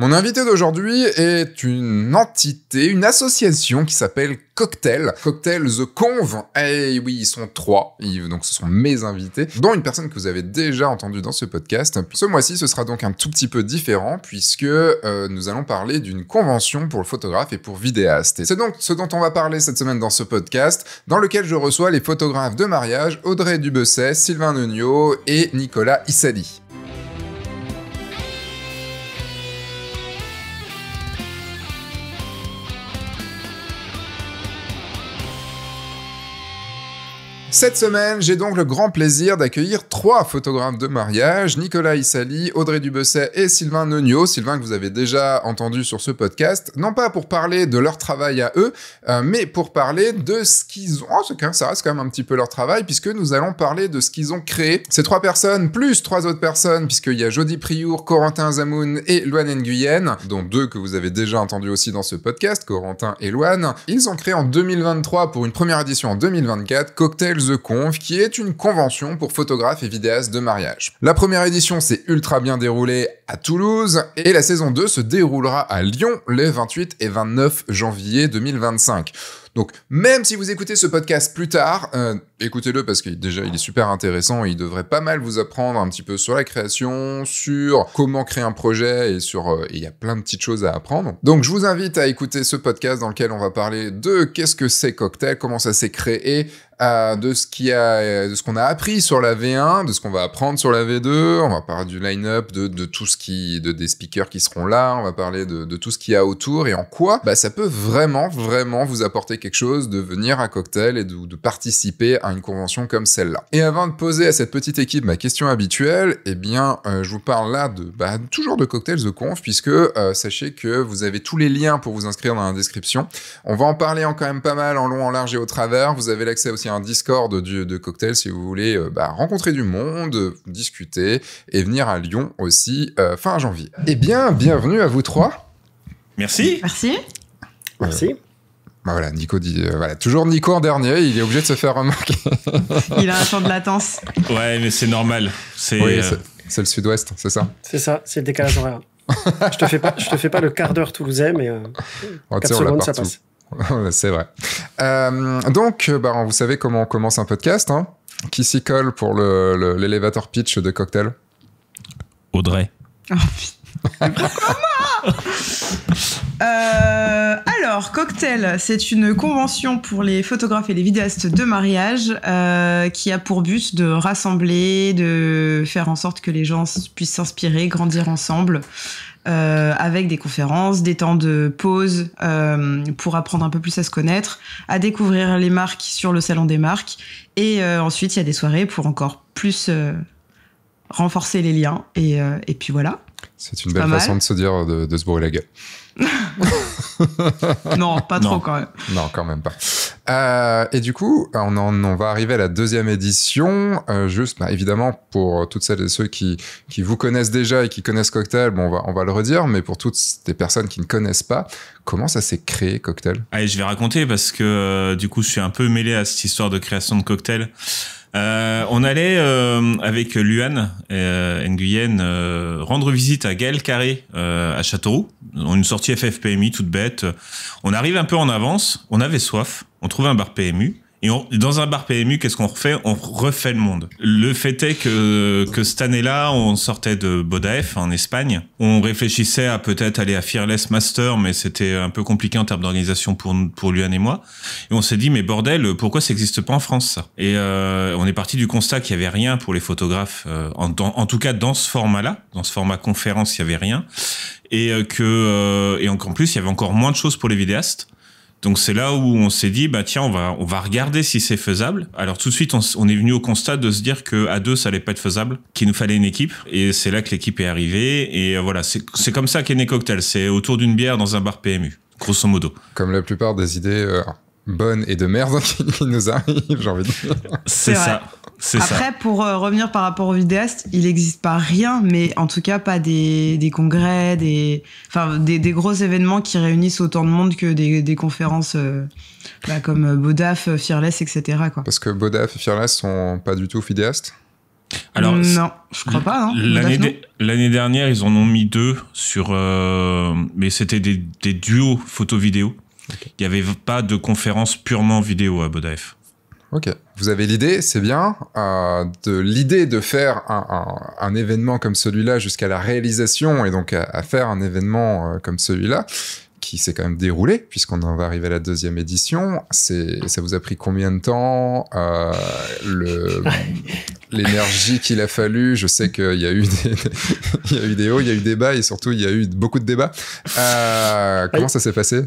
Mon invité d'aujourd'hui est une entité, une association qui s'appelle Cocktail. Cocktail The Conve. Eh oui, ils sont trois. Donc ce sont mes invités, dont une personne que vous avez déjà entendue dans ce podcast. Ce mois-ci, ce sera donc un tout petit peu différent puisque euh, nous allons parler d'une convention pour le photographe et pour vidéaste. C'est donc ce dont on va parler cette semaine dans ce podcast, dans lequel je reçois les photographes de mariage Audrey Dubesset, Sylvain Nugnot et Nicolas Issali. Cette semaine, j'ai donc le grand plaisir d'accueillir trois photographes de mariage, Nicolas Issali, Audrey Dubesset et Sylvain Nognot. Sylvain que vous avez déjà entendu sur ce podcast, non pas pour parler de leur travail à eux, euh, mais pour parler de ce qu'ils ont... Oh, ça reste quand même un petit peu leur travail, puisque nous allons parler de ce qu'ils ont créé. Ces trois personnes, plus trois autres personnes, puisqu'il y a Jody Priour, Corentin Zamoun et Loane Nguyen, dont deux que vous avez déjà entendu aussi dans ce podcast, Corentin et Loane. Ils ont créé en 2023, pour une première édition en 2024, Cocktails Conf, qui est une convention pour photographes et vidéastes de mariage. La première édition s'est ultra bien déroulée à Toulouse et la saison 2 se déroulera à Lyon les 28 et 29 janvier 2025. Donc même si vous écoutez ce podcast plus tard, euh, écoutez-le parce que déjà il est super intéressant il devrait pas mal vous apprendre un petit peu sur la création, sur comment créer un projet et sur euh, il y a plein de petites choses à apprendre. Donc je vous invite à écouter ce podcast dans lequel on va parler de qu'est-ce que c'est cocktail, comment ça s'est créé, de ce qui a, de ce qu'on a appris sur la V1, de ce qu'on va apprendre sur la V2. On va parler du line-up, de, tout ce qui, de des speakers qui seront là. On va parler de, tout ce qu'il y a autour et en quoi, bah, ça peut vraiment, vraiment vous apporter quelque chose de venir à cocktail et de, participer à une convention comme celle-là. Et avant de poser à cette petite équipe ma question habituelle, eh bien, euh, je vous parle là de, bah, toujours de cocktails de conf puisque euh, sachez que vous avez tous les liens pour vous inscrire dans la description. On va en parler en quand même pas mal en long, en large et au travers. Vous avez l'accès aussi un Discord de cocktail si vous voulez euh, bah, rencontrer du monde, discuter et venir à Lyon aussi euh, fin janvier. Eh bien, bienvenue à vous trois. Merci. Merci. Merci. Euh, bah voilà, Nico dit. voilà, toujours Nico en dernier, il est obligé de se faire remarquer. il a un champ de latence. Ouais, mais c'est normal. C'est le sud-ouest, c'est ça C'est ça, c'est le décalage horaire. je, te fais pas, je te fais pas le quart d'heure toulousain, mais euh, oh, secondes, ça passe. C'est vrai. Euh, donc, euh, bah, vous savez comment on commence un podcast. Hein. Qui s'y colle pour l'élévateur le, pitch de Cocktail Audrey. Oh, euh, alors, Cocktail, c'est une convention pour les photographes et les vidéastes de mariage qui a pour but de rassembler, de faire en sorte que les gens puissent s'inspirer, grandir ensemble. Euh, avec des conférences, des temps de pause euh, pour apprendre un peu plus à se connaître, à découvrir les marques sur le salon des marques. Et euh, ensuite, il y a des soirées pour encore plus renforcer les liens. Et, puis voilà. C'est une belle façon de se dire de, se brûler la gueule. non, pas trop quand même. Non, quand même pas. Euh, et du coup, on, on, va arriver à la deuxième édition. Euh, juste, bah, évidemment, pour toutes celles et ceux qui, qui vous connaissent déjà et qui connaissent Cocktail, bon, on, va, le redire, mais pour toutes les personnes qui ne connaissent pas, comment ça s'est créé, Cocktail Allez, je vais raconter parce que euh, du coup, je suis un peu mêlé à cette histoire de création de Cocktail. Euh, on allait euh, avec Luan et euh, Nguyen rendre visite à Gaël Carré à Châteauroux. On une sortie FFPMI toute bête. On arrive un peu en avance. On avait soif. On trouve un bar PMU. Et dans un bar PMU, qu'est-ce qu'on refait On refait le monde. Le fait est que, que cette année-là, on sortait de Bodaf en Espagne. On réfléchissait à peut-être aller à Fearless Master, mais c'était un peu compliqué en termes d'organisation pour, pour Luan et moi. Et on s'est dit, mais bordel, pourquoi ça n'existe pas en France ça Et euh, on est parti du constat qu'il n'y avait rien pour les photographes, euh, en, en tout cas dans ce format-là, dans ce format conférence, il n'y avait rien et euh, que euh, et en plus il y avait encore moins de choses pour les vidéastes donc c'est là où on s'est dit bah tiens on va on va regarder si c'est faisable. Alors tout de suite on, est venu au constat de se dire que à deux ça allait pas être faisable, qu'il nous fallait une équipe et c'est là que l'équipe est arrivée et euh, voilà c'est comme ça qu'est né Cocktail, c'est autour d'une bière dans un bar PMU grosso modo. Comme la plupart des idées, euh, Bonne et de merde qui nous arrive, j'ai envie de dire. C'est ça. Après, pour euh, revenir par rapport aux vidéastes, il n'existe pas rien, mais en tout cas pas des, congrès, des, enfin, des, gros événements qui réunissent autant de monde que des, conférences euh, bah, comme euh, Bodaf, Fearless, etc. Quoi. Parce que Bodaf et Fearless sont pas du tout vidéastes alors, mm, non, je crois pas. L'année dernière, ils en ont mis deux sur, mais c'était des, des duos photo-vidéo. Il n'y avait pas de conférence purement vidéo à Bodaf. Ok. Vous avez l'idée, c'est bien, euh, de l'idée de faire un, événement comme celui-là jusqu'à la réalisation et donc à, faire un événement euh, comme celui-là qui s'est quand même déroulé puisqu'on en va arriver à la deuxième édition. C'est, ça vous a pris combien de temps euh, l'énergie qu'il a fallu. Je sais qu'il y a eu des, il y a eu des hauts, il y a eu des bas et surtout il y a eu beaucoup de débats. comment ça s'est passé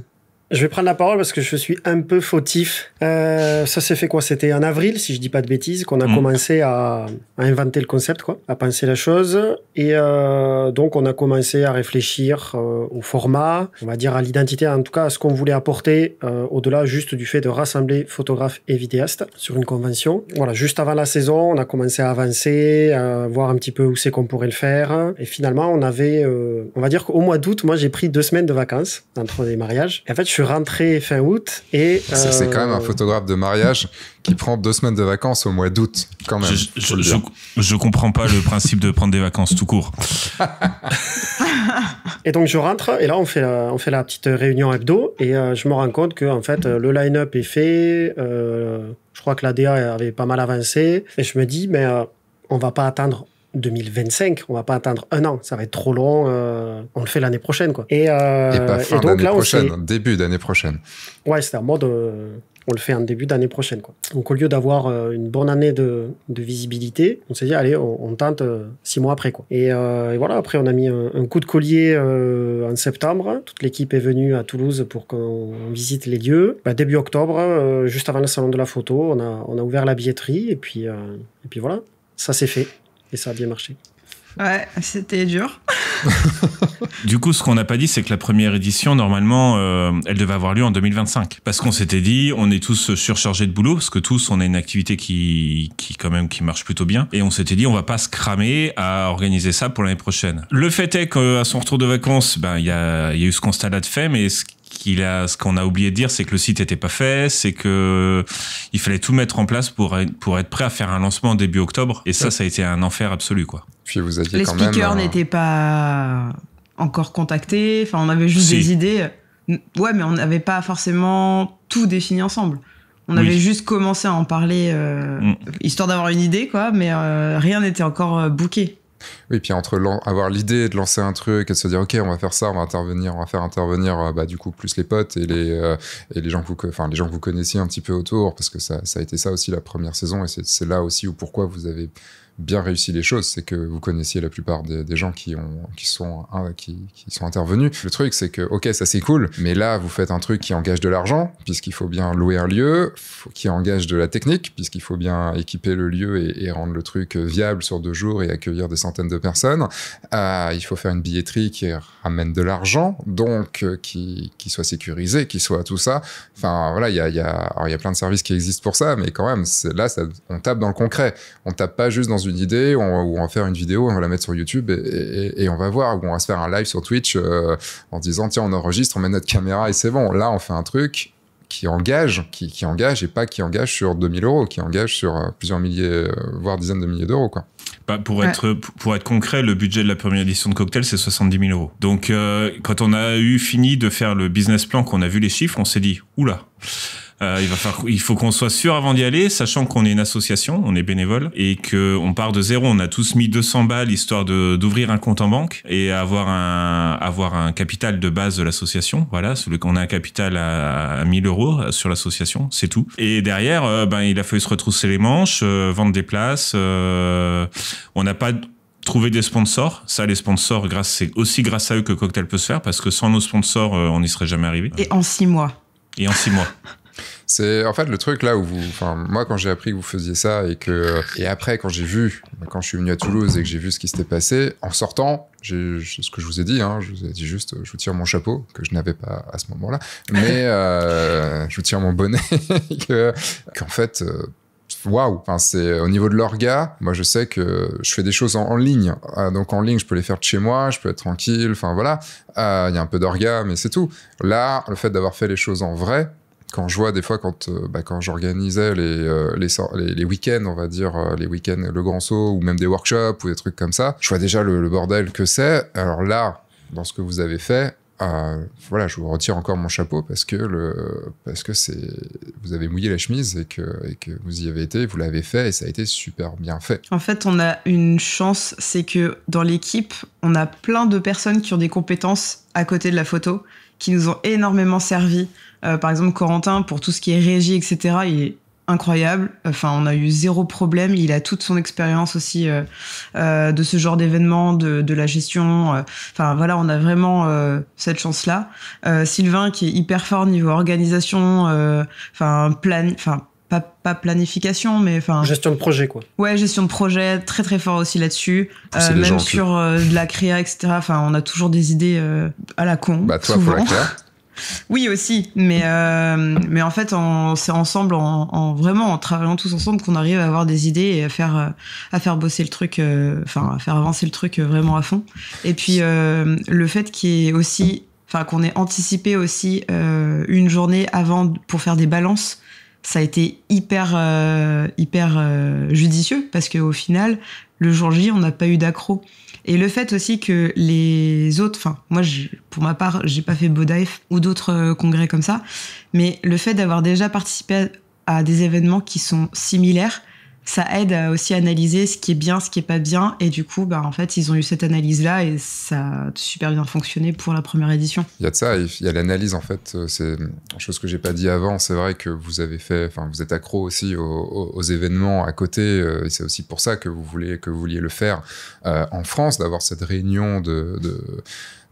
je vais prendre la parole parce que je suis un peu fautif. Euh, ça s'est fait quoi C'était en avril, si je dis pas de bêtises, qu'on a mm. commencé à, inventer le concept, quoi, à penser la chose. Et euh, donc, on a commencé à réfléchir euh, au format, on va dire à l'identité, en tout cas à ce qu'on voulait apporter euh, au-delà juste du fait de rassembler photographes et vidéastes sur une convention. Voilà, juste avant la saison, on a commencé à avancer, à voir un petit peu où c'est qu'on pourrait le faire. Et finalement, on avait, euh, on va dire qu'au mois d'août, moi, j'ai pris deux semaines de vacances entre les mariages. Et en fait, je rentrer fin août et. C'est quand même un euh, photographe de mariage qui prend deux semaines de vacances au mois d'août, quand même. Je, comprends pas le principe de prendre des vacances tout court. et donc je rentre et là on fait la, on fait la petite réunion hebdo et euh, je me rends compte que en fait le line-up est fait. Euh, je crois que la DA avait pas mal avancé et je me dis mais on va pas attendre 2025. On va pas attendre un an, ça va être trop long. Euh, on le fait l'année prochaine, quoi. Et, euh, pas fin d'année prochaine, début d'année prochaine. Ouais, c'est en mode. Euh, on le fait en début d'année prochaine. Quoi. Donc au lieu d'avoir euh, une bonne année de, visibilité, on s'est dit allez, on, tente six mois après. Quoi. Et, voilà, après on a mis un, coup de collier en septembre. Toute l'équipe est venue à Toulouse pour qu'on visite les lieux. Bah, début octobre, juste avant le salon de la photo, on a, ouvert la billetterie et puis, et puis voilà, ça s'est fait. Et ça a bien marché. Ouais, c'était dur. du coup, ce qu'on n'a pas dit, c'est que la première édition, normalement, euh, elle devait avoir lieu en 2025. Parce qu'on s'était dit, on est tous surchargés de boulot, parce que tous, on a une activité qui, qui quand même, qui marche plutôt bien. Et on s'était dit, on va pas se cramer à organiser ça pour l'année prochaine. Le fait est qu'à son retour de vacances, ben, il y a, y a eu ce constat-là de fait, mais ce qu'il a, ce qu'on a oublié de dire, c'est que le site n'était pas fait, c'est que il fallait tout mettre en place pour être, pour être prêt à faire un lancement début octobre. Et ça, ça a été un enfer absolu, quoi. vous Les speakers n'étaient pas encore contactés. Enfin, on avait juste des idées. Ouais, mais on n'avait pas forcément tout défini ensemble. On avait juste commencé à en parler, euh, mm. histoire d'avoir une idée, quoi. Mais euh, rien n'était encore euh, booké. Oui, puis entre avoir l'idée de lancer un truc et de se dire ok, on va faire ça, on va intervenir, on va faire intervenir euh, bah, du coup plus les potes et les euh, et les gens que vous, enfin les gens vous connaissiez un petit peu autour, parce que ça, ça a été ça aussi la première saison et c'est là aussi où pourquoi vous avez bien réussi les choses, c'est que vous connaissiez la plupart des, gens qui, ont, qui, sont, qui, sont intervenus. Le truc, c'est que, ok, ça c'est cool, mais là, vous faites un truc qui engage de l'argent, puisqu'il faut bien louer un lieu, qui engage de la technique, puisqu'il faut bien équiper le lieu et, rendre le truc viable sur deux jours et accueillir des centaines de personnes. Ah, il faut faire une billetterie qui ramène de l'argent, donc euh, qui, qui, soit sécurisée, qui soit tout ça. Enfin, voilà, il y a, y, a, y a plein de services qui existent pour ça, mais quand même, là, on tape dans le concret. On tape pas juste dans une une idée, on, ou on faire une vidéo, on va la mettre sur YouTube et, on va voir, on va se faire un live sur Twitch euh, en disant tiens, on enregistre, on met notre caméra et c'est bon. Là, on fait un truc qui engage, qui, engage et pas qui engage sur 2000 euros, qui engage sur euh, plusieurs milliers, euh, voire dizaines de milliers d'euros. Quoi. Bah, pour, être, pour être concret, le budget de la première édition de Cocktail, c'est 70 000 euros. Donc, quand on a eu fini de faire le business plan, qu'on a vu les chiffres, on s'est dit, oula, euh, il faut qu'on soit sûr avant d'y aller, sachant qu'on est une association, on est bénévole et que on part de zéro. On a tous mis 200 balles histoire d'ouvrir un compte en banque et avoir un capital de base de l'association. Voilà, on a un capital à, 1000 euros sur l'association, c'est tout. Et derrière, euh, ben, il a fallu se retrousser les manches, euh, vendre des places. on n'a pas trouvé des sponsors. Ça, les sponsors, c'est aussi grâce à eux que Cocktail peut se faire parce que sans nos sponsors, on n'y serait jamais arrivé. Et en six mois. Et en six mois. C'est en fait le truc là où vous. moi, quand j'ai appris que vous faisiez ça et que. Et après, quand j'ai vu, quand je suis venu à Toulouse et que j'ai vu ce qui s'était passé, en sortant, j'ai ce que je vous ai dit, hein, je vous ai dit juste, je vous tire mon chapeau, que je n'avais pas à ce moment-là, mais euh, je vous tire mon bonnet, qu'en fait. Euh, waouh c'est au niveau de l'orga moi je sais que je fais des choses en, ligne ah, donc en ligne je peux les faire de chez moi je peux être tranquille enfin voilà ah, il y a un peu d'orga mais c'est tout là le fait d'avoir fait les choses en vrai quand je vois des fois quand euh, bah, quand j'organisais euh, les, les week-ends on va dire euh, les week-ends le grand saut ou même des workshops ou des trucs comme ça je vois déjà le, bordel que c'est alors là dans ce que vous avez fait voilà, je vous retire encore mon chapeau parce que le, parce que c'est, vous avez mouillé la chemise et que, et que vous y avez été, vous l'avez fait et ça a été super bien fait. En fait, on a une chance, c'est que dans l'équipe, on a plein de personnes qui ont des compétences à côté de la photo, qui nous ont énormément servi euh, par exemple, Corentin, pour tout ce qui est régie, etc., il est incroyable. Enfin, on a eu zéro problème. Il a toute son expérience aussi euh, euh de ce genre d'événement, de, de, la gestion. Euh. Enfin, voilà, on a vraiment cette chance-là. Sylvain, qui est hyper fort niveau organisation, enfin, plan, enfin, pas, pas, planification, mais enfin. Gestion de projet, quoi. Ouais, gestion de projet, très très fort aussi là-dessus. Ah, même sur de la créa, etc. Enfin, on a toujours des idées à la con. Bah, toi, souvent. pour la Oui aussi, mais euh, mais en fait, c'est ensemble, en, vraiment en travaillant tous ensemble, qu'on arrive à avoir des idées et à faire euh, à faire bosser le truc, euh, enfin à faire avancer le truc vraiment à fond. Et puis le fait qu'il est aussi, enfin qu'on ait anticipé aussi une journée avant pour faire des balances ça a été hyper hyper judicieux parce qu'au final le jour J on n'a pas eu d'accro et le fait aussi que les autres, enfin, moi, pour ma part, j'ai pas fait Bodife ou d'autres euh, congrès comme ça, mais le fait d'avoir déjà participé à des événements qui sont similaires, ça aide à aussi analyser ce qui est bien, ce qui est pas bien. Et du coup, bah, en fait, ils ont eu cette analyse-là et ça a super bien fonctionné pour la première édition. Il y a de ça, il y a l'analyse en fait. Euh, c'est chose que j'ai pas dit avant. C'est vrai que vous avez fait, enfin, vous êtes accro aussi aux, événements à côté. Euh, et C'est aussi pour ça que vous voulez que vous vouliez le faire euh, en France, d'avoir cette réunion de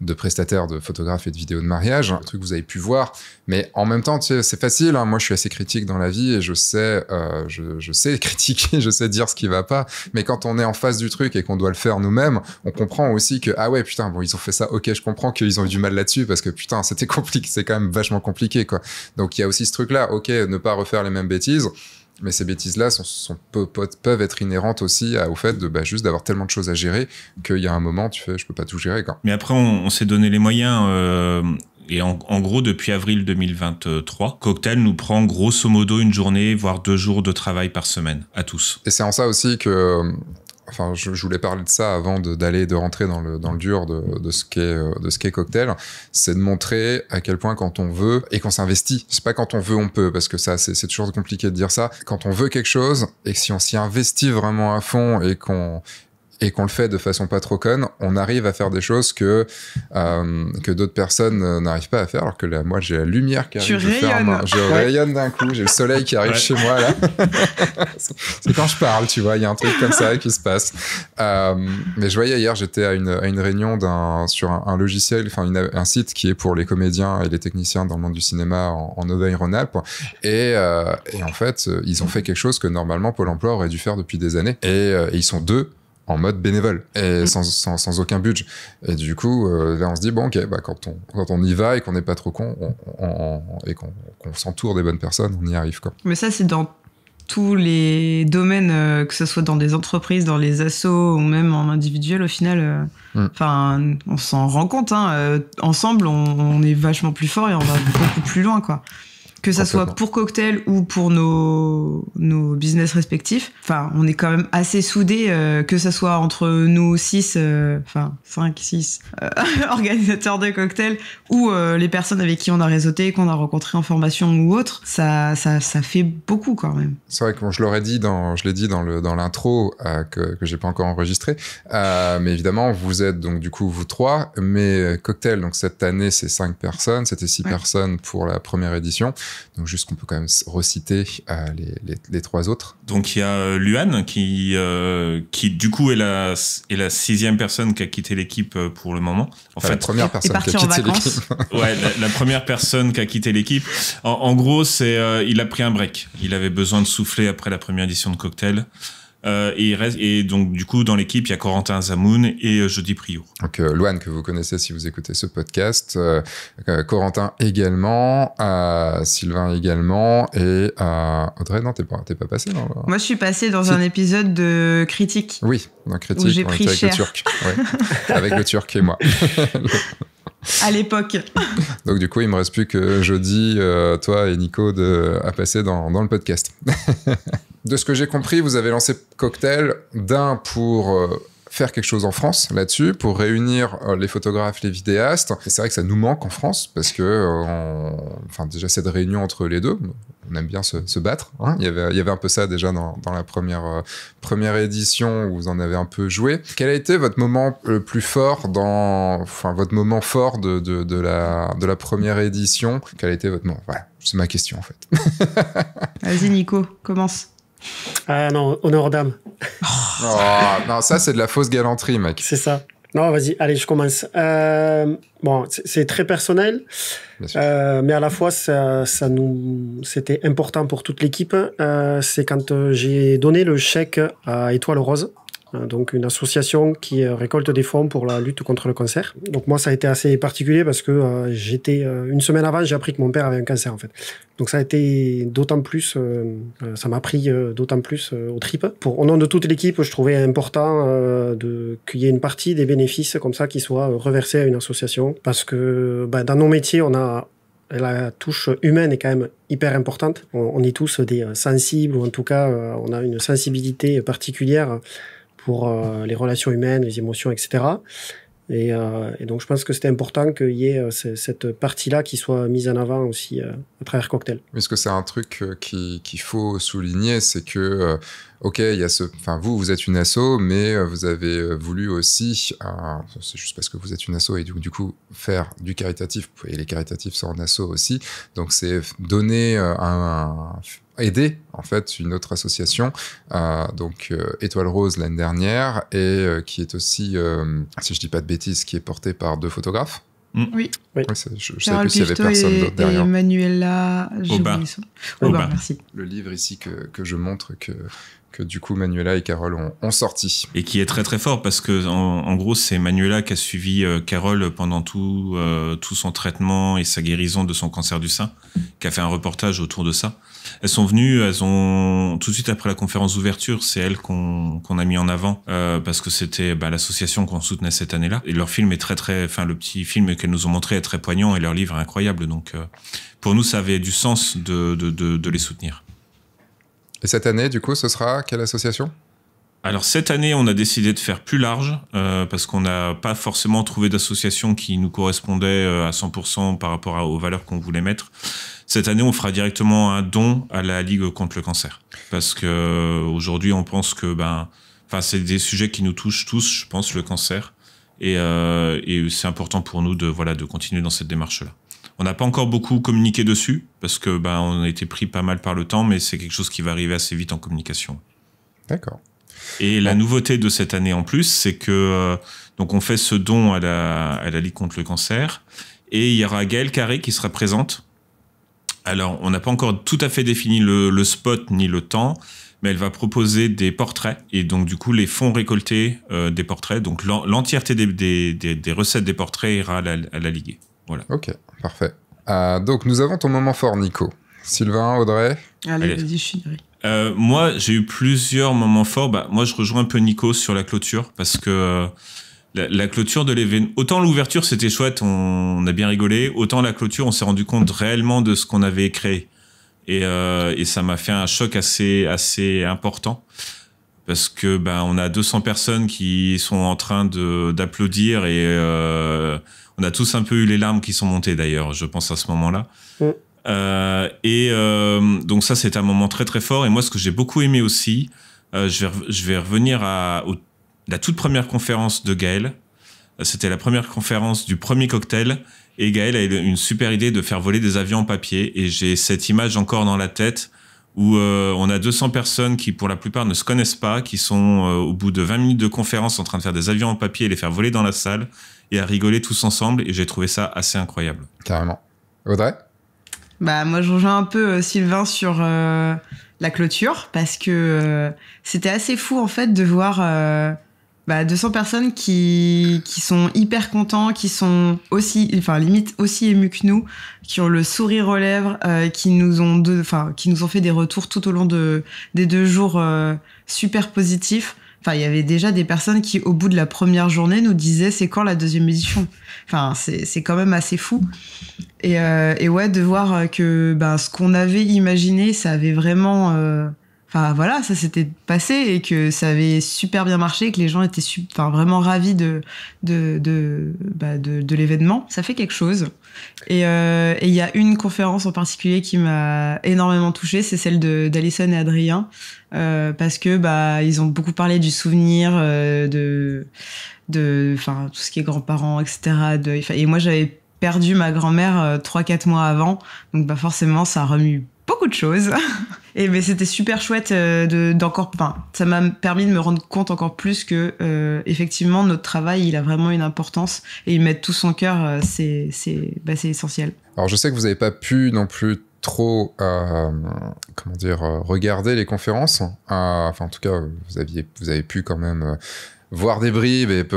de prestataires de photographes et de vidéos de mariage, un truc que vous avez pu voir. Mais en même temps, tu sais, c'est facile. Hein. Moi, je suis assez critique dans la vie et je sais, euh, je, sais critiquer, je sais dire ce qui va pas. Mais quand on est en face du truc et qu'on doit le faire nous-mêmes, on comprend aussi que ah ouais putain bon ils ont fait ça. Ok, je comprends qu'ils ont eu du mal là-dessus parce que putain c'était compliqué, c'est quand même vachement compliqué quoi. Donc il y a aussi ce truc là. Ok, ne pas refaire les mêmes bêtises mais ces bêtises-là sont, peuvent être inhérentes aussi au fait de bah, juste d'avoir tellement de choses à gérer qu'il y a un moment, tu fais, je peux pas tout gérer. Quand. Mais après, on, s'est donné les moyens. Euh, et en, en, gros, depuis avril 2023, Cocktail nous prend grosso modo une journée, voire deux jours de travail par semaine, à tous. Et c'est en ça aussi que euh, enfin, je, voulais parler de ça avant d'aller, de, rentrer dans le, dans le dur de, de ce qu'est, euh, de ce cocktail, c'est de montrer à quel point quand on veut et qu'on s'investit, c'est pas quand on veut, on peut, parce que ça, c'est, toujours compliqué de dire ça. Quand on veut quelque chose et que si on s'y investit vraiment à fond et qu'on, et qu'on le fait de façon pas trop conne, on arrive à faire des choses que, euh, que d'autres personnes euh, n'arrivent pas à faire. Alors que là, moi, j'ai la lumière qui arrive. Je, ferme, je rayonne d'un coup, j'ai le soleil qui arrive chez moi là. c'est quand je parle, tu vois, il y a un truc comme ça qui se passe. Euh, mais je voyais hier, j'étais à une, à une, réunion d'un sur un, logiciel, enfin un site qui est pour les comédiens et les techniciens dans le monde du cinéma en, en Auvergne-Rhône-Alpes. Et, euh, et, en fait, euh, ils ont fait quelque chose que normalement Pôle Emploi aurait dû faire depuis des années. et ils sont deux en mode bénévole et mm. sans, sans, aucun budget. Et du coup, euh, on se dit, bon, ok, bah, quand, on, quand on y va et qu'on n'est pas trop con et qu'on s'entoure des bonnes personnes, on y arrive. Quoi. Mais ça, c'est dans tous les domaines, euh, que ce soit dans des entreprises, dans les assos ou même en individuel, au final, euh, mm. enfin, on s'en rend compte. Hein, ensemble, on, on, est vachement plus fort et on va beaucoup plus loin. quoi que ça soit pour cocktail ou pour nos, nos business respectifs. Enfin, on est quand même assez soudés, euh, que ça soit entre nous six, euh, enfin cinq, six euh, organisateurs de Cocktail, ou les personnes avec qui on a réseauté, qu'on a rencontré en formation ou autre. Ça, ça, ça fait beaucoup quand même. C'est vrai que je l'aurais dit dans, je l'ai dit dans le dans l'intro que que j'ai pas encore enregistré, mais évidemment vous êtes donc du coup vous trois, mais cocktail donc cette année c'est cinq personnes, c'était six personnes pour la première édition. Donc juste qu'on peut quand même reciter euh, les, les, les, trois autres. Donc il y a euh, Luan qui, euh, qui du coup est la, est la sixième personne qui a quitté l'équipe pour le moment. En fait, la première personne qui a quitté l'équipe. ouais, la, première personne qui a quitté l'équipe. En, en, gros, c'est il a pris un break. Il avait besoin de souffler après la première édition de Cocktail. Euh, et, reste, et, donc, du coup, dans l'équipe, il y a Corentin Zamoun et euh, Jody Priou. Donc, euh, que vous connaissez si vous écoutez ce podcast, Corentin également, Sylvain également, et Audrey, non, t'es pas, t'es pas passé Moi, je suis passé dans un épisode de Critique. Oui, dans Critique, avec le Turc. avec le Turc et moi. à l'époque. Donc du coup, il me reste plus que Jody, toi et Nico à passer dans, dans le podcast. de ce que j'ai compris, vous avez lancé Cocktail d'un pour euh, faire quelque chose en France là-dessus, pour réunir euh, les photographes, les vidéastes. c'est vrai que ça nous manque en France parce que, euh, enfin, déjà cette réunion entre les deux, on aime bien se, battre. Hein. Il, y avait, un peu ça déjà dans, la première, première édition où vous en avez un peu joué. Quel a été votre moment le plus fort dans, votre moment fort de, la, de la première édition Quel a été votre moment Voilà, c'est ma question en fait. Vas-y Nico, commence. Ah non, honneur dame. Oh, non, ça c'est de la fausse galanterie, mec. C'est ça. Non, vas-y, allez, je commence. Euh, bon, c'est très personnel, euh, mais à la fois, ça, ça nous, c'était important pour toute l'équipe. Euh, c'est quand j'ai donné le chèque à Étoile Rose Hein, donc une association qui euh, récolte des fonds pour la lutte contre le cancer. Donc moi, ça a été assez particulier parce que euh, j'étais euh, une semaine avant, j'ai appris que mon père avait un cancer en fait. Donc ça a été d'autant plus, ça m'a pris d'autant plus au trip. Pour, au nom de toute l'équipe, je trouvais important de qu'il y ait une partie des bénéfices comme ça qui soit reversée à une association parce que bah, dans nos métiers, on a la touche humaine est quand même hyper importante. on est tous des sensibles, ou en tout cas, on a une sensibilité particulière pour euh, les relations humaines, les émotions, etc. Euh, et, donc, je pense que c'était important qu'il y ait euh, cette partie-là qui soit mise en avant aussi à travers Cocktail. Est-ce que c'est un truc qu'il faut souligner C'est que, OK, il y a ce. Enfin, vous, vous êtes une asso, mais vous avez voulu aussi. C'est juste parce que vous êtes une asso et du, du coup, faire du caritatif. Et les caritatifs sont en asso aussi. Donc, c'est donner un aider en fait une autre association, euh, donc euh, Étoile Rose l'année dernière, et euh, qui est aussi, si je dis pas de bêtises, qui est portée par deux photographes. Mm. Oui. je ne savais plus s'il y avait personne d'autre derrière. Manuela merci. Le livre ici que, que je montre que que du coup Manuela et Carole ont, sorti. Et qui est très très fort parce que en, gros c'est Manuela qui a suivi euh, Carole pendant tout, euh, tout son traitement et sa guérison de son cancer du sein, qui a fait un reportage autour de ça. Elles sont venues, elles ont tout de suite après la conférence d'ouverture, c'est elles qu'on a mis en avant euh, parce que c'était bah, l'association qu'on soutenait cette année-là. Et leur film est très très, enfin le petit film qu'elles nous ont montré est très poignant et leur livre incroyable. Donc pour nous ça avait du sens de, de, de les soutenir. Et cette année, du coup, ce sera quelle association alors cette année, on a décidé de faire plus large euh, parce qu'on n'a pas forcément trouvé d'association qui nous correspondait euh, à 100% par rapport aux valeurs qu'on voulait mettre. Cette année, on fera directement un don à la Ligue contre le cancer parce que euh, aujourd'hui, on pense que ben, enfin, c'est des sujets qui nous touchent tous, je pense, le cancer, et, et c'est important pour nous de voilà de continuer dans cette démarche là. On n'a pas encore beaucoup communiqué dessus parce que ben, on a été pris pas mal par le temps, mais c'est quelque chose qui va arriver assez vite en communication. D'accord. Et la nouveauté de cette année en plus, c'est que euh, donc on fait ce don à la, la Ligue contre le cancer et il y aura Gaëlle Carré qui sera présente. Alors, on n'a pas encore tout à fait défini le, spot ni le temps, mais elle va proposer des portraits et donc du coup les fonds récoltés euh, des portraits. Donc l'entièreté des, recettes des portraits ira à la, à la Ligue. Voilà. Ok, Parfait. Euh, donc, nous avons ton moment fort, Nico. Sylvain, Audrey. Allez, vas-y, euh, moi, j'ai eu plusieurs moments forts. Bah, moi, je rejoins un peu Nico sur la clôture parce que euh, la, clôture de l'événement. Autant l'ouverture, c'était chouette, on, a bien rigolé. Autant la clôture, on s'est rendu compte réellement de ce qu'on avait créé. Et, euh, ça m'a fait un choc assez, assez important parce que ben on a 200 personnes qui sont en train de d'applaudir et on a tous un peu eu les larmes qui sont montées d'ailleurs, je pense à ce moment-là. Mm. Euh, et euh, donc ça, c'est un moment très très fort. Et moi, ce que j'ai beaucoup aimé aussi, euh, je, vais revenir à la toute première conférence de Gaël. C'était la première conférence du premier cocktail. Et Gaël a une super idée de faire voler des avions en papier. Et j'ai cette image encore dans la tête où euh, on a 200 personnes qui, pour la plupart, ne se connaissent pas, qui sont euh, au bout de 20 minutes de conférence en train de faire des avions en papier et les faire voler dans la salle et à rigoler tous ensemble. Et j'ai trouvé ça assez incroyable. Carrément. Audrey Bah moi, je rejoins un peu euh, Sylvain sur la clôture parce que c'était assez fou en fait de voir 200 bah, personnes qui, qui sont hyper contents, qui sont aussi, enfin limite aussi émus que nous, qui ont le sourire aux lèvres, euh, qui nous ont, enfin qui nous ont fait des retours tout au long de des deux jours euh, super positifs. Enfin, il y avait déjà des personnes qui, au bout de la première journée, nous disaient c'est quand la deuxième édition. Enfin, c'est quand même assez fou. Et, euh, et ouais, de voir que ben, ce qu'on avait imaginé, ça avait vraiment Enfin voilà, ça s'était passé et que ça avait super bien marché, que les gens étaient enfin, vraiment ravis de, bah, de, de, l'événement. Ça fait quelque chose. Et euh, il euh, y a une conférence en particulier qui m'a énormément touchée, c'est celle d'Alison et Adrien, euh, parce que bah ils ont beaucoup parlé du souvenir euh, de, de, enfin tout ce qui est grands-parents, etc. et moi j'avais perdu ma grand-mère 3 quatre mois avant, donc bah forcément ça remue beaucoup de choses. Et mais c'était super chouette euh, d'encore. enfin, ça m'a permis de me rendre compte encore plus que euh, effectivement notre travail il a vraiment une importance et il mettre tout son cœur euh, c'est c'est bah, essentiel. Alors je sais que vous n'avez pas pu non plus trop comment dire regarder les conférences. Hein. Ah, enfin en tout cas vous aviez vous avez pu quand même voir des bribes,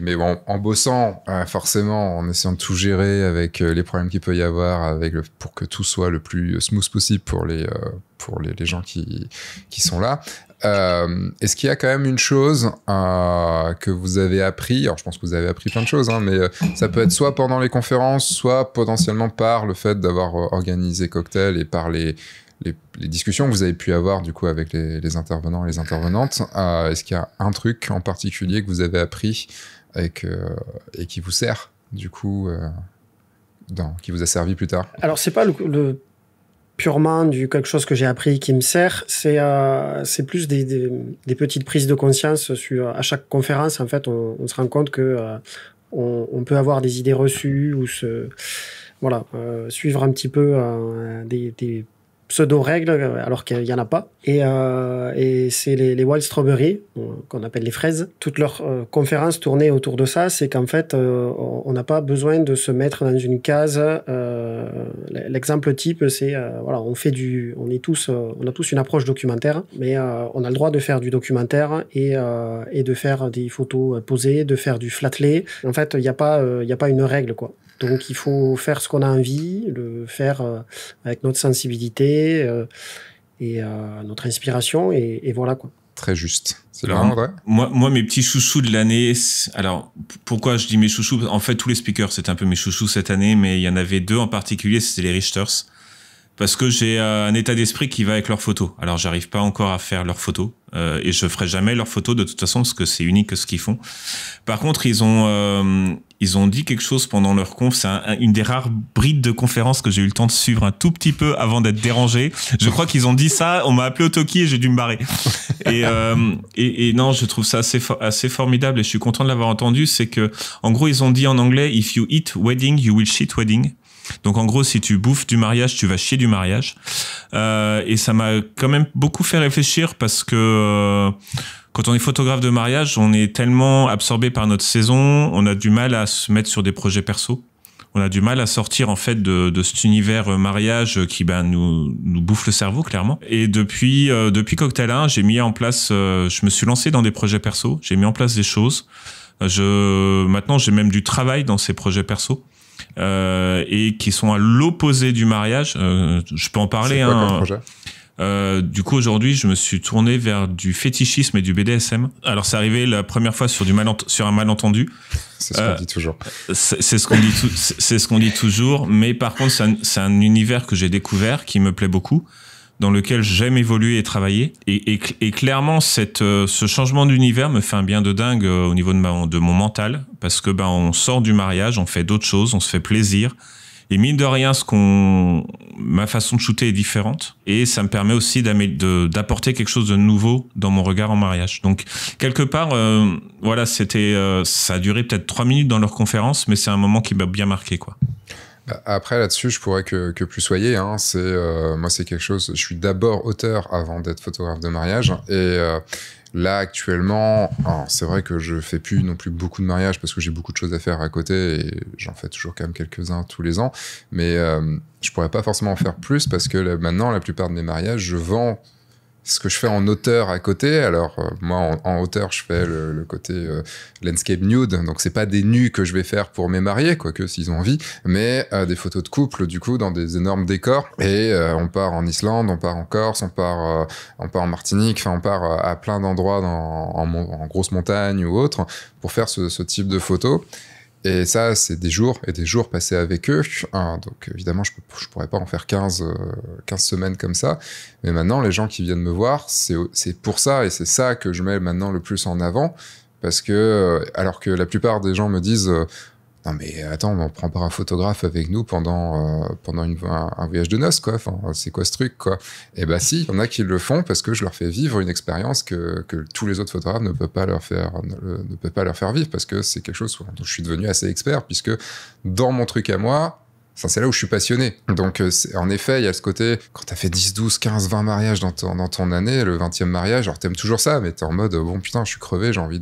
mais bon, en bossant, euh, forcément, en essayant de tout gérer avec euh, les problèmes qu'il peut y avoir, avec pour que tout soit le plus smooth possible pour les, euh, pour les, gens qui, qui sont là. Est-ce qu'il y a quand même une chose que vous avez appris Alors, je pense que vous avez appris plein de choses, hein, mais ça peut être soit pendant les conférences, soit potentiellement par le fait d'avoir organisé Cocktail et par les, les, discussions que vous avez pu avoir du coup avec les, intervenants et les intervenantes, euh, est-ce qu'il y a un truc en particulier que vous avez appris et, et qui vous sert du coup, euh, dans, qui vous a servi plus tard Alors c'est pas le, purement du quelque chose que j'ai appris qui me sert, c'est euh, c'est plus des, petites prises de conscience sur à chaque conférence en fait on, se rend compte que on, peut avoir des idées reçues ou se voilà suivre un petit peu des pseudo-règles euh, alors qu'il n'y en a pas. Et, euh, c'est les, Wild strawberries, euh, qu'on appelle les fraises. Toutes leur conférence conférences autour de ça, c'est qu'en fait, on n'a pas besoin de se mettre dans une case. L'exemple type, c'est voilà, on fait du, on est tous, on a tous une approche documentaire, mais on a le droit de faire du documentaire et, de faire des photos posées, de faire du flatlay En fait, il n'y a pas, il a pas une règle quoi. Donc il faut faire ce qu'on a envie, le faire euh, avec notre sensibilité euh, et euh, notre inspiration, et, voilà quoi très juste. C'est vraiment vrai. Moi, mes petits chouchous de l'année. Alors, pourquoi je dis mes chouchous En fait, tous les speakers, c'est un peu mes chouchous cette année, mais il y en avait deux en particulier, c'était les Richters. Parce que j'ai un état d'esprit qui va avec leurs photos. Alors, j'arrive pas encore à faire leurs photos. Euh, et je ferai jamais leurs photos de toute façon parce que c'est unique ce qu'ils font. Par contre, ils ont euh, ils ont dit quelque chose pendant leur conf. C'est une des rares brides de conférences que j'ai eu le temps de suivre un tout petit peu avant d'être dérangé. Je crois qu'ils ont dit ça. On m'a appelé au Toki et j'ai dû me barrer. Et, euh, et, non, je trouve ça assez assez formidable et je suis content de l'avoir entendu. C'est que en gros, ils ont dit en anglais "If you eat wedding, you will shit wedding". Donc en gros, si tu bouffes du mariage, tu vas chier du mariage. Euh, et ça m'a quand même beaucoup fait réfléchir parce que euh, quand on est photographe de mariage, on est tellement absorbé par notre saison, on a du mal à se mettre sur des projets perso. On a du mal à sortir en fait de, de cet univers euh, mariage qui ben nous, bouffe le cerveau clairement. Et depuis depuis Cocktail 1, j'ai mis en place, je me suis lancé dans des projets perso, j'ai mis en place des choses. Je maintenant j'ai même du travail dans ces projets perso. Euh, et qui sont à l'opposé du mariage. Euh, je peux en parler. Hein. Euh, du coup, aujourd'hui, je me suis tourné vers du fétichisme et du BDSM. Alors, c'est arrivé la première fois sur, du sur un malentendu. C'est ce qu'on dit toujours. C'est ce qu'on dit, ce qu'on dit toujours. Mais par contre, c'est un, univers que j'ai découvert qui me plaît beaucoup dans lequel j'aime évoluer et travailler. Et, clairement, cette, euh, ce changement d'univers me fait un bien de dingue euh, au niveau de, ma, de mon mental, parce que ben, on sort du mariage, on fait d'autres choses, on se fait plaisir. Et mine de rien, ce qu'on, ma façon de shooter est différente. Et ça me permet aussi d'apporter quelque chose de nouveau dans mon regard en mariage. Donc, quelque part, euh, voilà, c'était, ça a duré peut-être trois minutes dans leur conférence, mais c'est un moment qui m'a bien marqué, quoi. Après, là-dessus, je pourrais que, plus soyez. Hein. C'est, euh, moi, c'est quelque chose. Je suis d'abord auteur avant d'être photographe de mariage. Et euh, là, actuellement, c'est vrai que je fais plus non plus beaucoup de mariages parce que j'ai beaucoup de choses à faire à côté et j'en fais toujours quand même quelques-uns tous les ans. Mais euh, je pourrais pas forcément en faire plus parce que maintenant, la plupart de mes mariages, je vends ce que je fais en hauteur à côté. Alors euh, moi, en, hauteur, je fais le, côté euh, landscape nude, donc c'est pas des nus que je vais faire pour mes mariés, quoique s'ils ont envie, mais euh, des photos de couple du coup dans des énormes décors. Et on part en Islande, on part en Corse, on part, on part en Martinique, enfin on part à plein d'endroits en, grosse montagne ou autre pour faire ce, ce type de photos. Et ça, c'est des jours et des jours passés avec eux. donc évidemment, je ne pourrais pas en faire 15, 15 euh, semaines comme ça. Mais maintenant, les gens qui viennent me voir, c'est pour ça et c'est ça que je mets maintenant le plus en avant. Parce que, euh, alors que la plupart des gens me disent, euh, non mais attends, on prend pas un photographe avec nous pendant euh, pendant un, voyage de noces quoi. Enfin, c'est quoi ce truc quoi Et eh ben si, il y en a qui le font parce que je leur fais vivre une expérience que, que tous les autres photographes ne peuvent pas leur faire ne, euh, peuvent pas leur faire vivre parce que c'est quelque chose dont je suis devenu assez expert puisque dans mon truc à moi, c'est là où je suis passionné. Donc, euh, en effet, il y a ce côté, quand t'as fait 10, 12, 15, 20 mariages dans ton, année, le 20e mariage, alors t'aimes toujours ça, mais t'es en mode, bon putain, je suis crevé, j'ai envie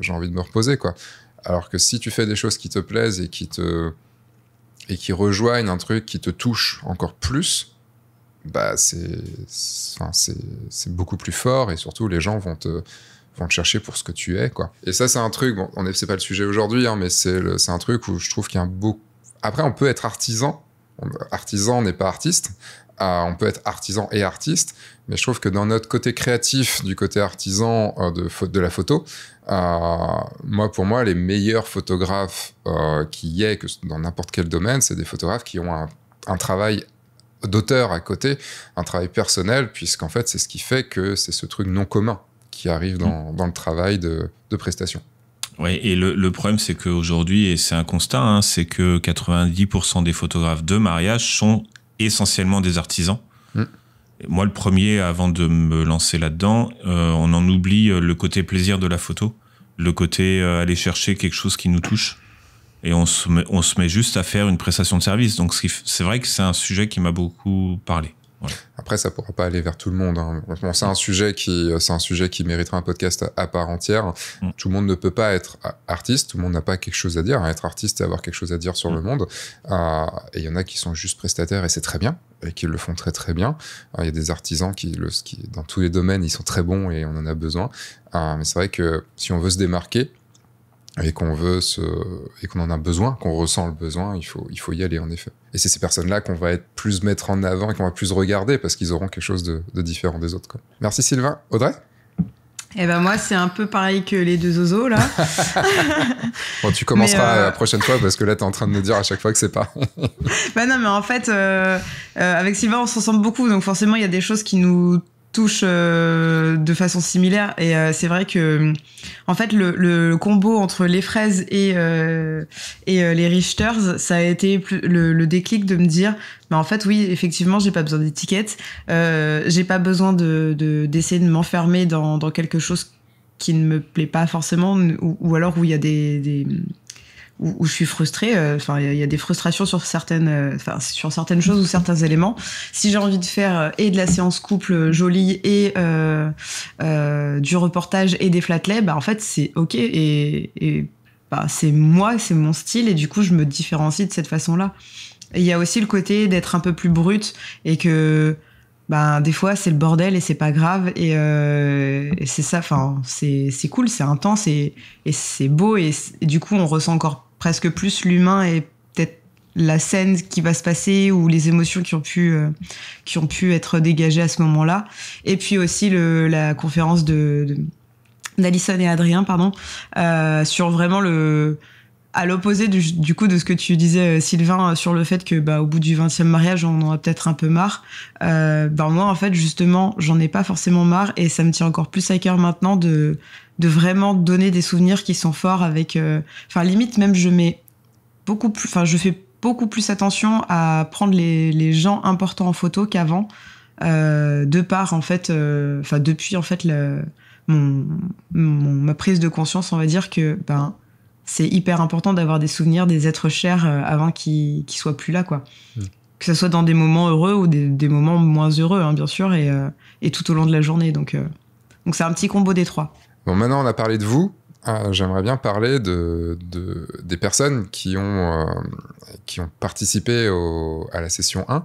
j'ai envie de me reposer, quoi. Alors que si tu fais des choses qui te plaisent et qui te et qui rejoignent un truc qui te touche encore plus, bah c'est c'est beaucoup plus fort et surtout les gens vont te vont te chercher pour ce que tu es quoi. Et ça c'est un truc bon on est c'est pas le sujet aujourd'hui hein, mais c'est c'est un truc où je trouve qu'il y a un beau après on peut être artisan artisan n'est pas artiste on peut être artisan et artiste, mais je trouve que dans notre côté créatif, du côté artisan euh, de, la photo, euh, moi, pour moi, les meilleurs photographes euh, qui y aient que dans n'importe quel domaine, c'est des photographes qui ont un, travail d'auteur à côté, un travail personnel, puisqu'en fait, c'est ce qui fait que c'est ce truc non commun qui arrive dans, mm. le travail de, prestation. Oui, et le, problème, c'est qu'aujourd'hui, et c'est un constat, hein, c'est que 90% des photographes de mariage sont essentiellement des artisans. Mm. Moi, le premier, avant de me lancer là-dedans, euh, on en oublie euh, le côté plaisir de la photo, le côté euh, aller chercher quelque chose qui nous touche. Et on on se met juste à faire une prestation de service. Donc, c'est vrai que c'est un sujet qui m'a beaucoup parlé. Après, ça pourra pas aller vers tout le monde. Hein. Euh, c'est un sujet qui, c'est un sujet qui mériterait un podcast à, part entière. Tout le monde ne peut pas être artiste. Tout le monde n'a pas quelque chose à dire. Être artiste et avoir quelque chose à dire sur le monde. Euh, et il y en a qui sont juste prestataires et c'est très bien et qui le font très très bien. Euh, il y a des artisans qui, le, dans tous les domaines, ils sont très bons et on en a besoin. mais c'est vrai que si on veut se démarquer, et qu'on veut ce, et qu'on en a besoin, qu'on ressent le besoin, il faut, il faut y aller en effet. Et c'est ces personnes-là qu'on va être plus mettre en avant et qu'on va plus regarder parce qu'ils auront quelque chose de, différent des autres. Quoi. Merci Sylvain. Audrey eh ben moi c'est un peu pareil que les deux ozos là. bon tu commenceras euh, la prochaine fois parce que là t'es en train de nous dire à chaque fois que c'est pas. bah non mais en fait euh, euh, avec Sylvain on se ressemble beaucoup donc forcément il y a des choses qui nous touche euh, de façon similaire. Et euh, c'est vrai que, en fait, le, combo entre les fraises et, euh, et les Richters, ça a été le, déclic de me dire, mais bah, en fait, oui, effectivement, j'ai pas besoin d'étiquettes. j'ai pas besoin de, d'essayer de, m'enfermer dans, quelque chose qui ne me plaît pas forcément, ou, alors où il y a des, où, je suis frustrée. Euh, enfin, il y, a des frustrations sur certaines, euh, enfin sur certaines choses ou certains éléments. Si j'ai envie de faire euh, et de la séance couple jolie et du reportage et des flatlets, bah en fait c'est ok et, et bah, c'est moi, c'est mon style et du coup je me différencie de cette façon-là. Il y a aussi le côté d'être un peu plus brute et que ben, des fois c'est le bordel et c'est pas grave et, euh, c'est ça enfin c'est cool c'est intense et, et c'est beau et, du coup on ressent encore presque plus l'humain et peut-être la scène qui va se passer ou les émotions qui ont pu euh, qui ont pu être dégagées à ce moment-là et puis aussi la conférence de d'Alison et Adrien pardon euh, sur vraiment le à l'opposé du, coup de ce que tu disais euh, Sylvain sur le fait que bah, au bout du 20e mariage on en a peut-être un peu marre euh, bah, moi en fait justement j'en ai pas forcément marre et ça me tient encore plus à cœur maintenant de de vraiment donner des souvenirs qui sont forts avec. Euh, enfin, limite, même, je mets beaucoup plus. Enfin, je fais beaucoup plus attention à prendre les, gens importants en photo qu'avant, euh, de part en fait, euh, enfin depuis en fait le, ma prise de conscience, on va dire que ben c'est hyper important d'avoir des souvenirs des êtres chers avant qu'ils ne soient plus là quoi. Mm. Que ce soit dans des moments heureux ou des, moments moins heureux, hein, bien sûr, et, et, tout au long de la journée. Donc, donc c'est un petit combo des trois. Bon, maintenant, on a parlé de vous. Ah, j'aimerais bien parler de, des personnes qui ont, euh, qui ont participé à la session 1,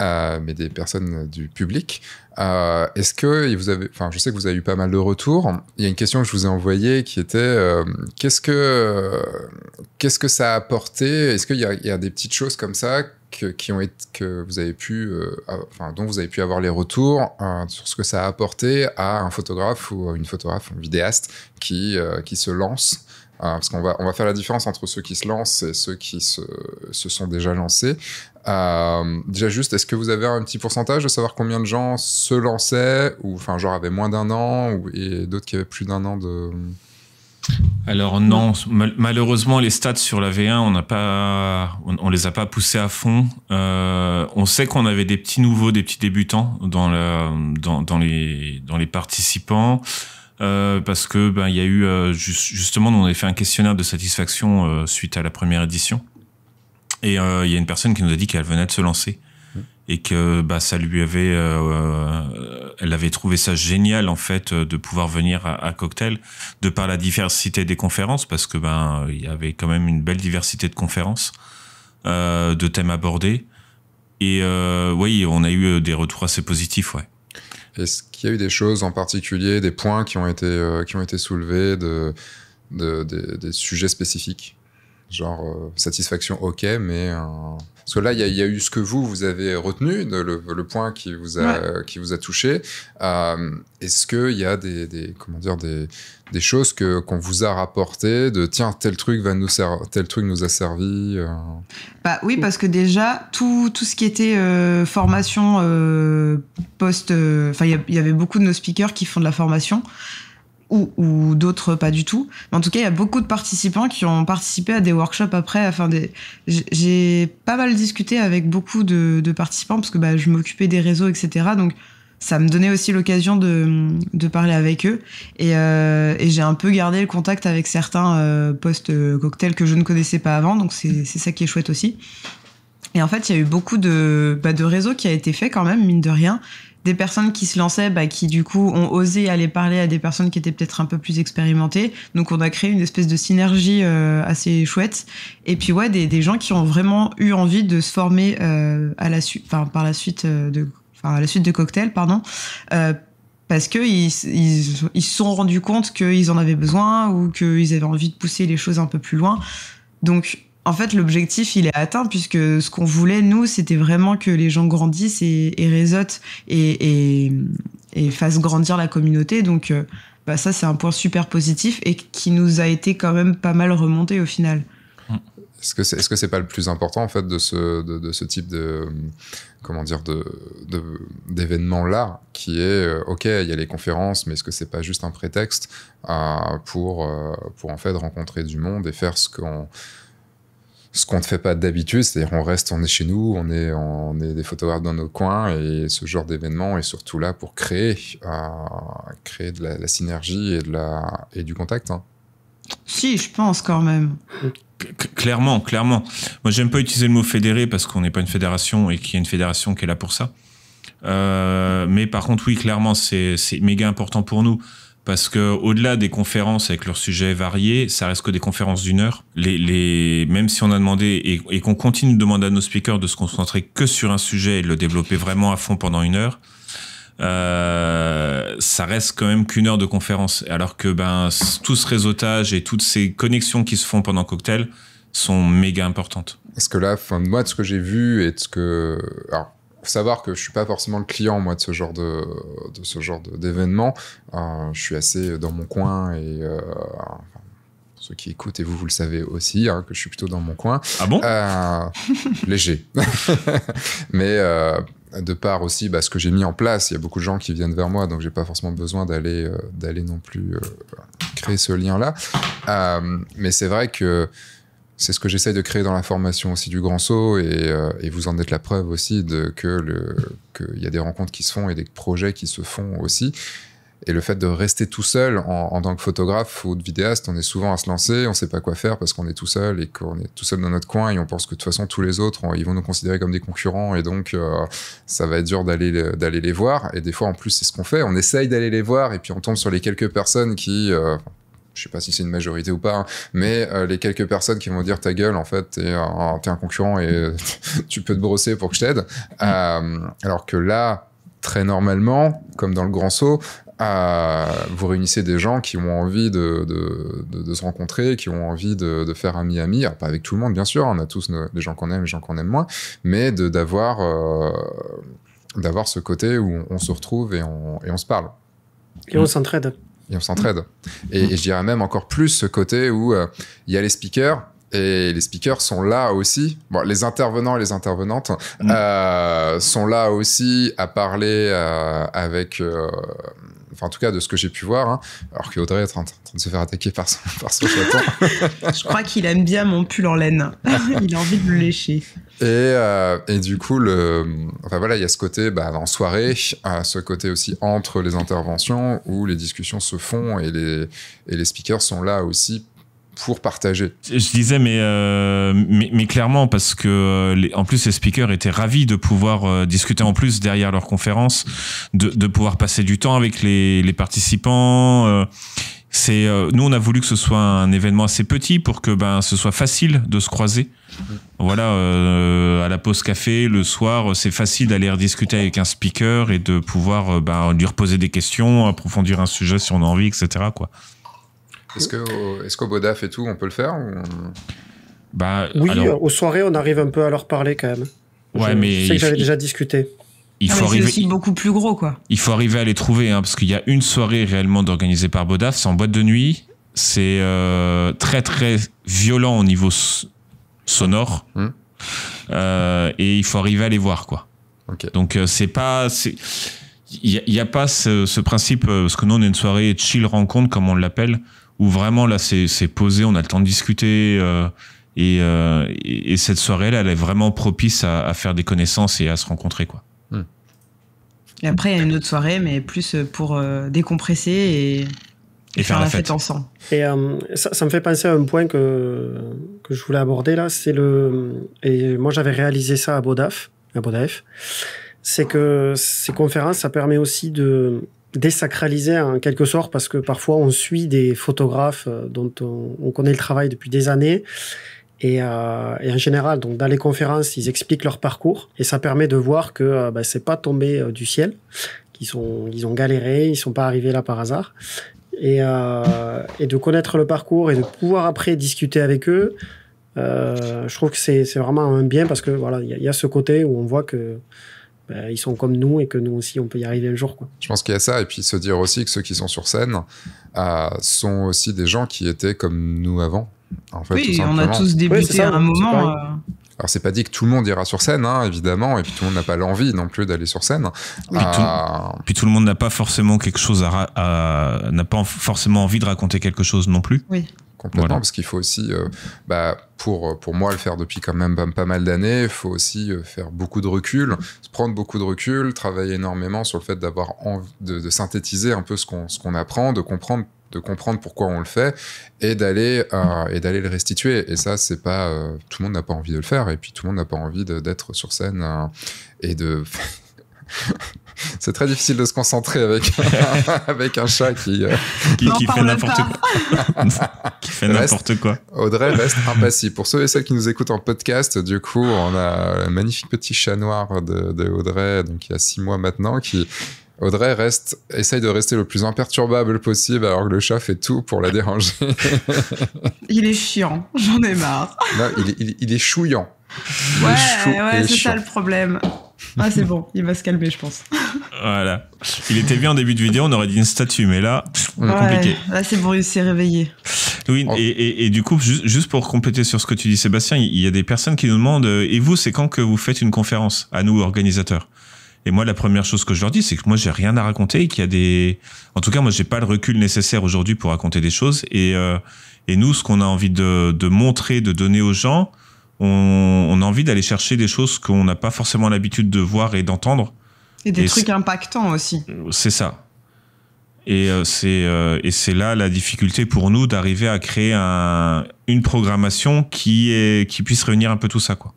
euh, mais des personnes du public. Euh, est-ce que vous avez, enfin, je sais que vous avez eu pas mal de retours. Il y a une question que je vous ai envoyée qui était qu'est-ce que quest que ça a apporté Est-ce qu'il y, a des petites choses comme ça que, qui ont été, que vous avez pu, euh, enfin, dont vous avez pu avoir les retours euh, sur ce que ça a apporté à un photographe ou une photographe, un vidéaste qui, euh, qui se lance. parce qu'on va, on va faire la différence entre ceux qui se lancent et ceux qui se, se sont déjà lancés. déjà juste, est-ce que vous avez un petit pourcentage de savoir combien de gens se lançaient ou enfin genre avaient moins d'un an ou, et d'autres qui avaient plus d'un an de alors non, malheureusement les stats sur la V1, on n'a pas, on, les a pas poussés à fond. Euh, on sait qu'on avait des petits nouveaux, des petits débutants dans, les participants euh, parce que ben il y a eu euh, justement on avait fait un questionnaire de satisfaction suite à la première édition et il y a une personne qui nous a dit qu'elle venait de se lancer et que bah, ça lui avait, euh, elle avait trouvé ça génial en fait euh, de pouvoir venir à, Cocktail, de par la diversité des conférences, parce que ben il y avait quand même une belle diversité de conférences, euh, de thèmes abordés, et oui, on a eu des retours assez positifs, ouais. Est-ce qu'il y a eu des choses en particulier, des points qui ont été qui ont été soulevés de, des sujets spécifiques Genre, euh, satisfaction, ok, mais. Euh, parce que là, il y, a eu ce que vous, vous avez retenu, de, le, le, point qui vous a, qui vous a touché. Euh, est-ce qu'il y a des, comment dire, des, des choses qu'on vous a rapportées, de tiens, tel truc, va nous tel truc nous a servi bah, Oui, parce que déjà, tout, tout ce qui était formation post. Enfin, il y, y, avait beaucoup de nos speakers qui font de la formation ou, ou d'autres pas du tout. en tout cas, il y a beaucoup de participants qui ont participé à des workshops après. Enfin, des... J'ai pas mal discuté avec beaucoup de, de participants parce que bah, je m'occupais des réseaux, etc. Donc, ça me donnait aussi l'occasion de, de, parler avec eux. Et, euh, et j'ai un peu gardé le contact avec certains euh, postes euh, cocktails que je ne connaissais pas avant. Donc, c'est ça qui est chouette aussi. Et en fait, il y a eu beaucoup de, bah, de réseaux qui a été fait quand même, mine de rien des personnes qui se lançaient, bah, qui du coup ont osé aller parler à des personnes qui étaient peut-être un peu plus expérimentées. Donc on a créé une espèce de synergie euh, assez chouette. Et puis ouais, des, gens qui ont vraiment eu envie de se former à la suite, par la suite de, enfin la suite de cocktail, pardon. Euh, parce que se sont rendus compte qu'ils en avaient besoin ou qu'ils avaient envie de pousser les choses un peu plus loin. Donc en fait, l'objectif, il est atteint puisque ce qu'on voulait, nous, c'était vraiment que les gens grandissent et, et réseautent et, fassent grandir la communauté. Donc, euh, bah, ça, c'est un point super positif et qui nous a été quand même pas mal remonté au final. Est-ce que c'est est -ce n'est pas le plus important en fait de ce, de, ce type de comment dire de d'événement là qui est euh, ok il y a les conférences mais est-ce que c'est pas juste un prétexte euh, pour pour en fait rencontrer du monde et faire ce qu'on ce qu'on ne fait pas d'habitude, c'est-à-dire on reste, on est chez nous, on est, on est des photographes dans nos coins, et ce genre d'événement est surtout là pour créer, euh, créer de la, synergie et, du contact. Hein. Si, je pense quand même. Clairement, clairement. Moi, j'aime pas utiliser le mot fédéré parce qu'on n'est pas une fédération et qu'il y a une fédération qui est là pour ça. Euh, mais par contre, oui, clairement, c'est méga important pour nous parce que au-delà des conférences avec leurs sujets variés, ça reste que des conférences d'une heure. Les, même si on a demandé et, qu'on continue de demander à nos speakers de se concentrer que sur un sujet et de le développer vraiment à fond pendant une heure, euh, ça reste quand même qu'une heure de conférence. Alors que ben tout ce réseautage et toutes ces connexions qui se font pendant cocktail sont méga importantes. Est-ce que là, fin, moi, de ce que j'ai vu et de ce que, alors, faut savoir que je suis pas forcément le client moi de ce genre de, ce genre d'événement. Euh, je suis assez dans mon coin et euh, ceux qui écoutent et vous vous le savez aussi hein, que je suis plutôt dans mon coin. Ah bon euh, Léger. Mais de part aussi bah, ce que j'ai mis en place, il y a beaucoup de gens qui viennent vers moi, donc j'ai pas forcément besoin d'aller d'aller non plus créer ce lien là. mais c'est vrai que c'est ce que j'essaie de créer dans la formation aussi du Grand Saut, et, euh, vous en êtes la preuve aussi de, que qu'il y a des rencontres qui se font et des projets qui se font aussi. Et le fait de rester tout seul en, tant que photographe ou de vidéaste, on est souvent à se lancer, on ne sait pas quoi faire parce qu'on est tout seul et qu'on est tout seul dans notre coin et on pense que de toute façon tous les autres, ils vont nous considérer comme des concurrents et donc euh, ça va être dur d'aller les voir. Et des fois en plus c'est ce qu'on fait, on essaye d'aller les voir et puis on tombe sur les quelques personnes qui, euh, je sais pas si c'est une majorité ou pas, hein, mais euh, les quelques personnes qui vont dire ta gueule, en fait, t'es un, concurrent et tu peux te brosser pour que je t'aide. Euh, alors que là, très normalement, comme dans le grand saut, euh, vous réunissez des gens qui ont envie de, se rencontrer, qui ont envie de, faire ami-ami, pas avec tout le monde bien sûr, on a tous des gens qu'on aime, des gens qu'on aime moins, mais d'avoir d'avoir ce côté où on, se retrouve et et on se parle. Et on s'entraide et on s'entraide. Et, je dirais même encore plus ce côté où euh, il y a les speakers. Et les speakers sont là aussi. Bon, les intervenants et les intervenantes mm. euh, sont là aussi à parler euh, avec euh, enfin en tout cas de ce que j'ai pu voir, hein, alors que est en, train de se faire attaquer par son, par son chaton. je crois qu'il aime bien mon pull en laine. il a envie de le lécher. Et, euh, et du coup, le, enfin voilà, il y a ce côté bah, en soirée, euh, ce côté aussi entre les interventions où les discussions se font et les, et les speakers sont là aussi pour partager. Je disais, mais, euh, mais, clairement, parce que euh, en plus, les speakers étaient ravis de pouvoir euh, discuter en plus derrière leur conférence, de, pouvoir passer du temps avec les, participants. c'est nous on a voulu que ce soit un événement assez petit pour que ben ce soit facile de se croiser. Voilà à la pause café le soir, c'est facile d'aller discuter avec un speaker et de pouvoir ben, lui reposer des questions, approfondir un sujet si on a envie, etc. quoi. Est-ce qu'au Bodaf et tout, on peut le faire bah, Oui, aux soirées, on arrive un peu à leur parler quand même. Ouais, mais sais j'avais déjà discuté. Il faut Aussi beaucoup plus gros, quoi. Il faut arriver à les trouver, hein, parce qu'il y a une soirée réellement organisée par Bodaf, c'est en boîte de nuit. C'est euh, très très violent au niveau sonore. Hmm. Euh, et il faut arriver à les voir, quoi. Donc euh, c'est pas, il n'y a, pas ce, ce principe parce que nous on est une soirée chill rencontre comme on l'appelle où vraiment là c'est posé, on a le temps de discuter. Euh, euh, et, cette soirée-là, elle est vraiment propice à, faire des connaissances et à se rencontrer. quoi. Et après, il y a une autre soirée, mais plus pour euh, décompresser et, faire, la fête, ensemble. Et ça, ça, me fait penser à un point que, que je voulais aborder là. C'est le et moi j'avais réalisé ça à Bodaf, à Bodaf. C'est que ces conférences, ça permet aussi de désacraliser en quelque sorte parce que parfois on suit des photographes euh, dont on, connaît le travail depuis des années euh, et, en général, donc dans les conférences, ils expliquent leur parcours et ça permet de voir que euh, bah, c'est pas tombé du ciel, qu'ils ils ont galéré, ils sont pas arrivés là par hasard. Et, de connaître le parcours et de pouvoir après discuter avec eux, je trouve que c'est vraiment un bien parce que voilà, il y, a ce côté où on voit que bah, ils sont comme nous et que nous aussi on peut y arriver un jour. Quoi. Je pense qu'il y a ça et puis se dire aussi que ceux qui sont sur scène euh, sont aussi des gens qui étaient comme nous avant. En fait, oui, on a tous débuté à un moment. Euh. Alors c'est pas dit que tout le monde ira sur scène, hein, évidemment, et puis tout le monde n'a pas l'envie non plus d'aller sur scène. puis, tout, le euh, monde n'a pas forcément quelque chose à, à n'a pas forcément envie de raconter quelque chose non plus. Oui complètement, parce qu'il faut aussi, euh, bah, pour, pour moi, le faire depuis quand même pas mal d'années, il faut aussi euh, faire beaucoup de recul, se prendre beaucoup de recul, travailler énormément sur le fait d'avoir de, de, synthétiser un peu ce qu'on apprend, de comprendre de comprendre pourquoi on le fait et d'aller euh, et d'aller le restituer et ça c'est pas tout le monde n'a pas envie de le faire et puis tout le monde n'a pas envie d'être sur scène et de c'est très difficile de se concentrer avec, avec un chat qui, euh, qui, fait n'importe quoi. qui fait n'importe quoi. Audrey reste impassible. Pour ceux et celles qui nous écoutent en podcast, du coup, on a le magnifique petit chat noir de, de Audrey, donc il y a six mois maintenant, qui Audrey reste, essaye de rester le plus imperturbable possible alors que le chat fait tout pour la déranger. il est chiant, j'en ai marre. Non, il, est, il, est chouillant. ouais, ouais c'est ça le problème. Ah, c'est bon, il va se calmer, je pense. voilà. Il était bien en début de vidéo, on aurait dit une statue, mais là, on a compliqué. Là, c'est bon, il s'est réveillé. Oui, et, du coup, juste pour compléter sur ce que tu dis, Sébastien, il y a des personnes qui nous demandent euh, Et vous, c'est quand que vous faites une conférence à nous, organisateurs Et moi, la première chose que je leur dis, c'est que moi, j'ai rien à raconter et qu'il y a des. En tout cas, moi, j'ai pas le recul nécessaire aujourd'hui pour raconter des choses. Et, euh, nous, ce qu'on a envie de montrer, de donner aux gens, on, a envie d'aller chercher des choses qu'on n'a pas forcément l'habitude de voir et d'entendre. Et des trucs impactants aussi. C'est ça. Et euh, c'est euh, c'est là la difficulté pour nous d'arriver à créer un, une programmation qui est qui puisse réunir un peu tout ça quoi.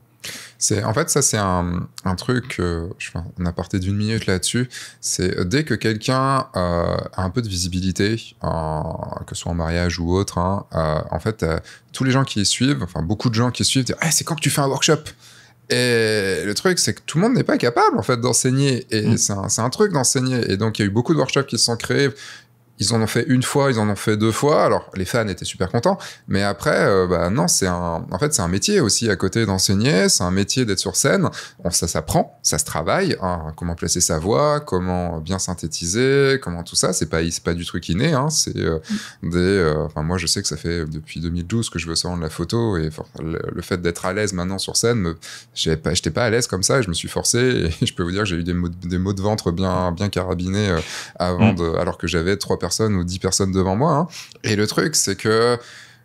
C'est en fait ça c'est un, truc. on a parté d'une minute là-dessus. C'est euh, dès que quelqu'un euh, a un peu de visibilité, en, euh, que ce soit en mariage ou autre. Hein, en fait, tous les gens qui y suivent, enfin beaucoup de gens qui suivent, disent «Eh, c'est quand que tu fais un workshop. Et le truc, c'est que tout le monde n'est pas capable, en fait, d'enseigner. Et mmh. c'est un, un, truc d'enseigner. Et donc, il y a eu beaucoup de workshops qui se sont créés ils en ont fait une fois, ils en ont fait deux fois. Alors les fans étaient super contents, mais après, euh, bah, non, c'est un, en fait, c'est un métier aussi à côté d'enseigner, c'est un métier d'être sur scène. On, ça s'apprend, ça se travaille. Hein. comment placer sa voix, comment bien synthétiser, comment tout ça. C'est pas, c'est pas du truc inné. Hein. c'est euh, des. Euh, moi, je sais que ça fait depuis 2012 que je veux sortir de la photo et le, fait d'être à l'aise maintenant sur scène, j'étais pas, pas à l'aise comme ça. je me suis forcé et je peux vous dire que j'ai eu des maux, de ventre bien, bien carabinés avant mmh. de, alors que j'avais trois personnes ou 10 personnes devant moi. Hein. Et le truc, c'est que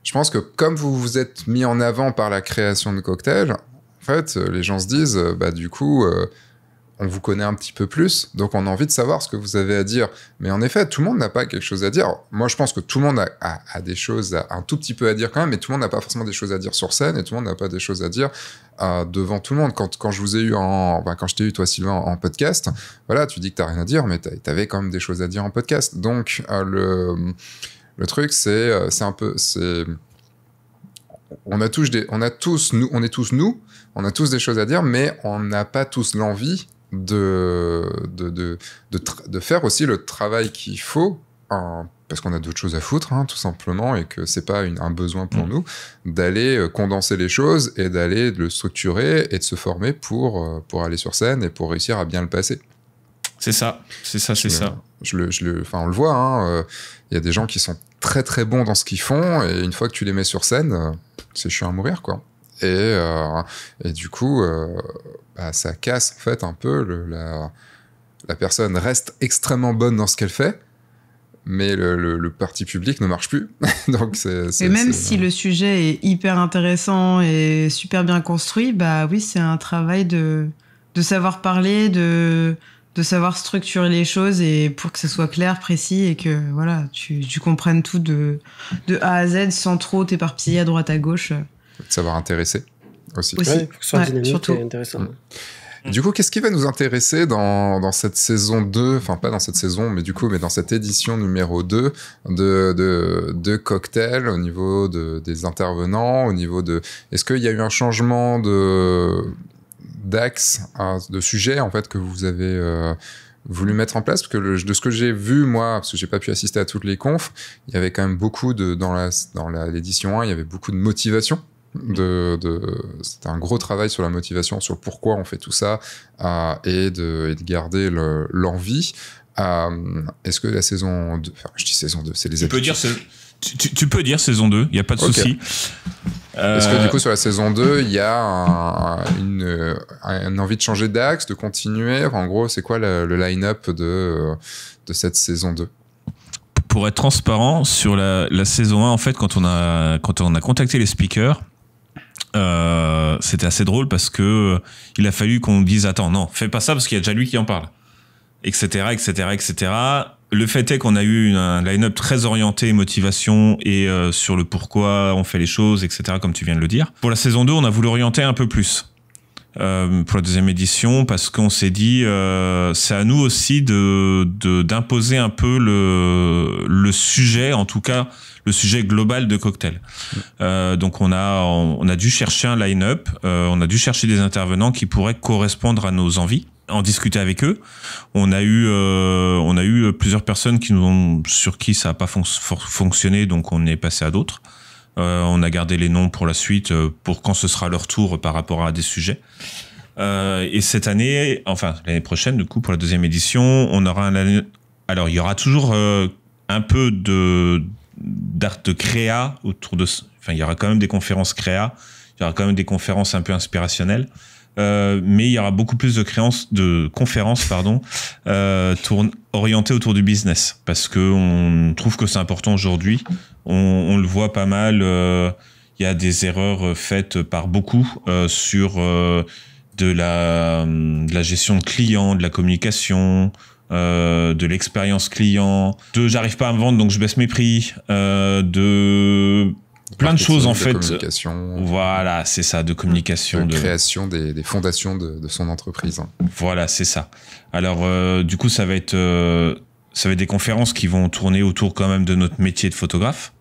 je pense que comme vous vous êtes mis en avant par la création de cocktails, en fait, euh, les gens se disent, euh, bah, du coup, euh, on vous connaît un petit peu plus, donc on a envie de savoir ce que vous avez à dire. Mais en effet, tout le monde n'a pas quelque chose à dire. Moi, je pense que tout le monde a, des choses, un tout petit peu à dire quand même, mais tout le monde n'a pas forcément des choses à dire sur scène et tout le monde n'a pas des choses à dire euh, devant tout le monde. Quand, quand je vous ai eu en, quand je t'ai eu toi Sylvain en, podcast, voilà, tu dis que tu t'as rien à dire, mais t'avais quand même des choses à dire en podcast. Donc euh, le, le truc, c'est euh, c'est un peu, c'est on a tous des, on a tous nous, on est tous nous, on a tous des choses à dire, mais on n'a pas tous l'envie de, de, de, de, faire aussi le travail qu'il faut parce qu'on a d'autres choses à foutre, hein, tout simplement, et que c'est pas un besoin pour mm. nous d'aller euh, condenser les choses et d'aller le structurer et de se former pour, euh, pour aller sur scène et pour réussir à bien le passer. C'est ça, c'est ça, c'est ça. Je le, je le, enfin, on le voit, hein, euh, il y a des gens qui sont très très bons dans ce qu'ils font, et une fois que tu les mets sur scène, c'est chiant à mourir, quoi. Et, et du coup, bah, ça casse en fait un peu la, personne reste extrêmement bonne dans ce qu'elle fait, mais le, parti public ne marche plus. Donc c'est, et même si le sujet est hyper intéressant et super bien construit, bah oui, c'est un travail de, de savoir parler, de, de savoir structurer les choses et pour que ce soit clair, précis et que voilà, tu, tu comprennes tout de, de A à Z sans trop t'éparpiller à droite à gauche. De savoir intéresser aussi. surtout. intéressant. Mm. Mm. Du coup, qu'est-ce qui va nous intéresser dans, dans cette saison 2, enfin pas dans cette saison, mais du coup, mais dans cette édition numéro 2 de, de, Cocktail au niveau de, des intervenants, au niveau de... Est-ce qu'il y a eu un changement de d'axe, hein, de sujet en fait que vous avez... Euh, voulu mettre en place parce que de ce que j'ai vu moi parce que j'ai pas pu assister à toutes les confs il y avait quand même beaucoup de dans la dans l'édition 1 il y avait beaucoup de motivation de, de un gros travail sur la motivation, sur pourquoi on fait tout ça et, de, et, garder l'envie. Euh, est-ce que la saison 2, enfin, je dis saison 2, c'est les tu peux, dire, tu, peux dire saison 2, il n'y a pas de souci. Est-ce euh, que du coup sur la saison 2, il y a une, envie de changer d'axe, de continuer En gros, c'est quoi le, line-up de, de cette saison 2 Pour être transparent, sur la, la, saison 1, en fait, quand on a, quand on a contacté les speakers, euh, c'était assez drôle parce que euh, il a fallu qu'on dise attends non fais pas ça parce qu'il y a déjà lui qui en parle etc etc etc le fait est qu'on a eu un line-up très orienté motivation et euh, sur le pourquoi on fait les choses, etc., comme tu viens de le dire. Pour la saison 2, on a voulu orienter un peu plus pour la deuxième édition parce qu'on s'est dit, c'est à nous aussi d'imposer de, un peu le, le sujet, en tout cas le sujet global de cocktail. Euh, donc on a on, a dû chercher un line-up, euh, on a dû chercher des intervenants qui pourraient correspondre à nos envies en discuter avec eux. On a eu, euh, on a eu plusieurs personnes qui nous ont, sur qui ça n'a pas fonctionné, donc on est passé à d'autres. on a gardé les noms pour la suite, pour quand ce sera leur tour par rapport à des sujets. et cette année, enfin l'année prochaine, du coup, pour la deuxième édition, on aura un. Alors, il y aura toujours un peu de d'art créa autour de. Enfin, il y aura quand même des conférences créa, il y aura quand même des conférences un peu inspirationnelles. Euh, mais il y aura beaucoup plus de, créances, de conférences pardon, euh, orientées autour du business parce que on trouve que c'est important aujourd'hui. On, le voit pas mal. Euh, il y a des erreurs faites par beaucoup sur de la, de la gestion de clients, de la communication, euh, de l'expérience client, de j'arrive pas à me vendre donc je baisse mes prix, euh, de plein de choses en fait. Communication. Voilà, c'est ça, de communication. De, création des, fondations de, son entreprise. Hein. Voilà, c'est ça. Alors euh, du coup, ça va être ça va être des conférences qui vont tourner autour quand même de notre métier de photographe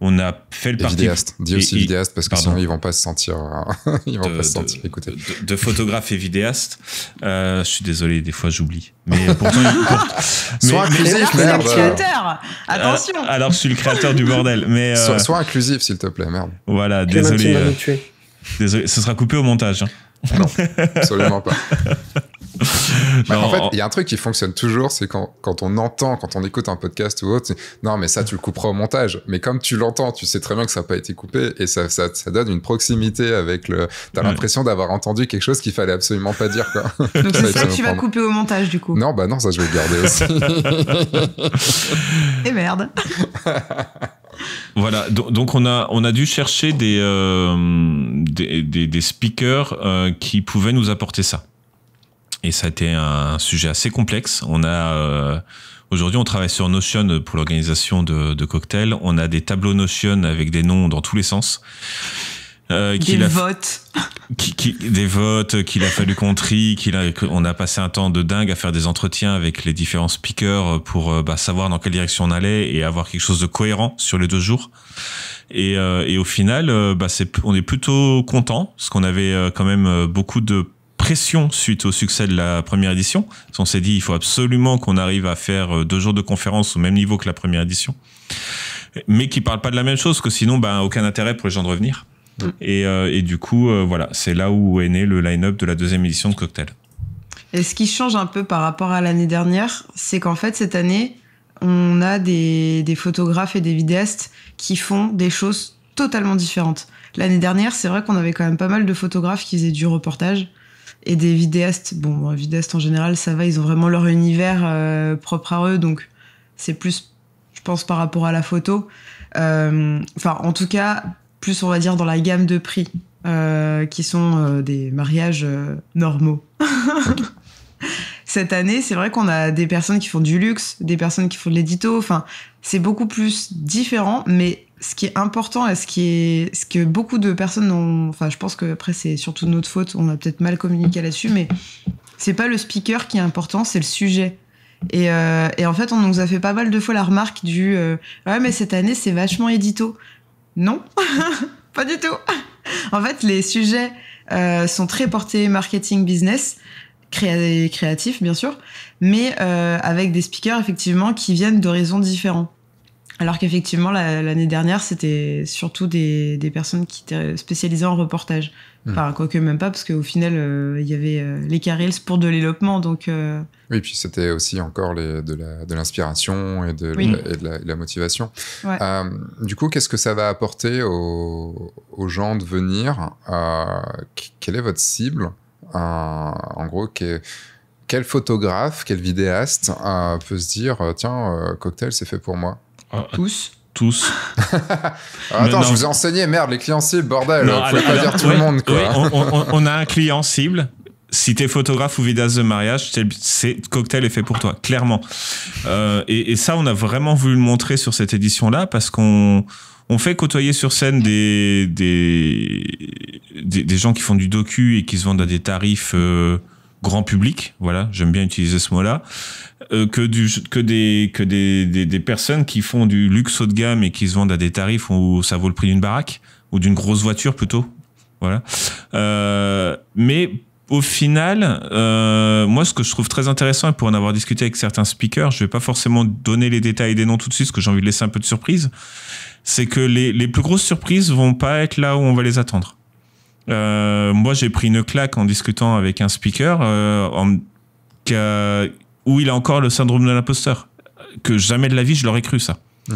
on a fait le parti. Dis aussi vidéaste parce que sinon ils vont pas se sentir, ils vont pas se sentir écoutez. De, photographe et vidéaste. Euh, je suis désolé, des fois j'oublie. Mais pourtant, sois inclusif, mais, merde. Attention. Euh, alors je suis le créateur du bordel, mais euh, sois, inclusif s'il te plaît, merde. Voilà, désolé. désolé, ce sera coupé au montage. Hein. Ah non, absolument pas. Bah, en fait, il y a un truc qui fonctionne toujours, c'est quand, on entend, quand on écoute un podcast ou autre, non, mais ça, tu le couperas au montage. Mais comme tu l'entends, tu sais très bien que ça n'a pas été coupé et ça, ça, donne une proximité avec le. T'as l'impression d'avoir entendu quelque chose qu'il fallait absolument pas dire, quoi. Donc c'est ça tu vas couper au montage, du coup. Non, bah non, ça, je vais le garder aussi. et eh, merde. Voilà, donc on a, on a dû chercher des, euh, des, des, speakers euh, qui pouvaient nous apporter ça. Et ça a été un sujet assez complexe. On a euh, Aujourd'hui, on travaille sur Notion pour l'organisation de, de, cocktails. On a des tableaux Notion avec des noms dans tous les sens. Euh, des votes. Qui, qui, des votes qu'il a fallu qu'on trie, qu'il a, on a passé un temps de dingue à faire des entretiens avec les différents speakers pour euh, bah, savoir dans quelle direction on allait et avoir quelque chose de cohérent sur les deux jours. Et, euh, et au final, euh, bah, on est plutôt content parce qu'on avait quand même beaucoup de pression suite au succès de la première édition. On s'est dit, il faut absolument qu'on arrive à faire euh, deux jours de conférence au même niveau que la première édition, mais qui parle pas de la même chose, que sinon, ben, aucun intérêt pour les gens de revenir. Mm. Euh, et, du coup, euh, voilà, c'est là où est né le line-up de la deuxième édition de Cocktail. Et ce qui change un peu par rapport à l'année dernière, c'est qu'en fait, cette année, on a des, des photographes et des vidéastes qui font des choses totalement différentes. L'année dernière, c'est vrai qu'on avait quand même pas mal de photographes qui faisaient du reportage, et des vidéastes. Bon, bon, vidéastes en général, ça va, ils ont vraiment leur univers euh, propre à eux, donc c'est plus, je pense, par rapport à la photo. Euh, enfin, en tout cas, plus on va dire dans la gamme de prix, euh, qui sont des mariages normaux. Cette année, c'est vrai qu'on a des personnes qui font du luxe, des personnes qui font de l'édito. Enfin, c'est beaucoup plus différent, mais ce qui est important et ce qui est ce que beaucoup de personnes ont enfin je pense que après c'est surtout notre faute on a peut-être mal communiqué là-dessus mais c'est pas le speaker qui est important c'est le sujet et, euh, en fait on nous a fait pas mal de fois la remarque du euh, ouais mais cette année c'est vachement édito non pas du tout en fait les sujets euh, sont très portés marketing business créatifs bien sûr mais avec des speakers effectivement qui viennent d'horizons différents alors qu'effectivement, l'année dernière, c'était surtout des, personnes qui étaient spécialisées en reportage. Hmm. Enfin, quoique même pas, parce qu'au final, euh, il y avait euh, les carrels pour de l'éloppement. Donc, euh, Oui, puis c'était aussi encore de l'inspiration et, de, la, motivation. du coup, qu'est-ce que ça va apporter aux, gens de venir Quelle est votre cible En gros, quel photographe, quel vidéaste peut se dire tiens, cocktail, c'est fait pour moi ah, ah, tous tous. attends, je vous ai enseigné, merde, les clients cibles, bordel. Non, pas dire tout le monde, on, a un client cible. Si tu es photographe ou vidéaste de mariage, c'est cocktail est fait pour toi, clairement. Euh, et, ça, on a vraiment voulu le montrer sur cette édition-là parce qu'on on fait côtoyer sur scène des des, des, gens qui font du docu et qui se vendent à des tarifs. Euh, grand public, voilà, j'aime bien utiliser ce mot-là, euh, que du que des que des, des, personnes qui font du luxe haut de gamme et qui se vendent à des tarifs où ça vaut le prix d'une baraque ou d'une grosse voiture plutôt, voilà. Euh, mais au final, euh, moi, ce que je trouve très intéressant, et pour en avoir discuté avec certains speakers, je vais pas forcément donner les détails et des noms tout de suite, parce que j'ai envie de laisser un peu de surprise, c'est que les, les plus grosses surprises vont pas être là où on va les attendre. Euh, moi, j'ai pris une claque en discutant avec un speaker euh, en, où il a encore le syndrome de l'imposteur. Que jamais de la vie, je l'aurais cru ça. Hmm.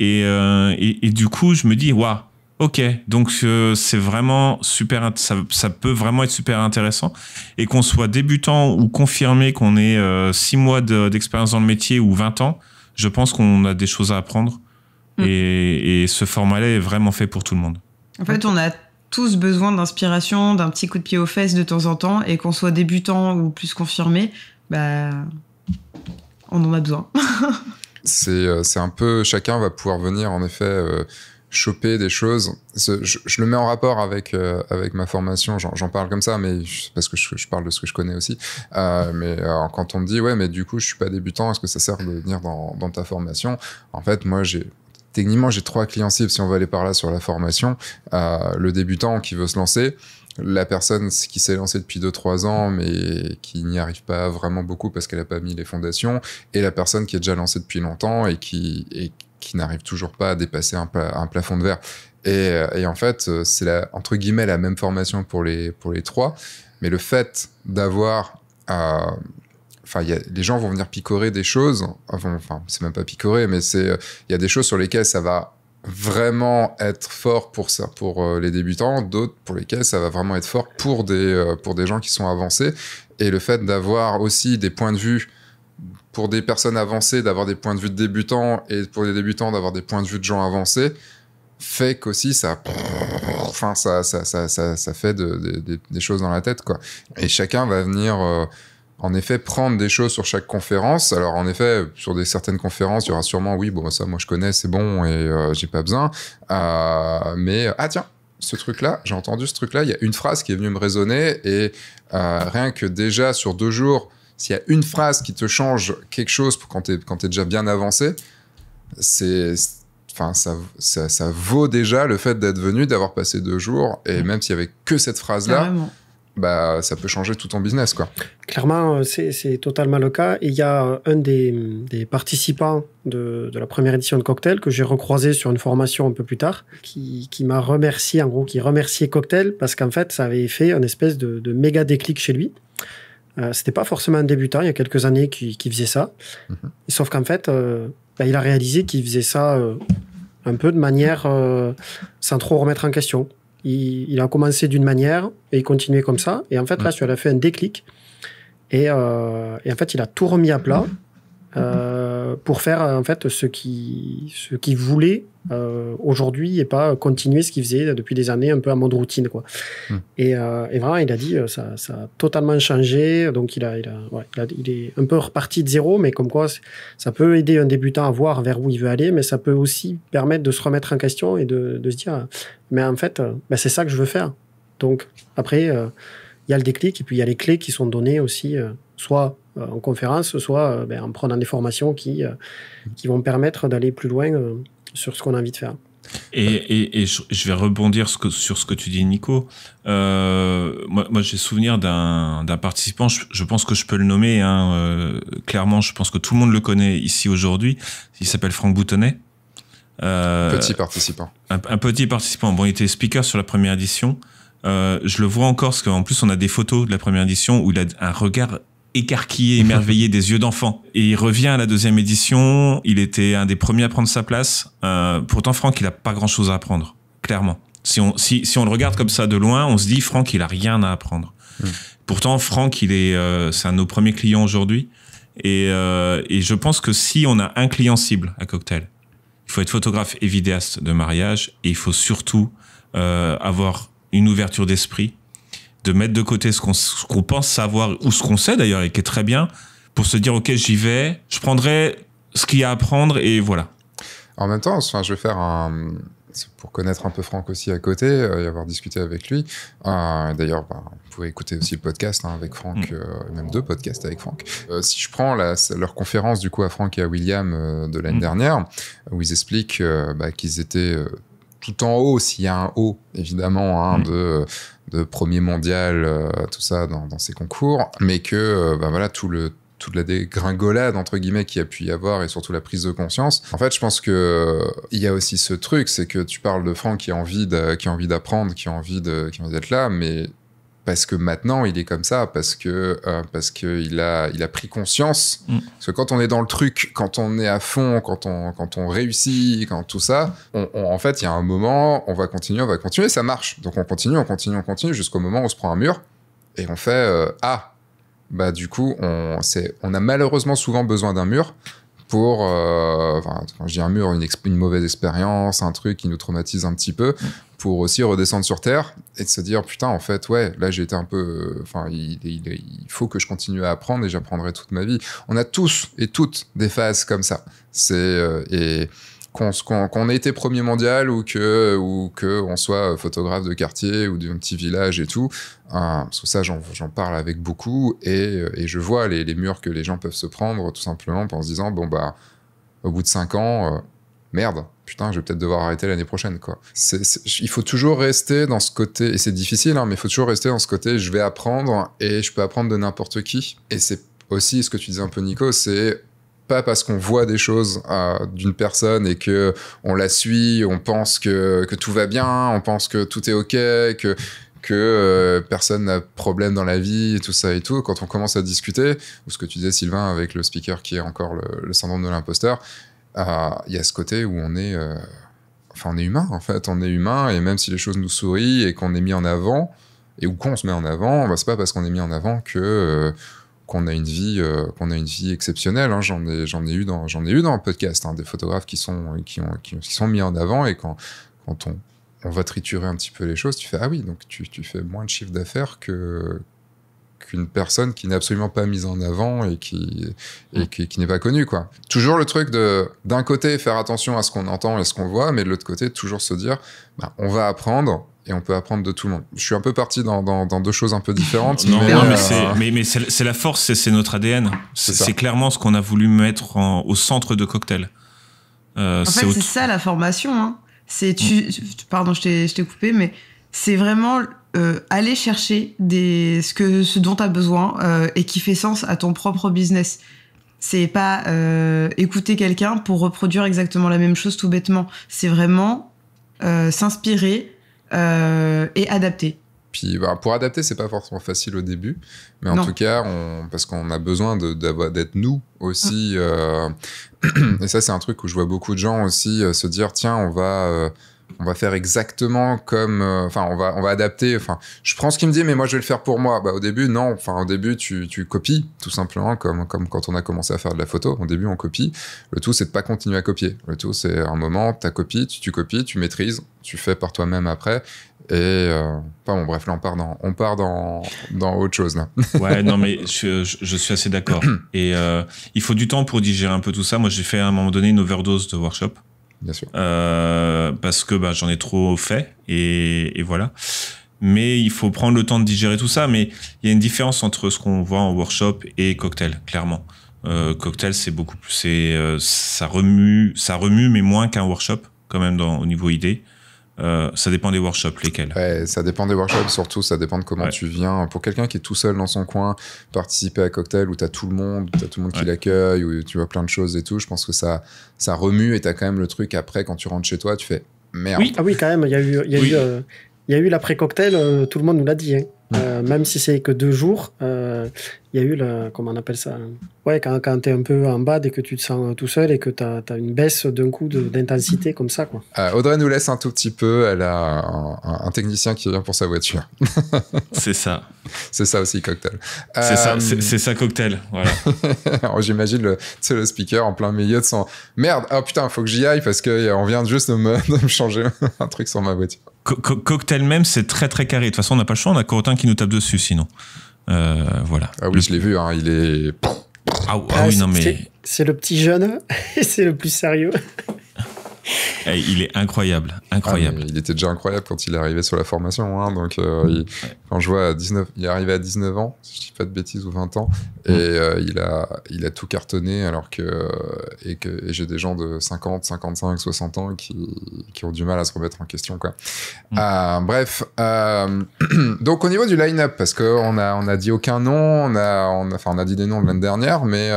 Euh, et, du coup, je me dis, waouh, ok, donc c'est vraiment super, ça, peut vraiment être super intéressant. Et qu'on soit débutant ou confirmé, qu'on ait 6 mois d'expérience dans le métier ou 20 ans, je pense qu'on a des choses à apprendre. Hmm. Et, et ce format-là est vraiment fait pour tout le monde. En fait, on a tous besoin d'inspiration, d'un petit coup de pied aux fesses de temps en temps, et qu'on soit débutant ou plus confirmé, bah, on en a besoin. Euh, c'est un peu, chacun va pouvoir venir en effet euh, choper des choses. Je, le mets en rapport avec, euh, avec ma formation, j'en parle comme ça, mais parce que je, parle de ce que je connais aussi. mais quand on me dit, ouais, mais du coup, je suis pas débutant, est-ce que ça sert de venir dans, dans ta formation En fait, moi, j'ai techniquement, j'ai trois clients cibles, si on veut aller par là sur la formation. Euh, le débutant qui veut se lancer, la personne qui s'est lancée depuis 2-3 ans, mais qui n'y arrive pas vraiment beaucoup parce qu'elle n'a pas mis les fondations, et la personne qui est déjà lancée depuis longtemps et qui, n'arrive toujours pas à dépasser un, plafond de verre. Et, euh, en fait, euh, c'est entre guillemets la même formation pour les, trois, mais le fait d'avoir enfin, les gens vont venir picorer des choses. Enfin, c'est même pas picorer, mais c'est, euh, il y a des choses sur lesquelles ça va vraiment être fort pour ça, pour euh, les débutants, d'autres pour lesquelles ça va vraiment être fort pour des, euh, pour des gens qui sont avancés. Et le fait d'avoir aussi des points de vue pour des personnes avancées, d'avoir des points de vue de débutants et pour les débutants d'avoir des points de vue de gens avancés, fait qu'aussi ça, enfin, ça ça, ça, ça, fait des choses dans la tête, quoi. Et chacun va venir, en effet prendre des choses sur chaque conférence. Alors en effet, sur des certaines conférences, il y aura sûrement oui, bon bah, ça moi je connais, c'est bon et euh, j'ai pas besoin. Euh, mais ah tiens, ce truc-là, j'ai entendu ce truc-là, il y a une phrase qui est venue me raisonner et euh, rien que déjà sur deux jours, s'il y a une phrase qui te change quelque chose pour quand tu es déjà bien avancé, c'est ça, ça, vaut déjà le fait d'être venu, d'avoir passé deux jours, et mm. même s'il y avait que cette phrase-là, bah, ça peut changer tout ton business. Quoi. Clairement, euh, c'est totalement le cas. il y a un des, participants de, la première édition de Cocktail que j'ai recroisé sur une formation un peu plus tard, qui, m'a remercié, en gros, qui remerciait Cocktail parce qu'en fait, ça avait fait une espèce de, méga déclic chez lui. Euh, C'était pas forcément un débutant, il y a quelques années, qui, faisait ça. Mm-hmm. Sauf qu'en fait, euh, bah, il a réalisé qu'il faisait ça euh, un peu de manière sans trop remettre en question. Il, a commencé d'une manière et il continuait comme ça. Et en fait, là, tu as fait un déclic. Euh, et, en fait, il a tout remis à plat. Euh, pour faire en fait ce qui ce qui voulait euh, aujourd'hui et pas continuer ce qu'il faisait depuis des années un peu en mode routine quoi. Hmm. Et, euh, et, vraiment il a dit ça, ça a totalement changé donc il a il, a, est un peu reparti de zéro mais comme quoi ça peut aider un débutant à voir vers où il veut aller mais ça peut aussi permettre de se remettre en question et de, de se dire mais en fait ben, c'est ça que je veux faire donc après il y a le déclic et puis il y a les clés qui sont données aussi soit en conférence, soit euh, ben, en prenant des formations qui, euh, qui vont permettre d'aller plus loin euh, sur ce qu'on a envie de faire. Et, et, je vais rebondir sur ce que tu dis, Nico. moi, moi j'ai souvenir d'un participant, je, pense que je peux le nommer, hein, clairement, je pense que tout le monde le connaît ici aujourd'hui. Il s'appelle Franck Boutonnet. Euh, petit participant. Un, un, petit participant. Bon, il était speaker sur la première édition. je le vois encore, parce qu'en plus, on a des photos de la première édition où il a un regard écarquillé, émerveillé des yeux d'enfant. Et il revient à la deuxième édition. Il était un des premiers à prendre sa place. Euh, pourtant, Franck, il n'a pas grand-chose à apprendre, clairement. Si on, si, on le regarde comme ça de loin, on se dit, Franck, il a rien à apprendre. Hmm. Pourtant, Franck, il est, euh, c'est un de nos premiers clients aujourd'hui. Euh, et, je pense que si on a un client cible à Cocktail, il faut être photographe et vidéaste de mariage et il faut surtout avoir une ouverture d'esprit de mettre de côté ce qu'on pense savoir ou ce qu'on sait d'ailleurs et qui est très bien pour se dire ok j'y vais, je prendrai ce qu'il y a à prendre et voilà. En même temps, enfin, je vais faire un pour connaître un peu Franck aussi à côté euh, et avoir discuté avec lui. Euh, d'ailleurs, ben, vous pouvez écouter aussi le podcast hein, avec Franck, mm. euh, même deux podcasts avec Franck. si je prends leur conférence du coup à Franck et à William de l'année mm. dernière, où ils expliquent bah, qu'ils étaient tout en haut, s'il y a un haut, évidemment, hein, mm. de de premier mondial, euh, tout ça, dans, dans, ces concours, mais que ben voilà, tout le, toute la dégringolade entre guillemets qui a pu y avoir et surtout la prise de conscience. En fait, je pense qu'il euh, il y a aussi ce truc, c'est que tu parles de Franck qui a envie qui a envie d'apprendre, qui a envie de, qui a envie d'être là, mais parce que maintenant il est comme ça, parce que euh, parce que il a il a pris conscience. Mm. Parce que quand on est dans le truc, quand on est à fond, quand on quand on réussit, quand tout ça, en fait il y a un moment, on va continuer, on va continuer, ça marche. Donc on continue, on continue, on continue jusqu'au moment où on se prend un mur et on fait euh, ah bah du coup on on a malheureusement souvent besoin d'un mur pour, euh, enfin, quand je dis un mur, une, mauvaise expérience, un truc qui nous traumatise un petit peu, pour aussi redescendre sur terre et de se dire putain, en fait, ouais, là j'ai été un peu, euh, enfin, il, il, faut que je continue à apprendre et j'apprendrai toute ma vie. On a tous et toutes des phases comme ça. C'est euh, et qu'on ait été premier mondial ou que ou que on soit euh, photographe de quartier ou d'un petit village et tout hein, parce que ça j'en parle avec beaucoup et, euh, je vois les, murs que les gens peuvent se prendre tout simplement en se disant bon bah au bout de cinq ans euh, merde putain je vais peut-être devoir arrêter l'année prochaine quoi il faut toujours rester dans ce côté et c'est difficile hein, mais il faut toujours rester dans ce côté je vais apprendre et je peux apprendre de n'importe qui et c'est aussi ce que tu disais un peu Nico c'est pas parce qu'on voit des choses à euh, d'une personne et que on la suit, on pense que, que tout va bien, on pense que tout est ok, que que euh, personne n'a problème dans la vie et tout ça et tout. Quand on commence à discuter, ou ce que tu disais Sylvain avec le speaker qui est encore le, syndrome de l'imposteur, euh, il y a ce côté où on est, enfin on est humain en fait, on est humain et même si les choses nous sourient et qu'on est mis en avant et où qu'on se met en avant, bah, c'est pas parce qu'on est mis en avant que qu'on a une vie euh, a une vie exceptionnelle hein. j'en ai j'en ai eu dans j'en ai eu dans le podcast hein, des photographes qui sont qui qui, sont mis en avant et quand quand on on va triturer un petit peu les choses tu fais ah oui donc tu, fais moins de chiffre d'affaires que qu'une personne qui n'est absolument pas mise en avant et qui, qui, n'est pas connue. Quoi. Toujours le truc de, d'un côté, faire attention à ce qu'on entend et ce qu'on voit, mais de l'autre côté, toujours se dire, bah, on va apprendre, et on peut apprendre de tout le monde. Je suis un peu parti dans, deux choses un peu différentes. non, mais, euh, c'est la force, c'est notre ADN. C'est clairement ce qu'on a voulu mettre au centre de Cocktail. Euh, en fait, c'est ça la formation. Hein. C'est mm. pardon, je t'ai coupé, mais c'est vraiment euh, aller chercher des, ce, que, ce dont tu as besoin et qui fait sens à ton propre business. C'est pas écouter quelqu'un pour reproduire exactement la même chose tout bêtement. C'est vraiment s'inspirer euh, et adapter. Puis bah, pour adapter, c'est pas forcément facile au début, mais en tout cas, on, parce qu'on a besoin d'être nous aussi. Ah. Euh, et ça, c'est un truc où je vois beaucoup de gens aussi euh, se dire tiens, on va on va faire exactement comme, euh, enfin, on va, on va adapter. Enfin, je prends ce qu'il me dit, mais moi je vais le faire pour moi. Bah, au début, non. Enfin, au début, tu, tu, copies tout simplement, comme, comme quand on a commencé à faire de la photo. Au début, on copie. Le tout, c'est de pas continuer à copier. Le tout, c'est un moment, tu copies, tu, tu, copies, tu maîtrises, tu fais par toi-même après. Et pas euh, bon, bref, là, on part dans, on part dans, dans autre chose là. ouais, non, mais je, je, suis assez d'accord. Et euh, il faut du temps pour digérer un peu tout ça. Moi, j'ai fait à un moment donné une overdose de workshop. Euh, parce que bah, j'en ai trop fait et, voilà. Mais il faut prendre le temps de digérer tout ça. Mais il y a une différence entre ce qu'on voit en workshop et cocktail, clairement. Euh, cocktail, c'est beaucoup plus, c'est euh, ça remue, ça remue, mais moins qu'un workshop quand même dans, au niveau idée. Euh, ça dépend des workshops, lesquels ouais, Ça dépend des workshops, surtout, ça dépend de comment tu viens. Pour quelqu'un qui est tout seul dans son coin, participer à cocktail où tu as tout le monde, tu as tout le monde qui l'accueille, où tu vois plein de choses et tout, je pense que ça, ça remue et tu as quand même le truc après, quand tu rentres chez toi, tu fais merde. Oui, ah oui quand même, il y a eu, y a eu, euh, y a eu l'après-cocktail, euh, tout le monde nous l'a dit. Hein. Euh, même si c'est que deux jours, euh, il y a eu, la, comment on appelle ça Ouais, quand, quand tu es un peu en bas et que tu te sens euh, tout seul et que tu as, une baisse d'un coup d'intensité comme ça. Quoi. Audrey nous laisse un tout petit peu, elle a un, technicien qui vient pour sa voiture. c'est ça. C'est ça aussi, cocktail. C'est ça, ça, cocktail. Voilà. J'imagine le, le speaker en plein milieu de son. Merde, oh, putain, faut que j'y aille parce qu'on vient juste de me, de me changer un truc sur ma voiture cocktail même, c'est très très carré. De toute façon, on n'a pas le choix, on a Corotin qui nous tape dessus sinon. Euh, voilà. Ah oui, je l'ai vu, hein, il est. Ah, ah, ah non mais. C'est le petit jeune et c'est le plus sérieux. Eh, il est incroyable, incroyable. Ah, il était déjà incroyable quand il est arrivé sur la formation. Hein, donc, euh, mm. il, quand je vois à 19, il est arrivé à 19 ans, si je dis pas de bêtises, ou 20 ans, mm. et euh, il, a, il a tout cartonné alors que, euh, et que j'ai des gens de 50, 55, 60 ans qui, qui, ont du mal à se remettre en question. Quoi. Mm. Ah, bref, donc au niveau du line-up, parce qu'on a, on a dit aucun nom, on a, on a, enfin, on a dit des noms l'année dernière, mais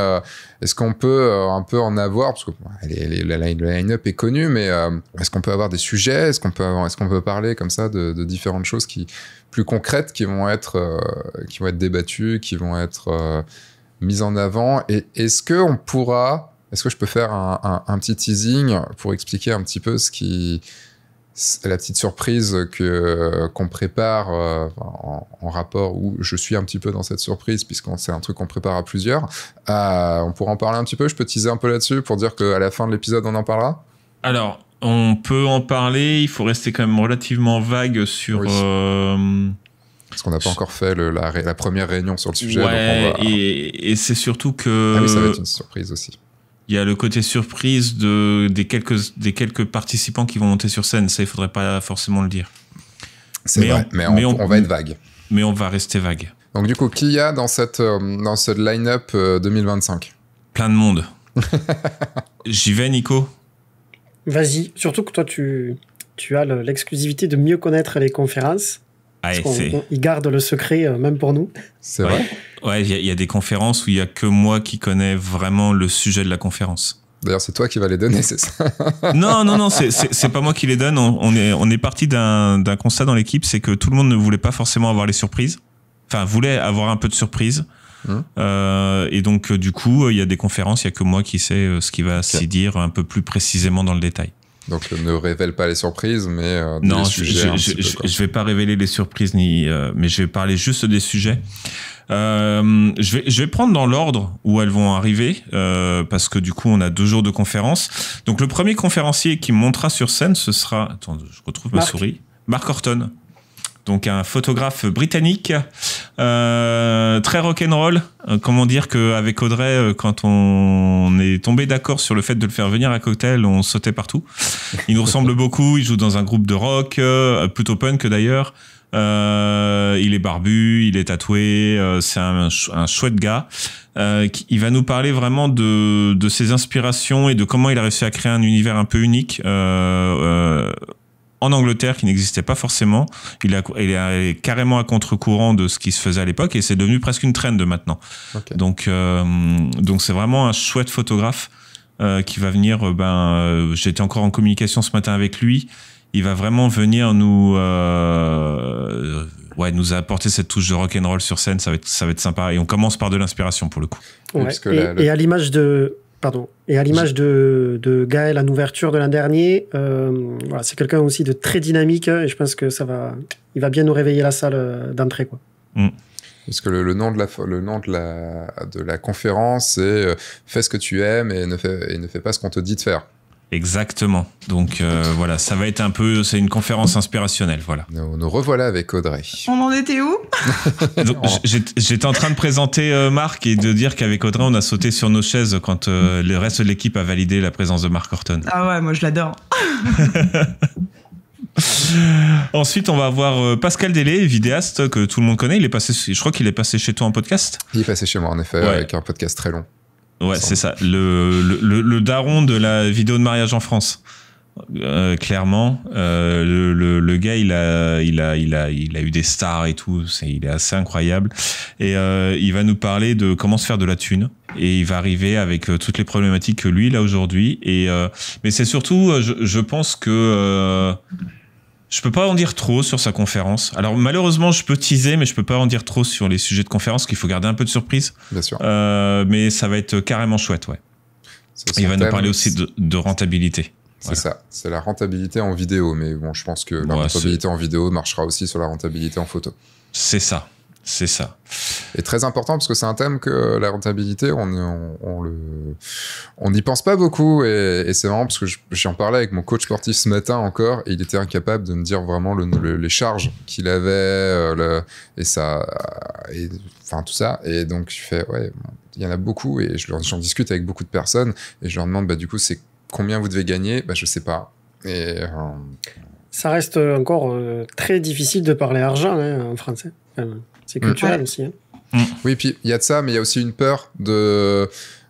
est-ce qu'on peut euh, un peu en avoir parce que la, line-up est connue, mais euh, est-ce qu'on peut avoir des sujets Est-ce qu'on peut est-ce peut parler comme ça de, différentes choses qui plus concrètes qui vont être euh, qui vont être débattues, qui vont être mises en avant Et est-ce que pourra Est-ce que je peux faire un, un, petit teasing pour expliquer un petit peu ce qui la petite surprise que euh, qu'on prépare euh, en, rapport où je suis un petit peu dans cette surprise puisqu'on c'est un truc qu'on prépare à plusieurs. Euh, on pourra en parler un petit peu. Je peux teaser un peu là-dessus pour dire qu'à la fin de l'épisode on en parlera. Alors on peut en parler. Il faut rester quand même relativement vague sur. Parce qu'on n'a pas encore fait la, première réunion sur le sujet. Et, c'est surtout que. Ah ça va être une surprise aussi il y a le côté surprise de, des, quelques, des quelques participants qui vont monter sur scène. Ça, il faudrait pas forcément le dire. C'est mais, on, va être vague. Mais on va rester vague. Donc du coup, qui y a dans cette, euh, dans cette line-up 2025 euh, Plein de monde. J'y vais, Nico Vas-y, surtout que toi, tu, tu as l'exclusivité de mieux connaître les conférences. Il on, ils gardent le secret euh, même pour nous. C'est vrai. Ouais, il y, a des conférences où il y a que moi qui connais vraiment le sujet de la conférence. D'ailleurs, c'est toi qui vas les donner, c'est ça Non, non, non, c'est pas moi qui les donne. On, est, on est parti d'un constat dans l'équipe, c'est que tout le monde ne voulait pas forcément avoir les surprises. Enfin, voulait avoir un peu de surprises. Hum. Euh, et donc, euh, du coup, il y a des conférences, il y a que moi qui sais ce qui va se s'y dire un peu plus précisément dans le détail. Donc ne révèle pas les surprises, mais euh, non, je, sujets, je, je, vais pas révéler les surprises ni, euh, mais je vais parler juste des sujets. Euh, je vais je vais prendre dans l'ordre où elles vont arriver euh, parce que du coup on a deux jours de conférence. Donc le premier conférencier qui montera sur scène ce sera, attends, je retrouve ma souris, Marc Horton donc un photographe britannique, euh, très rock'n'roll. Euh, comment dire qu'avec Audrey, euh, quand on est tombé d'accord sur le fait de le faire venir à Cocktail, on sautait partout. Il nous ressemble beaucoup, il joue dans un groupe de rock, euh, plutôt punk d'ailleurs. il est barbu, il est tatoué, c'est un, chouette gars. il va nous parler vraiment de, de, ses inspirations et de comment il a réussi à créer un univers un peu unique en Angleterre qui n'existait pas forcément. Il, a, est carrément à contre-courant de ce qui se faisait à l'époque et c'est devenu presque une trend maintenant. Donc, euh, donc c'est vraiment un chouette photographe euh, qui va venir. Euh, ben, j'étais encore en communication ce matin avec lui. Il va vraiment venir nous, ouais, nous apporter cette touche de rock and roll sur scène. Ça va être, ça va être sympa. Et on commence par de l'inspiration pour le coup. et à l'image de et à l'image de, Gaël à l'ouverture de l'an dernier, euh, voilà, c'est quelqu'un aussi de très dynamique hein, et je pense que ça va, il va bien nous réveiller la salle euh, d'entrée. Quoi. Mm. Parce que le, nom de la le nom de la de la conférence c'est euh, fais ce que tu aimes et ne et ne fais pas ce qu'on te dit de faire. Exactement. Donc euh, voilà, ça va être un peu, c'est une conférence inspirationnelle, voilà. Nous, nous revoilà avec Audrey. On en était où J'étais en train de présenter euh, Marc et de dire qu'avec Audrey, on a sauté sur nos chaises quand euh, le reste de l'équipe a validé la présence de Marc Horton. Ah ouais, moi je l'adore. Ensuite, on va avoir Pascal Délé, vidéaste que tout le monde connaît. Il est passé, je crois qu'il est passé chez toi en podcast. Il est passé chez moi en effet, avec un podcast très long. Ouais, c'est ça. Le, le, le, daron de la vidéo de mariage en France. Euh, clairement, euh, le, le, gars, il a, il a, il a, il a eu des stars et tout. C'est, il est assez incroyable. Et euh, il va nous parler de comment se faire de la thune. Et il va arriver avec toutes les problématiques que lui il a aujourd'hui. Et mais c'est surtout, je, je, pense que je peux pas en dire trop sur sa conférence. Alors malheureusement, je peux teaser, mais je peux pas en dire trop sur les sujets de conférence, qu'il faut garder un peu de surprise. Bien sûr. Euh, mais ça va être carrément chouette, ouais. Il va nous parler aussi de, rentabilité. C'est ça, c'est la rentabilité en vidéo, mais bon, je pense que la rentabilité en vidéo marchera aussi sur la rentabilité en photo. C'est ça, c'est ça. Et très important parce que c'est un thème que euh, la rentabilité, on on, le, on n'y pense pas beaucoup et, c'est marrant parce que j'en parlais avec mon coach sportif ce matin encore et il était incapable de me dire vraiment les charges qu'il avait euh, et ça, et, enfin tout ça et donc je fais ouais, il y en a beaucoup et j'en discute avec beaucoup de personnes et je leur demande bah du coup c'est combien vous devez gagner Bah je sais pas et euh, ça reste encore très difficile de parler argent hein, en français. c'est hum. culturel aussi. Hein. Mm. Oui, puis il y a de ça, mais il y a aussi une peur de.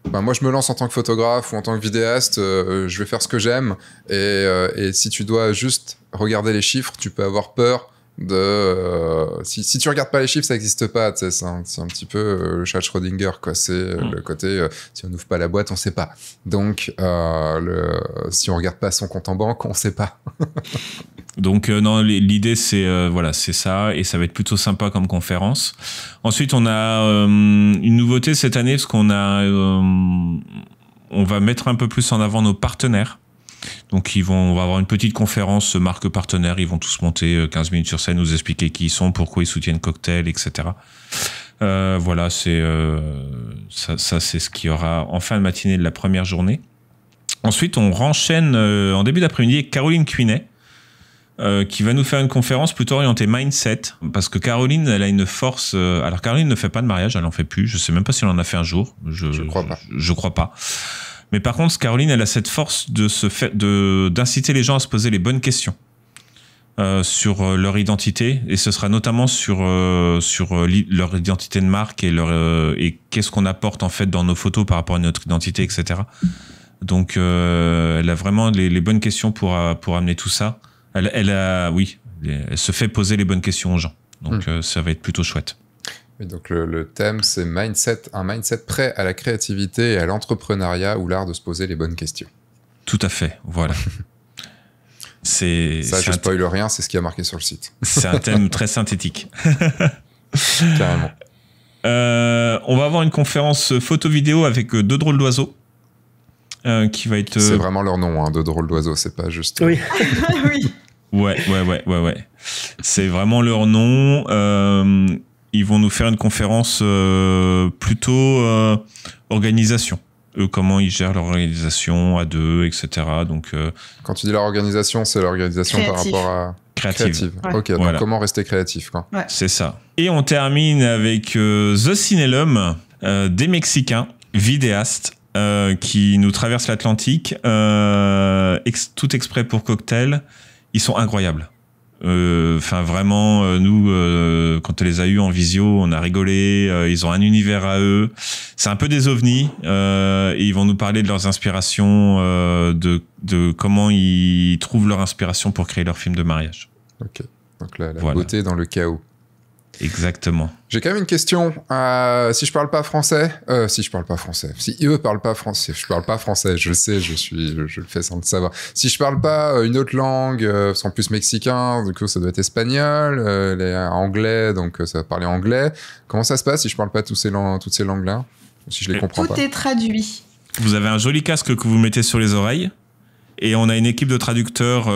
Ben, moi, je me lance en tant que photographe ou en tant que vidéaste, euh, je vais faire ce que j'aime. Euh, et, si tu dois juste regarder les chiffres, tu peux avoir peur de euh, si, tu regardes pas les chiffres ça existe pas c'est un, petit peu euh, le chat Schrödinger quoi c'est euh, mm. le côté si on ouvre pas la boîte on sait pas donc si on regarde pas son compte en banque on sait pas donc non l'idée c'est voilà c'est ça et ça va être plutôt sympa comme conférence ensuite on a une nouveauté cette année parce qu'on a on va mettre un peu plus en avant nos partenaires donc ils vont, on va avoir une petite conférence euh, marque partenaire, ils vont tous monter 15 euh, minutes sur scène, nous expliquer qui ils sont, pourquoi ils soutiennent Cocktail, etc. Euh, voilà, c'est ça, c'est ce qu'il y aura en fin de matinée de la première journée. Ensuite, on renchaîne en début d'après-midi avec Caroline Cuinet. qui va nous faire une conférence plutôt orientée mindset parce que Caroline elle a une force alors Caroline ne fait pas de mariage elle n'en fait plus je ne sais même pas si elle en a fait un jour je, ne crois je, crois pas mais par contre, Caroline, elle a cette force de d'inciter les gens à se poser les bonnes questions euh, sur euh, leur identité, et ce sera notamment sur euh, sur leur identité de marque et leur et qu'est-ce qu'on apporte en fait dans nos photos par rapport à notre identité, etc. Donc, elle a vraiment les, bonnes questions pour pour amener tout ça. Elle, a oui, elle se fait poser les bonnes questions aux gens. Donc, hmm. ça va être plutôt chouette donc le, thème, c'est mindset, un mindset prêt à la créativité et à l'entrepreneuriat ou l'art de se poser les bonnes questions. Tout à fait, voilà. c'est ça, je spoil rien, c'est ce qui a marqué sur le site. c'est un thème très synthétique. Carrément. Euh, on va avoir une conférence photo-vidéo avec euh, deux drôles d'oiseaux. Euh, qui va être. C'est vraiment leur nom, hein, deux drôles d'oiseaux, c'est pas juste. Oui. oui. Ouais, ouais, ouais, ouais, ouais. C'est vraiment leur nom ils vont nous faire une conférence euh, plutôt euh, organisation. comment ils gèrent leur organisation à deux, etc. Donc, euh, Quand tu dis leur organisation, c'est l'organisation par rapport à... Créative. créative. Ok, donc comment rester créatif C'est ça. Et on termine avec The Cinellum, des Mexicains, vidéastes, qui nous traversent l'Atlantique, tout exprès pour cocktail. Ils sont incroyables. Euh, enfin, vraiment, euh, nous, euh, quand on les a eu en visio, on a rigolé. ils ont un univers à eux. C'est un peu des ovnis. et ils vont nous parler de leurs inspirations, de, comment ils trouvent leur inspiration pour créer leur film de mariage. Ok. Donc la, beauté dans le chaos. Exactement. J'ai quand même une question. Euh, euh, si je parle pas français, si je parle pas français, si eux parlent pas français, je parle pas français, je sais, je suis, je, le fais sans le savoir. Si je parle pas euh, une autre langue, sans plus mexicain, du coup ça doit être espagnol, les, anglais, donc ça va parler anglais. Comment ça se passe si je parle pas toutes ces langues-là Si je les comprends pas. Tout est traduit. Vous avez un joli casque que vous mettez sur les oreilles. Et on a une équipe de traducteurs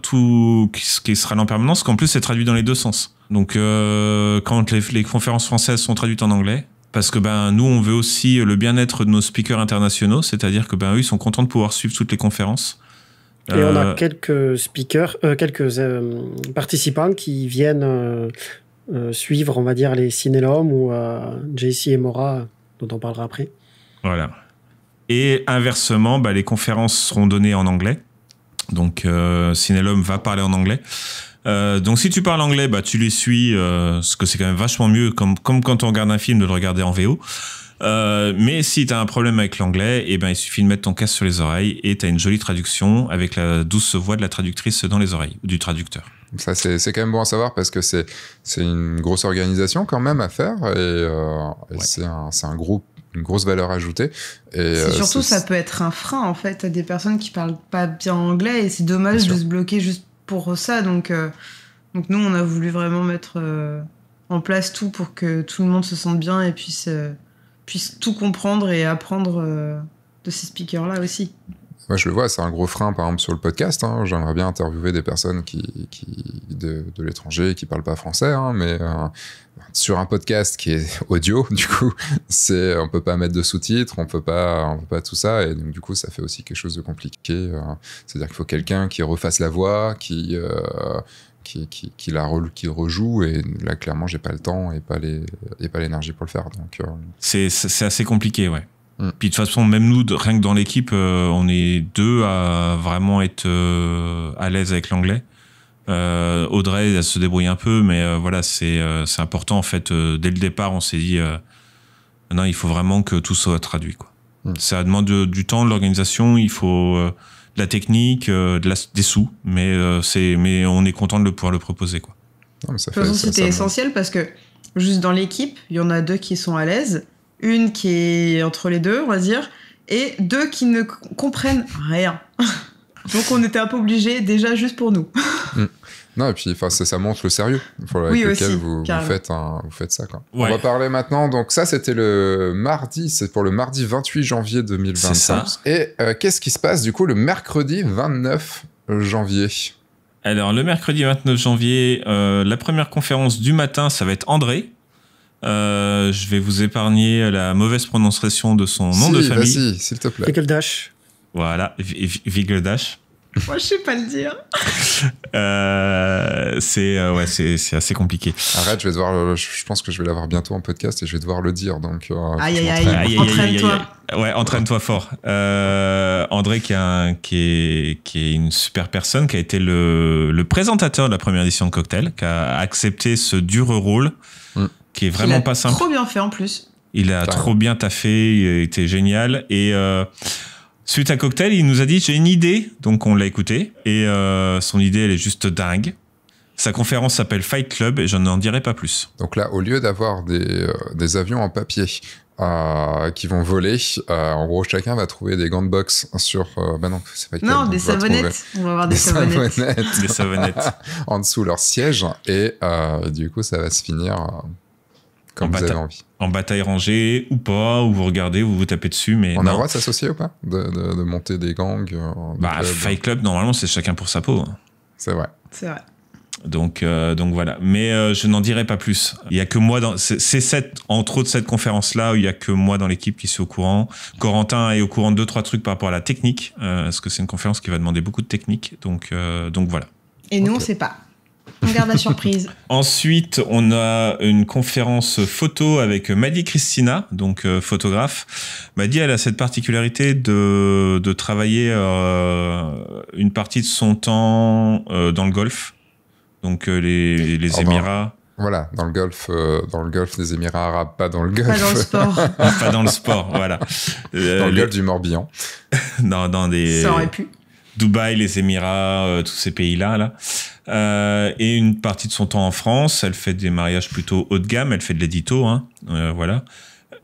tout qui, qui sera là en permanence, qu'en plus c'est traduit dans les deux sens. Donc euh, quand les, conférences françaises sont traduites en anglais, parce que ben nous on veut aussi le bien-être de nos speakers internationaux, c'est-à-dire que ben eux ils sont contents de pouvoir suivre toutes les conférences. Et on a euh, quelques speakers, euh, quelques participants qui viennent suivre, on va dire, les Sinelum ou JC et Mora, dont on parlera après. Voilà. Et inversement, ben, les conférences seront données en anglais. Donc Sinelum va parler en anglais. Euh, donc si tu parles anglais, bah, tu les suis, euh, ce que c'est quand même vachement mieux, comme, comme quand on regarde un film, de le regarder en VO. Euh, mais si tu as un problème avec l'anglais, et eh ben, il suffit de mettre ton casque sur les oreilles et tu as une jolie traduction avec la douce voix de la traductrice dans les oreilles, du traducteur. Ça, c'est quand même bon à savoir parce que c'est une grosse organisation quand même à faire et, c'est un, groupe une grosse valeur ajoutée. Et surtout, ça peut être un frein en fait à des personnes qui parlent pas bien anglais et c'est dommage de se bloquer juste pour ça. Donc, euh, donc nous, on a voulu vraiment mettre euh, en place tout pour que tout le monde se sente bien et puisse, euh, puisse tout comprendre et apprendre de ces speakers-là aussi moi je le vois, c'est un gros frein par exemple sur le podcast. Hein. J'aimerais bien interviewer des personnes qui, qui de, de l'étranger qui parlent pas français, hein, mais euh, sur un podcast qui est audio, du coup, c'est on peut pas mettre de sous-titres, on peut pas, on peut pas tout ça, et donc du coup ça fait aussi quelque chose de compliqué. Euh. C'est-à-dire qu'il faut quelqu'un qui refasse la voix, qui euh, qui, qui, qui, la re, qui rejoue et là clairement j'ai pas le temps et pas les et pas l'énergie pour le faire donc euh... c'est assez compliqué ouais Mm. Puis de toute façon, même nous, rien que dans l'équipe, euh, on est deux à vraiment être euh, à l'aise avec l'anglais. Euh, Audrey, elle se débrouille un peu, mais voilà, c'est important. En fait, dès le départ, on s'est dit, non, il faut vraiment que tout soit traduit. Quoi. Mm. Ça demande du temps, de l'organisation, il faut de la technique, de des sous, mais, mais on est content de pouvoir le proposer. Quoi. c'était essentiel parce que juste dans l'équipe, il y en a deux qui sont à l'aise une qui est entre les deux, on va dire, et deux qui ne comprennent rien. Donc on était un peu obligés, déjà juste pour nous. Mm. Non, et puis ça, ça montre le sérieux avec lequel vous, faites vous faites ça. Quoi. On va parler maintenant, donc ça c'était le mardi, c'est pour le mardi 28 janvier 2025. Et euh, qu'est-ce qui se passe du coup le mercredi 29 janvier alors, le mercredi 29 janvier, euh, la première conférence du matin, ça va être André, euh, je vais vous épargner la mauvaise prononciation de son nom de famille. Vas-y, s'il te plaît. Vigledash. Voilà, Vigledash. Moi, je sais pas le dire. Euh, c'est euh, ouais, c'est assez compliqué. Arrête, je vais devoir. je, pense que je vais l'avoir bientôt en podcast et je vais devoir le dire. Donc. aïe aïe aïe. Entraîne-toi. Ouais, entraîne-toi fort. André, qui est, qui est, une super personne, qui a été le, le présentateur de la première édition de Cocktail, qui a accepté ce dur rôle qui est vraiment pas simple. Trop bien fait en plus. Il a trop bien taffé, il était génial. Et euh, suite à Cocktail, il nous a dit j'ai une idée, donc on l'a écouté. Et euh, son idée, elle est juste dingue. Sa conférence s'appelle Fight Club et je n'en dirai pas plus. Donc là, au lieu d'avoir des, euh, des avions en papier, qui vont voler. en gros, chacun va trouver des gants de sur. Bah non, c'est Non, des savonnettes. On va avoir des, savonnettes. des savonnettes. en dessous leur siège. Et du coup, ça va se finir quand en vous avez envie. En bataille rangée ou pas, ou vous regardez, vous vous tapez dessus. Mais On a le droit de s'associer ou pas de, monter des gangs euh, bah, Fight hein. Club, normalement, c'est chacun pour sa peau. Hein. C'est vrai. C'est vrai. Donc, euh, donc voilà. Mais euh, je n'en dirai pas plus. Il y a que moi dans. C'est cette, entre autres, cette conférence-là où il y a que moi dans l'équipe qui suis au courant. Corentin est au courant de deux, trois trucs par rapport à la technique. parce que c'est une conférence qui va demander beaucoup de technique. Donc, donc voilà. Et nous, on ne sait pas. On la surprise. Ensuite, on a une conférence photo avec Maddy Christina, donc euh, photographe. Maddy, elle a cette particularité de, travailler euh, une partie de son temps euh, dans le golf. donc les, Émirats. Voilà, dans le golf, dans le golf des Émirats arabes, pas dans le golf. Pas dans le sport. pas dans le sport, voilà. dans le golf du Morbihan. des. Ça aurait pu. Dubaï, les Émirats, euh, tous ces pays-là. Là. Euh, et une partie de son temps en France. Elle fait des mariages plutôt haut de gamme. Elle fait de l'édito. Hein, euh, voilà.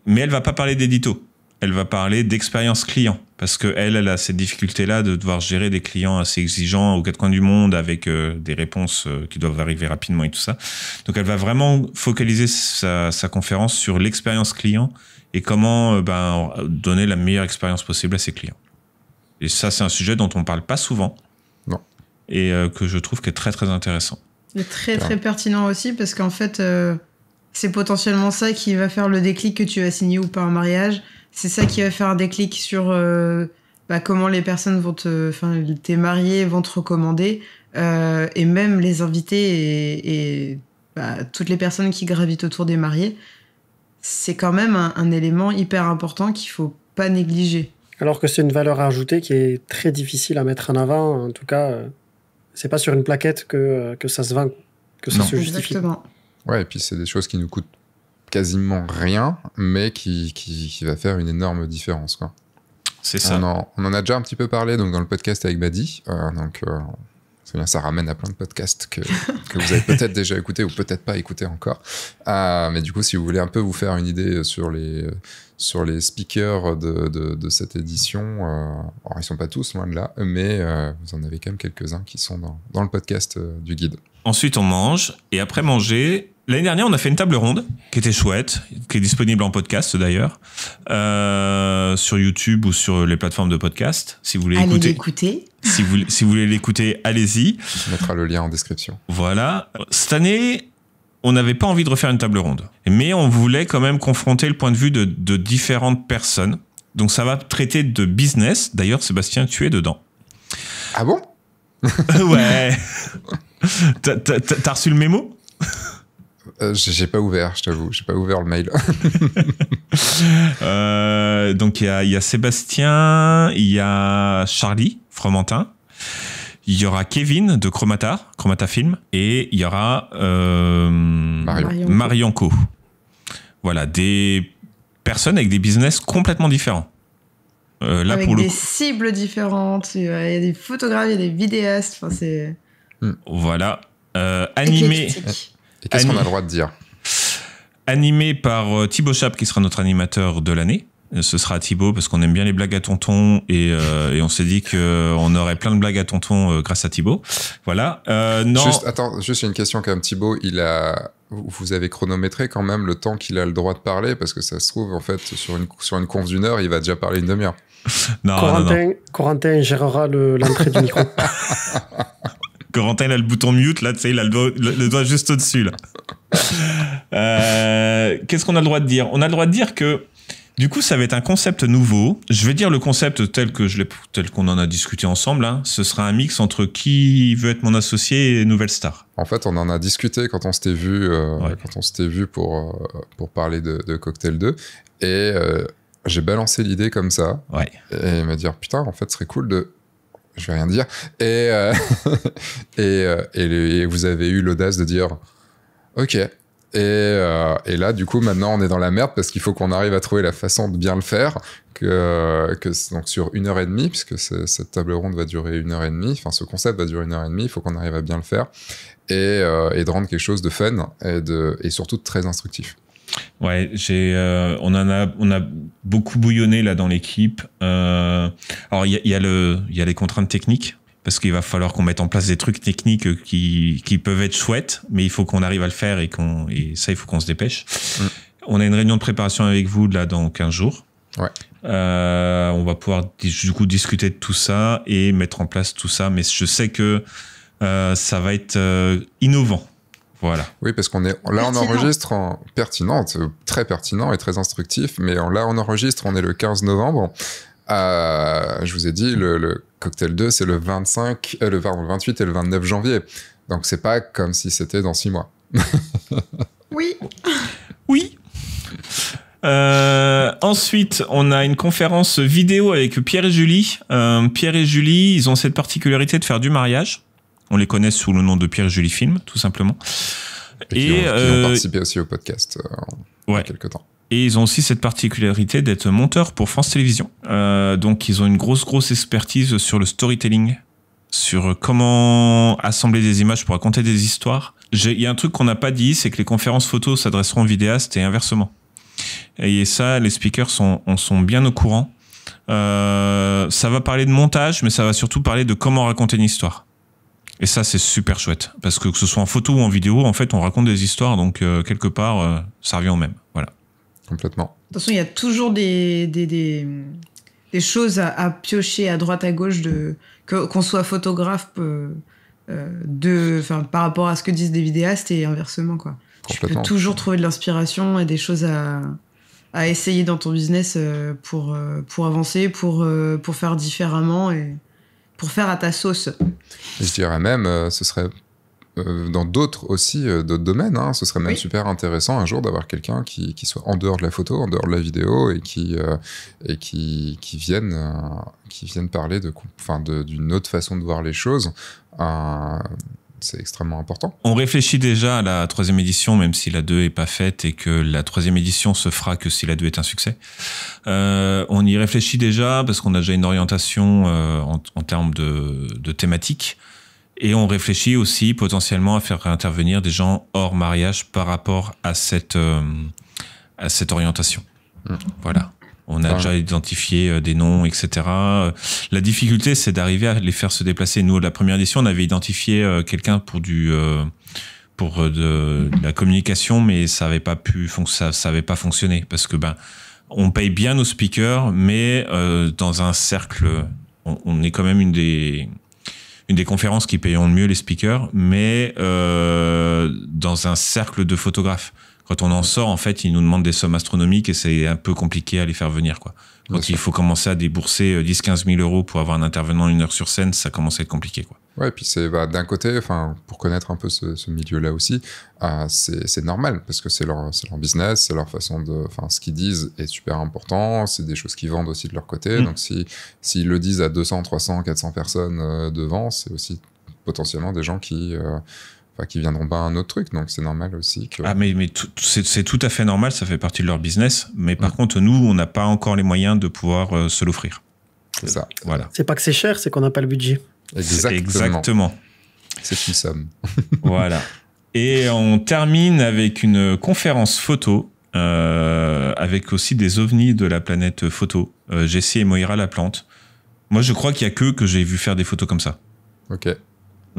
Mais elle va pas parler d'édito. Elle va parler d'expérience client. Parce qu'elle, elle a cette difficulté-là de devoir gérer des clients assez exigeants aux quatre coins du monde avec des réponses qui doivent arriver rapidement et tout ça. Donc elle va vraiment focaliser sa, sa conférence sur l'expérience client et comment ben, donner la meilleure expérience possible à ses clients. Et ça, c'est un sujet dont on ne parle pas souvent. Et euh, que je trouve très, très intéressant. Et très, très pertinent aussi, parce qu'en fait, euh, c'est potentiellement ça qui va faire le déclic que tu vas signer ou pas un mariage. C'est ça qui va faire un déclic sur euh, bah, comment les personnes vont te. Enfin, tes mariés vont te recommander. et même les invités et, bah, toutes les personnes qui gravitent autour des mariés. C'est quand même un, un élément hyper important qu'il faut pas négliger. Alors que c'est une valeur ajoutée qui est très difficile à mettre en avant. En tout cas, euh, c'est pas sur une plaquette que, euh, que ça se vend, que ça se justifie. Exactement. Ouais, et puis c'est des choses qui nous coûtent quasiment rien, mais qui, qui, va faire une énorme différence. Quoi. C'est ça. On en, a déjà un petit peu parlé donc, dans le podcast avec Badi. Euh, donc, ça ramène à plein de podcasts que, vous avez peut-être déjà écouté ou peut-être pas écouté encore. mais du coup, si vous voulez un peu vous faire une idée sur les sur les speakers de, cette édition. Euh, alors, ils sont pas tous loin de là, mais euh, vous en avez quand même quelques-uns qui sont dans, le podcast euh, du guide. Ensuite, on mange, et après manger, L'année dernière, on a fait une table ronde qui était chouette, qui est disponible en podcast d'ailleurs, sur YouTube ou sur les plateformes de podcast. Si vous voulez allez écouter. l'écouter. Si vous, si vous voulez l'écouter, allez-y. Je mettrai le lien en description. Voilà. Cette année, on n'avait pas envie de refaire une table ronde. Mais on voulait quand même confronter le point de vue de, différentes personnes. Donc ça va traiter de business. D'ailleurs, Sébastien, tu es dedans. Ah bon Ouais. T'as reçu le mémo euh, J'ai pas ouvert, je t'avoue. J'ai pas ouvert le mail. Euh, donc il y, y a, Sébastien, il y a Charlie Fromentin. Il y aura Kevin de Chromata, Chromata Film, et il y aura euh, Marion. Voilà, des personnes avec des business complètement différents. Euh, avec des cibles différentes, il y a des photographes, il y a des vidéastes, hmm. Voilà. Euh, animé... qu'est-ce qu'on a le droit de dire Animé par euh, Thibaut Chap, qui sera notre animateur de l'année ce sera Thibaut parce qu'on aime bien les blagues à tonton euh, et, on s'est dit qu'on aurait plein de blagues à tonton euh, grâce à Thibaut. Voilà. Euh, non. Juste, attends, juste une question quand même. Thibaut, il a, vous avez chronométré quand même le temps qu'il a le droit de parler parce que ça se trouve en fait sur une sur une conf d'une heure, il va déjà parler une demi-heure. Non, Corentin, gérera l'entrée du micro. Corentin, il a le bouton mute, là, tu sais, il a le doigt, juste au-dessus, là. Qu'est-ce qu'on a le droit de dire On a le droit de dire que du coup, ça va être un concept nouveau. Je vais dire le concept tel que je tel qu'on en a discuté ensemble. Hein. Ce sera un mix entre qui veut être mon associé et Nouvelle Star. En fait, on en a discuté quand on s'était vu, euh, quand on s'était vu pour euh, pour parler de, Cocktail 2 et euh, j'ai balancé l'idée comme ça. Ouais. Et me dire oh, putain, en fait, ce serait cool de je vais rien dire. Et et, et, vous avez eu l'audace de dire ok, et, euh, et, là, du coup, maintenant, on est dans la merde parce qu'il faut qu'on arrive à trouver la façon de bien le faire. Que, que donc sur une heure et demie, puisque cette table ronde va durer une heure et demie, enfin ce concept va durer une heure et demie, il faut qu'on arrive à bien le faire et, euh, et, de rendre quelque chose de fun et, de, et surtout de très instructif. Ouais, j'ai, euh, on en a, on a beaucoup bouillonné là dans l'équipe. alors il y y a, le, il y a les contraintes techniques parce qu'il va falloir qu'on mette en place des trucs techniques euh, qui, qui peuvent être chouettes, mais il faut qu'on arrive à le faire et qu'on et ça il faut qu'on se dépêche. Mm. On a une réunion de préparation avec vous là dans 15 jours. Ouais. Euh, on va pouvoir du coup discuter de tout ça et mettre en place tout ça, mais je sais que euh, ça va être innovant. Voilà. Oui, parce qu'on est là, on enregistre en pertinent, très pertinent et très instructif, mais là, on enregistre, on est le 15 novembre. je vous ai dit, le, le Cocktail 2, c'est le 25, euh, le, 28 et le 29 janvier. Donc c'est pas comme si c'était dans six mois. oui. Oui. Euh, ensuite, on a une conférence vidéo avec Pierre et Julie. Euh, Pierre et Julie, ils ont cette particularité de faire du mariage. On les connaît sous le nom de Pierre et Julie Film, tout simplement. Et, qui ont, participé aussi au podcast il y a quelques temps. Et ils ont aussi cette particularité d'être monteurs pour France Télévisions. Euh, donc ils ont une grosse grosse expertise sur le storytelling, sur comment assembler des images pour raconter des histoires. Il y a un truc qu'on n'a pas dit, c'est que les conférences photos s'adresseront aux vidéastes et inversement. Et ça, les speakers sont, sont bien au courant. Euh, ça va parler de montage, mais ça va surtout parler de comment raconter une histoire. Et ça, c'est super chouette. Parce que que ce soit en photo ou en vidéo, en fait, on raconte des histoires. Donc, euh, quelque part, ça revient au même. Voilà complètement. De toute façon, il y a toujours des, des, choses à, piocher à droite, à gauche, de, qu'on soit photographe euh, euh de, par rapport à ce que disent des vidéastes et inversement. Quoi. Tu peux toujours trouver de l'inspiration et des choses à, à essayer dans ton business euh, pour, euh, pour avancer, pour, pour faire différemment et pour faire à ta sauce. Je dirais même, ce serait euh, dans d'autres aussi, euh, d'autres domaines. Hein. Ce serait même super intéressant un jour d'avoir quelqu'un qui, soit en dehors de la photo, en dehors de la vidéo et qui, euh, et qui, vienne, qui parler d'une autre façon de voir les choses. c'est extrêmement important. On réfléchit déjà à la troisième édition, même si la 2 n'est pas faite et que la troisième édition se fera que si la 2 est un succès. on y réfléchit déjà parce qu'on a déjà une orientation en, termes de, de et on réfléchit aussi potentiellement à faire intervenir des gens hors mariage par rapport à cette, euh, à cette orientation. Hmm. Voilà. On a déjà identifié euh, des noms, etc. Euh, la difficulté, c'est d'arriver à les faire se déplacer. Nous, la première édition, on avait identifié quelqu'un pour du pour de, la communication, mais ça n'avait pas pu, ça, avait pas fonctionné parce que ben on paye bien nos speakers, mais dans un cercle, on, est quand même une des une des conférences qui payent le mieux les speakers, mais euh, dans un cercle de photographes. Quand on en sort, en fait, ils nous demandent des sommes astronomiques et c'est un peu compliqué à les faire venir, quoi. Donc il faut commencer à débourser 10-15 euh, 000 euros pour avoir un intervenant une heure sur scène, ça commence à être compliqué. Quoi. Ouais, puis c'est bah, d'un côté, enfin, pour connaître un peu ce, milieu-là aussi, euh, c'est normal parce que c'est leur, leur, business, c'est leur façon de, enfin, ce qu'ils disent est super important, c'est des choses qu'ils vendent aussi de leur côté. Mm. Donc si s'ils le disent à 200, 300, 400 personnes euh, devant, c'est aussi potentiellement des gens qui qui viendront pas à un autre truc. Donc c'est normal aussi Ah, mais, mais c'est tout à fait normal, ça fait partie de leur business. Mais par mm. contre, nous, on n'a pas encore les moyens de pouvoir euh, se l'offrir. C'est ça. Voilà. C'est pas que c'est cher, c'est qu'on n'a pas le budget. Exactement. C'est une somme. voilà. Et on termine avec une conférence photo. Euh, avec aussi des ovnis de la planète photo. Euh, Jessie et Moira la plante. Moi, je crois qu'il y a que que j'ai vu faire des photos comme ça. Ok.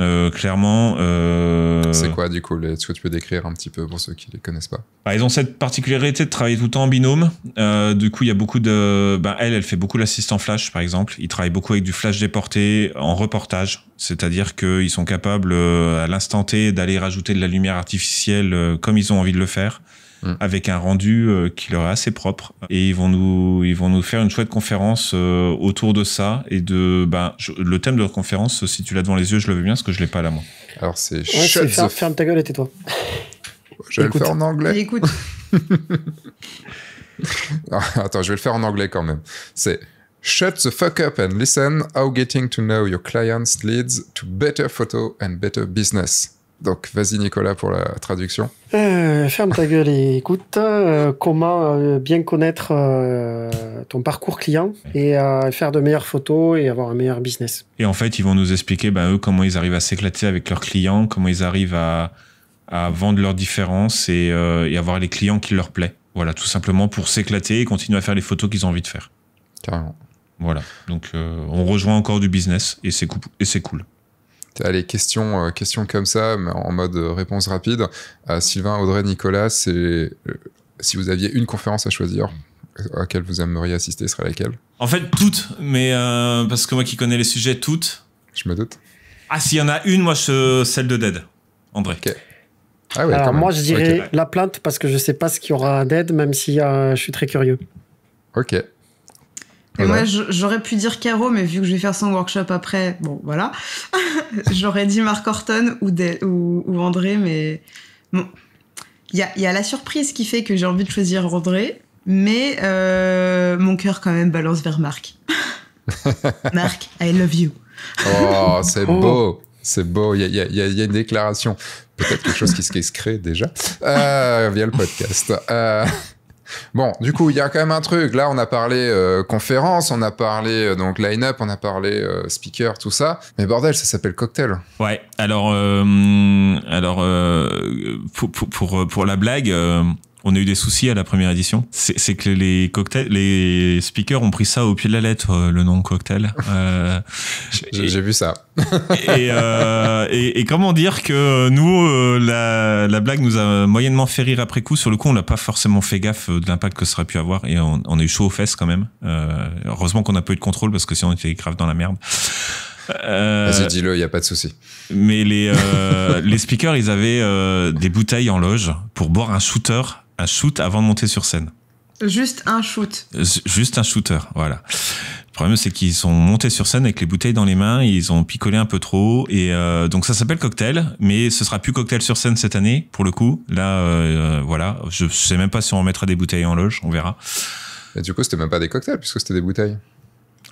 Euh, clairement. Euh, C'est quoi du coup ce que tu peux décrire un petit peu pour ceux qui les connaissent pas bah, Ils ont cette particularité de travailler tout le temps en binôme. Euh, du coup, il y a beaucoup de. Bah, elle, elle fait beaucoup l'assistant flash par exemple. Ils travaillent beaucoup avec du flash déporté en reportage. C'est-à-dire qu'ils sont capables à l'instant T d'aller rajouter de la lumière artificielle comme ils ont envie de le faire. Mm. avec un rendu euh, qui leur est assez propre. Et ils vont nous, ils vont nous faire une chouette conférence euh, autour de ça et de, ben, le thème de leur conférence, si tu l'as devant les yeux, je le veux bien parce que je l'ai pas là, la main. Alors c'est ouais, ferme, ta gueule et tais-toi. Je vais le faire en anglais. Écoute. Ah, attends, je vais le faire en anglais quand même. C'est Shut the fuck up and listen how getting to know your clients leads to better photo and better business. Donc vas-y Nicolas pour la traduction. Euh, ferme ta gueule et écoute euh, comment euh, bien connaître ton parcours client et faire de meilleures photos et avoir un meilleur business. Et en fait, ils vont nous expliquer bah, eux comment ils arrivent à s'éclater avec leurs clients, comment ils arrivent à, vendre leurs différences et, avoir les clients qui leur plaît. Voilà, tout simplement pour s'éclater et continuer à faire les photos qu'ils ont envie de faire. Carrément. Voilà, donc on rejoint encore du business et c'est cool tu les questions, euh, questions comme ça, mais en mode euh, réponse rapide. Euh, Sylvain, Audrey, Nicolas, c'est si vous aviez une conférence à choisir, à laquelle vous aimeriez assister, ce serait laquelle En fait, toutes, mais parce que moi qui connais les sujets, toutes. Je me doute. Ah, s'il y en a une, moi, je, celle de Dead, André. Ah moi, je dirais la plainte parce que je ne sais pas ce qu'il y aura Dead, même si je suis très curieux. Ok moi, j'aurais pu dire Caro, mais vu que je vais faire son workshop après, bon, voilà. j'aurais dit Marc Horton ou, ou, André, mais bon. Il y, a, la surprise qui fait que j'ai envie de choisir André, mais euh, mon cœur quand même balance vers Marc. Marc, I love you. oh, c'est oh. beau. C'est beau, il y, a, une déclaration. Peut-être quelque chose qui se, crée déjà euh, via le podcast. Euh... Bon, du coup, il y a quand même un truc. Là, on a parlé euh, conférence, on a parlé euh, donc line-up, on a parlé euh, speaker, tout ça. Mais bordel, ça s'appelle cocktail. Ouais. Alors, alors pour, la blague, on a eu des soucis à la première édition. C'est que les cocktails, les speakers ont pris ça au pied de la lettre, euh, le nom cocktail. Euh, j'ai vu ça. Euh, et, comment dire que nous, la, blague nous a moyennement fait rire après coup. Sur le coup, on n'a pas forcément fait gaffe de l'impact que ça aurait pu avoir et on, on, a eu chaud aux fesses quand même. heureusement qu'on a pas eu de contrôle parce que sinon on était grave dans la merde. Euh, Vas-y, dis-le, il n'y a pas de souci. Mais les, les speakers, ils avaient des bouteilles en loge pour boire un shooter un shoot avant de monter sur scène. Juste un shoot. Juste un shooter, voilà. Le problème, c'est qu'ils sont montés sur scène avec les bouteilles dans les mains, ils ont picolé un peu trop, et euh, donc ça s'appelle cocktail, mais ce sera plus cocktail sur scène cette année, pour le coup. Là, euh, euh, voilà, je sais même pas si on remettra des bouteilles en loge, on verra. Et du coup, c'était même pas des cocktails, puisque c'était des bouteilles.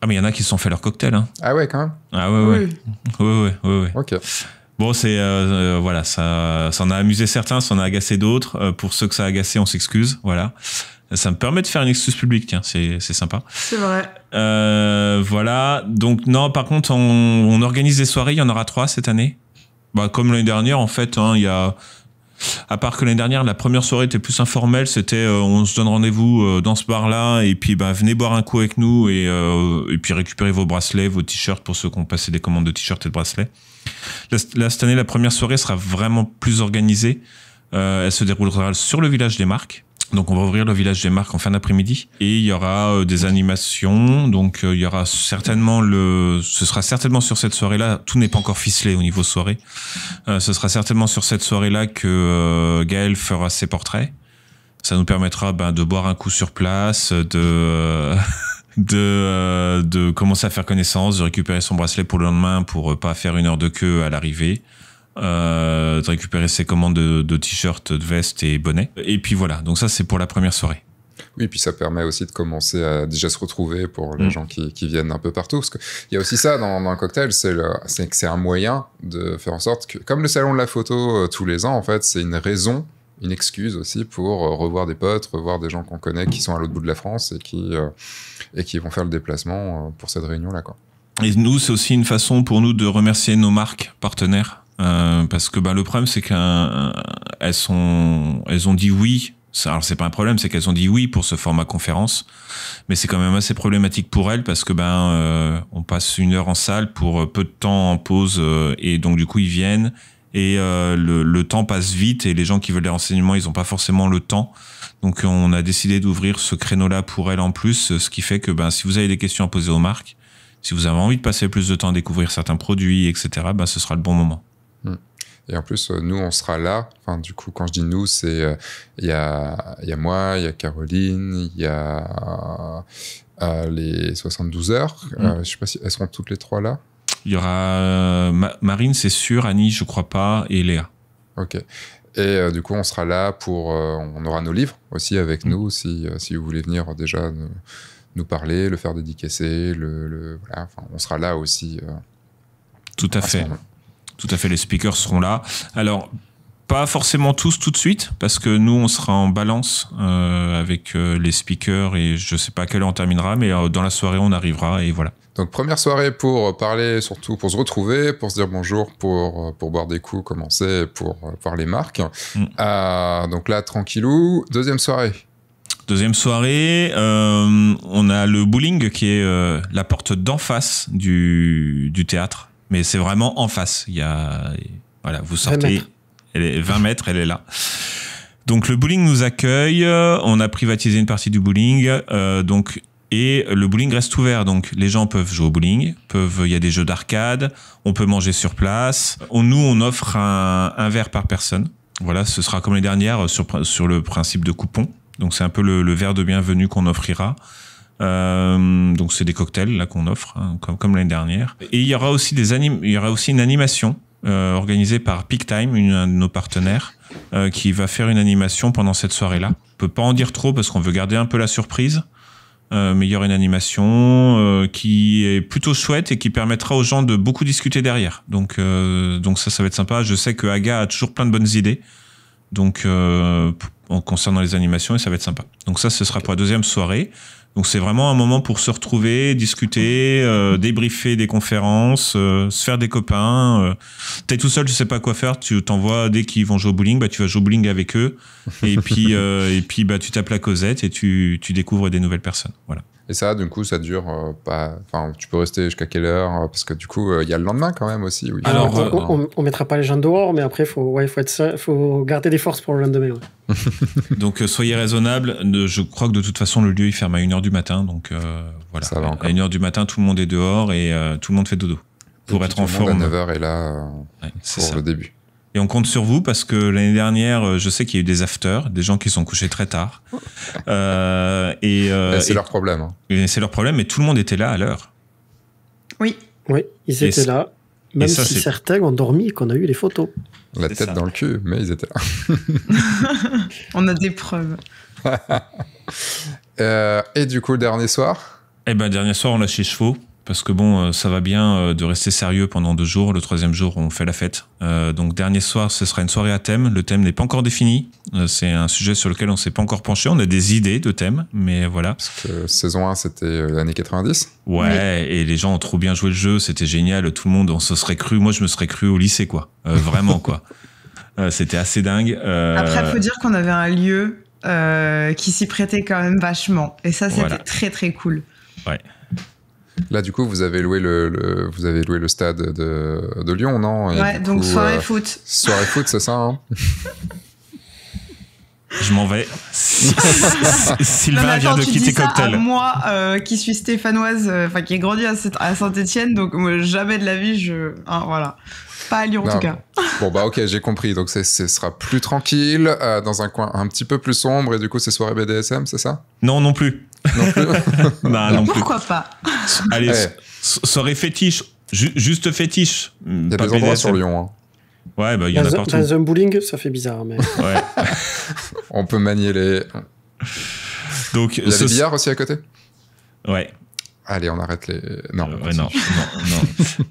Ah, mais il y en a qui se sont fait leur cocktail. Hein. Ah ouais, quand même. Ah ouais, ouais. Ouais, ouais, ouais. ouais. Ok. Bon, c'est euh, euh, voilà, ça, ça en a amusé certains, ça en a agacé d'autres. Euh, pour ceux que ça a agacé, on s'excuse. Voilà, ça me permet de faire une excuse publique, tiens, c'est sympa. C'est vrai. voilà, donc non, par contre, on, on, organise des soirées. Il y en aura trois cette année. Bah, comme l'année dernière, en fait, hein, il y a. À part que l'année dernière, la première soirée était plus informelle, c'était on se donne rendez-vous dans ce bar-là et puis bah, venez boire un coup avec nous et, et puis récupérer vos bracelets, vos t-shirts pour ceux qui ont passé des commandes de t-shirts et de bracelets. Là, cette année, la première soirée sera vraiment plus organisée. Euh, elle se déroulera sur le village des marques. Donc on va ouvrir le village des marques en fin d'après-midi et il y aura euh, des animations. Donc euh, il y aura certainement le, ce sera certainement sur cette soirée-là. Tout n'est pas encore ficelé au niveau soirée. ce sera certainement sur cette soirée-là que Gaël fera ses portraits. Ça nous permettra ben, de boire un coup sur place, de de, euh, de commencer à faire connaissance, de récupérer son bracelet pour le lendemain pour euh, pas faire une heure de queue à l'arrivée. Euh, de récupérer ses commandes de, t-shirts, de vestes et bonnets. Et puis voilà, donc ça c'est pour la première soirée. Oui, puis ça permet aussi de commencer à déjà se retrouver pour les mm. gens qui, viennent un peu partout. Parce qu'il y a aussi ça dans, un cocktail, c'est que c'est un moyen de faire en sorte que, comme le salon de la photo tous les ans, en fait, c'est une raison une excuse aussi pour euh, revoir des potes, revoir des gens qu'on connaît qui sont à l'autre bout de la France et qui, euh, et qui vont faire le déplacement euh, pour cette réunion-là. Et nous, c'est aussi une façon pour nous de remercier nos marques partenaires. parce que bah, le problème, c'est qu'elles elles ont dit oui. Alors c'est pas un problème, c'est qu'elles ont dit oui pour ce format conférence, mais c'est quand même assez problématique pour elles parce que ben on passe une heure en salle pour peu de temps en pause et donc du coup ils viennent, et euh, le, temps passe vite et les gens qui veulent des renseignements, ils n'ont pas forcément le temps. Donc on a décidé d'ouvrir ce créneau-là pour elle en plus, ce qui fait que ben, si vous avez des questions à poser aux marques, si vous avez envie de passer plus de temps à découvrir certains produits, etc., ben, ce sera le bon moment. Et en plus, euh, nous, on sera là. Enfin, du coup, quand je dis nous, c'est euh, il y, a, y a moi, il y a Caroline, il y a les 72 heures. Mm. je sais pas si elles seront toutes les trois là. Il y aura euh, Marine, c'est sûr, Annie, je crois pas, et Léa. Ok. Et euh, du coup, on sera là pour. Euh, on aura nos livres aussi avec mm. nous, si, si, vous voulez venir déjà nous, parler, le faire dédicacer. Le, voilà, enfin, on sera là aussi. Tout à, à fait. Tout à fait, les speakers seront là. Alors, pas forcément tous tout de suite, parce que nous, on sera en balance euh, avec euh, les speakers et je sais pas à quelle heure on terminera, mais euh, dans la soirée, on arrivera et voilà. Donc, première soirée pour parler, surtout pour se retrouver, pour se dire bonjour, pour, pour boire des coups, commencer, pour voir les marques. Mm. Ah, donc là, tranquillou. Deuxième soirée. Deuxième soirée, on a le bowling qui est la porte d'en face du, du théâtre, mais c'est vraiment en face. Il y a. Voilà, vous sortez. Elle est 20 mètres, elle est là. Donc le bowling nous accueille, on a privatisé une partie du bowling, euh, donc et le bowling reste ouvert, donc les gens peuvent jouer au bowling, peuvent, il y a des jeux d'arcade, on peut manger sur place. nous, on offre un, verre par personne. Voilà, ce sera comme les dernières sur, sur le principe de coupon. Donc c'est un peu le, verre de bienvenue qu'on offrira. Euh, donc c'est des cocktails là qu'on offre, hein, comme, comme l'année dernière. Et il y aura aussi des il y aura aussi une animation euh, organisé par Peak Time, une, un de nos partenaires, euh, qui va faire une animation pendant cette soirée-là. On peut pas en dire trop parce qu'on veut garder un peu la surprise. Euh, mais il y aura une animation qui est plutôt chouette et qui permettra aux gens de beaucoup discuter derrière. Donc, donc ça, ça va être sympa. Je sais que Aga a toujours plein de bonnes idées. Donc, en concernant les animations, et ça va être sympa. Donc ça, ce sera pour la deuxième soirée. Donc c'est vraiment un moment pour se retrouver, discuter, euh, débriefer des conférences, euh, se faire des copains. Tu euh. T'es tout seul, tu sais pas quoi faire, tu t'envoies dès qu'ils vont jouer au bowling, bah tu vas jouer au bowling avec eux et puis euh, et puis bah tu tapes la Cosette et tu, tu découvres des nouvelles personnes. Voilà. Et ça, du coup, ça dure euh, pas. Enfin, tu peux rester jusqu'à quelle heure euh, Parce que du coup, euh, il y a le lendemain quand même aussi. Alors, on, on, mettra pas les gens dehors, mais après, faut, faut, faut garder des forces pour le lendemain. donc, soyez raisonnable. Je crois que de toute façon, le lieu il ferme à 1h du matin. Donc, voilà. à 1h du matin, tout le monde est dehors et tout le monde fait dodo. Pour être en forme. À 9h et là, c'est le début. Et on compte sur vous parce que l'année dernière, euh, je sais qu'il y a eu des afters, des gens qui sont couchés très tard. Euh, et euh, c'est leur problème. Hein. C'est leur problème, mais tout le monde était là à l'heure. Oui. Oui, ils étaient là. Même si certains ont dormi et qu'on a eu les photos. La tête dans le cul, mais ils étaient là. on a des preuves. et du coup, le dernier soir Eh ben, dernier soir, on lâche chevaux parce que bon, euh, ça va bien euh, de rester sérieux pendant deux jours. Le troisième jour, on fait la fête. Euh, donc dernier soir, ce sera une soirée à thème. Le thème n'est pas encore défini. c'est un sujet sur lequel on s'est pas encore penché. On a des idées de thèmes, mais voilà. Parce que saison 1, c'était l'année 90. Ouais, et les gens ont trop bien joué le jeu. C'était génial. Tout le monde, on se serait cru. Moi, je me serais cru au lycée, quoi. vraiment, quoi. c'était assez dingue. Après, il faut dire qu'on avait un lieu qui s'y prêtait quand même vachement. Et ça, c'était très, très cool. Ouais. Là, du coup, vous avez loué le, vous avez loué le stade de, de Lyon, non Ouais, donc soirée euh, foot. Soirée foot, c'est ça. Hein? Je m'en vais. Sylvain vient de quitter Cocktail. moi, euh, qui suis stéphanoise, euh, enfin qui ai grandi à, saint etienne donc jamais de la vie, je, hein, voilà. Pas à Lyon en tout cas. Bon bah ok, j'ai compris. Donc ce sera plus tranquille, dans un coin un petit peu plus sombre et du coup c'est soirée BDSM, c'est ça Non non plus. Bah, non plus. Pourquoi pas Allez, ça serait fétiche, juste fétiche. Il y a pas des sur Lyon. Hein. Ouais, bah, il y en a partout. Un bowling, ça fait bizarre, mais. Ouais. On peut manier les. Donc, il y billards aussi à côté Ouais. Allez, on arrête les. Euh, non, non, non,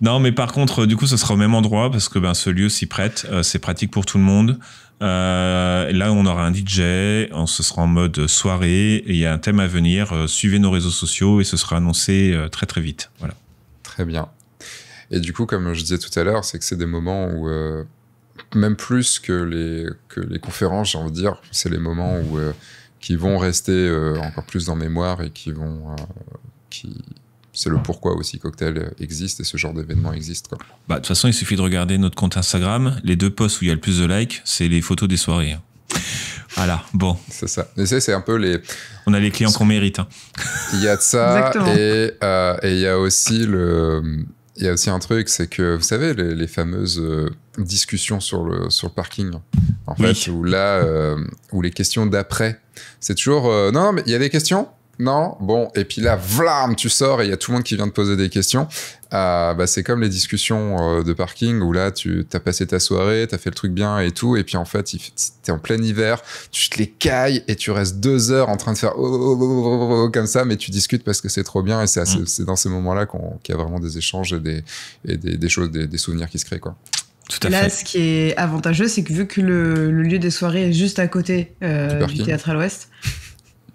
non. mais par contre, du coup, ce sera au même endroit parce que ben, ce lieu s'y prête. Euh, c'est pratique pour tout le monde. Euh, là, on aura un DJ, on se sera en mode soirée, il y a un thème à venir. Euh, suivez nos réseaux sociaux et ce sera annoncé euh, très très vite. Voilà. Très bien. Et du coup, comme je disais tout à l'heure, c'est que c'est des moments où, même plus que les, conférences, j'ai envie de dire, c'est les moments où, qui vont rester encore plus dans mémoire et qui vont. qui c'est le pourquoi aussi Cocktail existe et ce genre d'événement existe. Bah, de toute façon, il suffit de regarder notre compte Instagram. Les deux posts où il y a le plus de likes, c'est les photos des soirées. Voilà, bon. C'est ça. c'est un peu les. On a les clients qu'on mérite. Hein. Il y a de ça. Euh, et, il y a aussi le il y a aussi un truc, c'est que vous savez, les, fameuses euh, discussions sur le, sur le parking, en fait, où là, euh, les questions d'après, c'est toujours non, non, mais il y a des questions non Bon, et puis là, vlam, tu sors et il y a tout le monde qui vient te poser des questions. Ah, bah, c'est comme les discussions euh, de parking où là, tu as passé ta soirée, tu as fait le truc bien et tout, et puis en fait, tu es en plein hiver, tu te les cailles et tu restes deux heures en train de faire oh, oh, oh, comme ça, mais tu discutes parce que c'est trop bien et c'est mm. dans ces moments-là qu'il y a vraiment des échanges et des, choses, des, souvenirs qui se créent. Quoi. Tout à et là, ce qui est avantageux, c'est que vu que le, lieu des soirées est juste à côté euh, du, Théâtre à l'Ouest,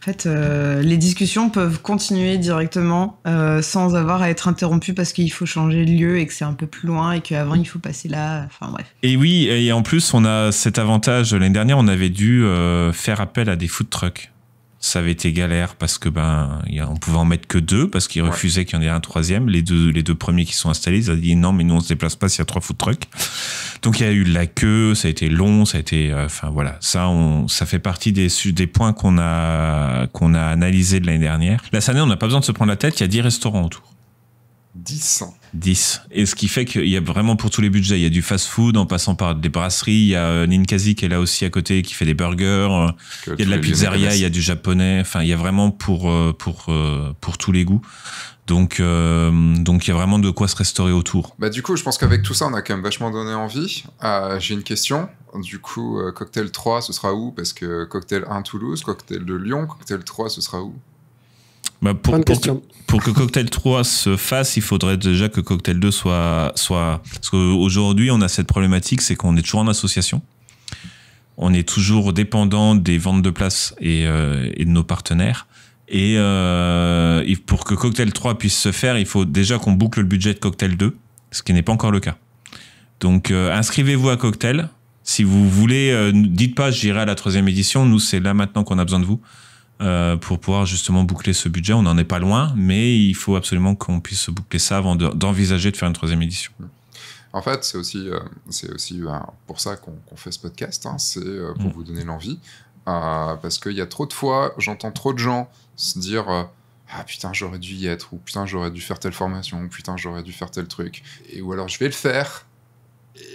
en fait, euh, les discussions peuvent continuer directement euh, sans avoir à être interrompues parce qu'il faut changer de lieu et que c'est un peu plus loin et qu'avant il faut passer là. Enfin bref. Et oui, et en plus, on a cet avantage. L'année dernière, on avait dû euh, faire appel à des food trucks ça avait été galère parce que ben on pouvait en mettre que deux parce qu'ils refusaient qu'il y en ait un troisième. Les deux les deux premiers qui sont installés, ils ont dit non mais nous on se déplace pas s'il y a trois foot trucks. Donc il y a eu la queue, ça a été long, ça a été euh, enfin voilà ça on ça fait partie des des points qu'on a qu'on a analysé de l'année dernière. La cette on n'a pas besoin de se prendre la tête, il y a dix restaurants autour. 10. 10. Et ce qui fait qu'il y a vraiment pour tous les budgets. Il y a du fast-food en passant par des brasseries. Il y a euh, Ninkasi qui est là aussi à côté qui fait des burgers. Euh, il y a de la pizzeria, il y a du japonais. Enfin, il y a vraiment pour, euh, pour, pour tous les goûts. Donc, donc il y a vraiment de quoi se restaurer autour. Bah, du coup, je pense qu'avec tout ça, on a quand même vachement donné envie. Ah, j'ai une question. Du coup, Cocktail 3, ce sera où Parce que Cocktail 1, Toulouse. Cocktail de Lyon. Cocktail 3, ce sera où bah, pour, que, Cocktail 3 se fasse, il faudrait déjà que Cocktail 2 soit. soit... Parce qu'aujourd'hui, on a cette problématique, c'est qu'on est toujours en association. On est toujours dépendant des ventes de places et, euh, de nos partenaires. Et, euh, pour que Cocktail 3 puisse se faire, il faut déjà qu'on boucle le budget de Cocktail 2, ce qui n'est pas encore le cas. Donc euh, inscrivez-vous à Cocktail. Si vous voulez, dites pas j'irai à la troisième édition. Nous, c'est là maintenant qu'on a besoin de vous. Euh, pour pouvoir justement boucler ce budget. On n'en est pas loin, mais il faut absolument qu'on puisse boucler ça avant d'envisager de, faire une troisième édition. En fait, c'est aussi, euh, aussi euh, pour ça qu'on fait ce podcast, hein, c'est pour mm. vous donner l'envie, parce qu'il y a trop de fois, j'entends trop de gens se dire ah putain j'aurais dû y être, ou putain j'aurais dû faire telle formation, ou putain j'aurais dû faire tel truc, et, ou alors je vais le faire,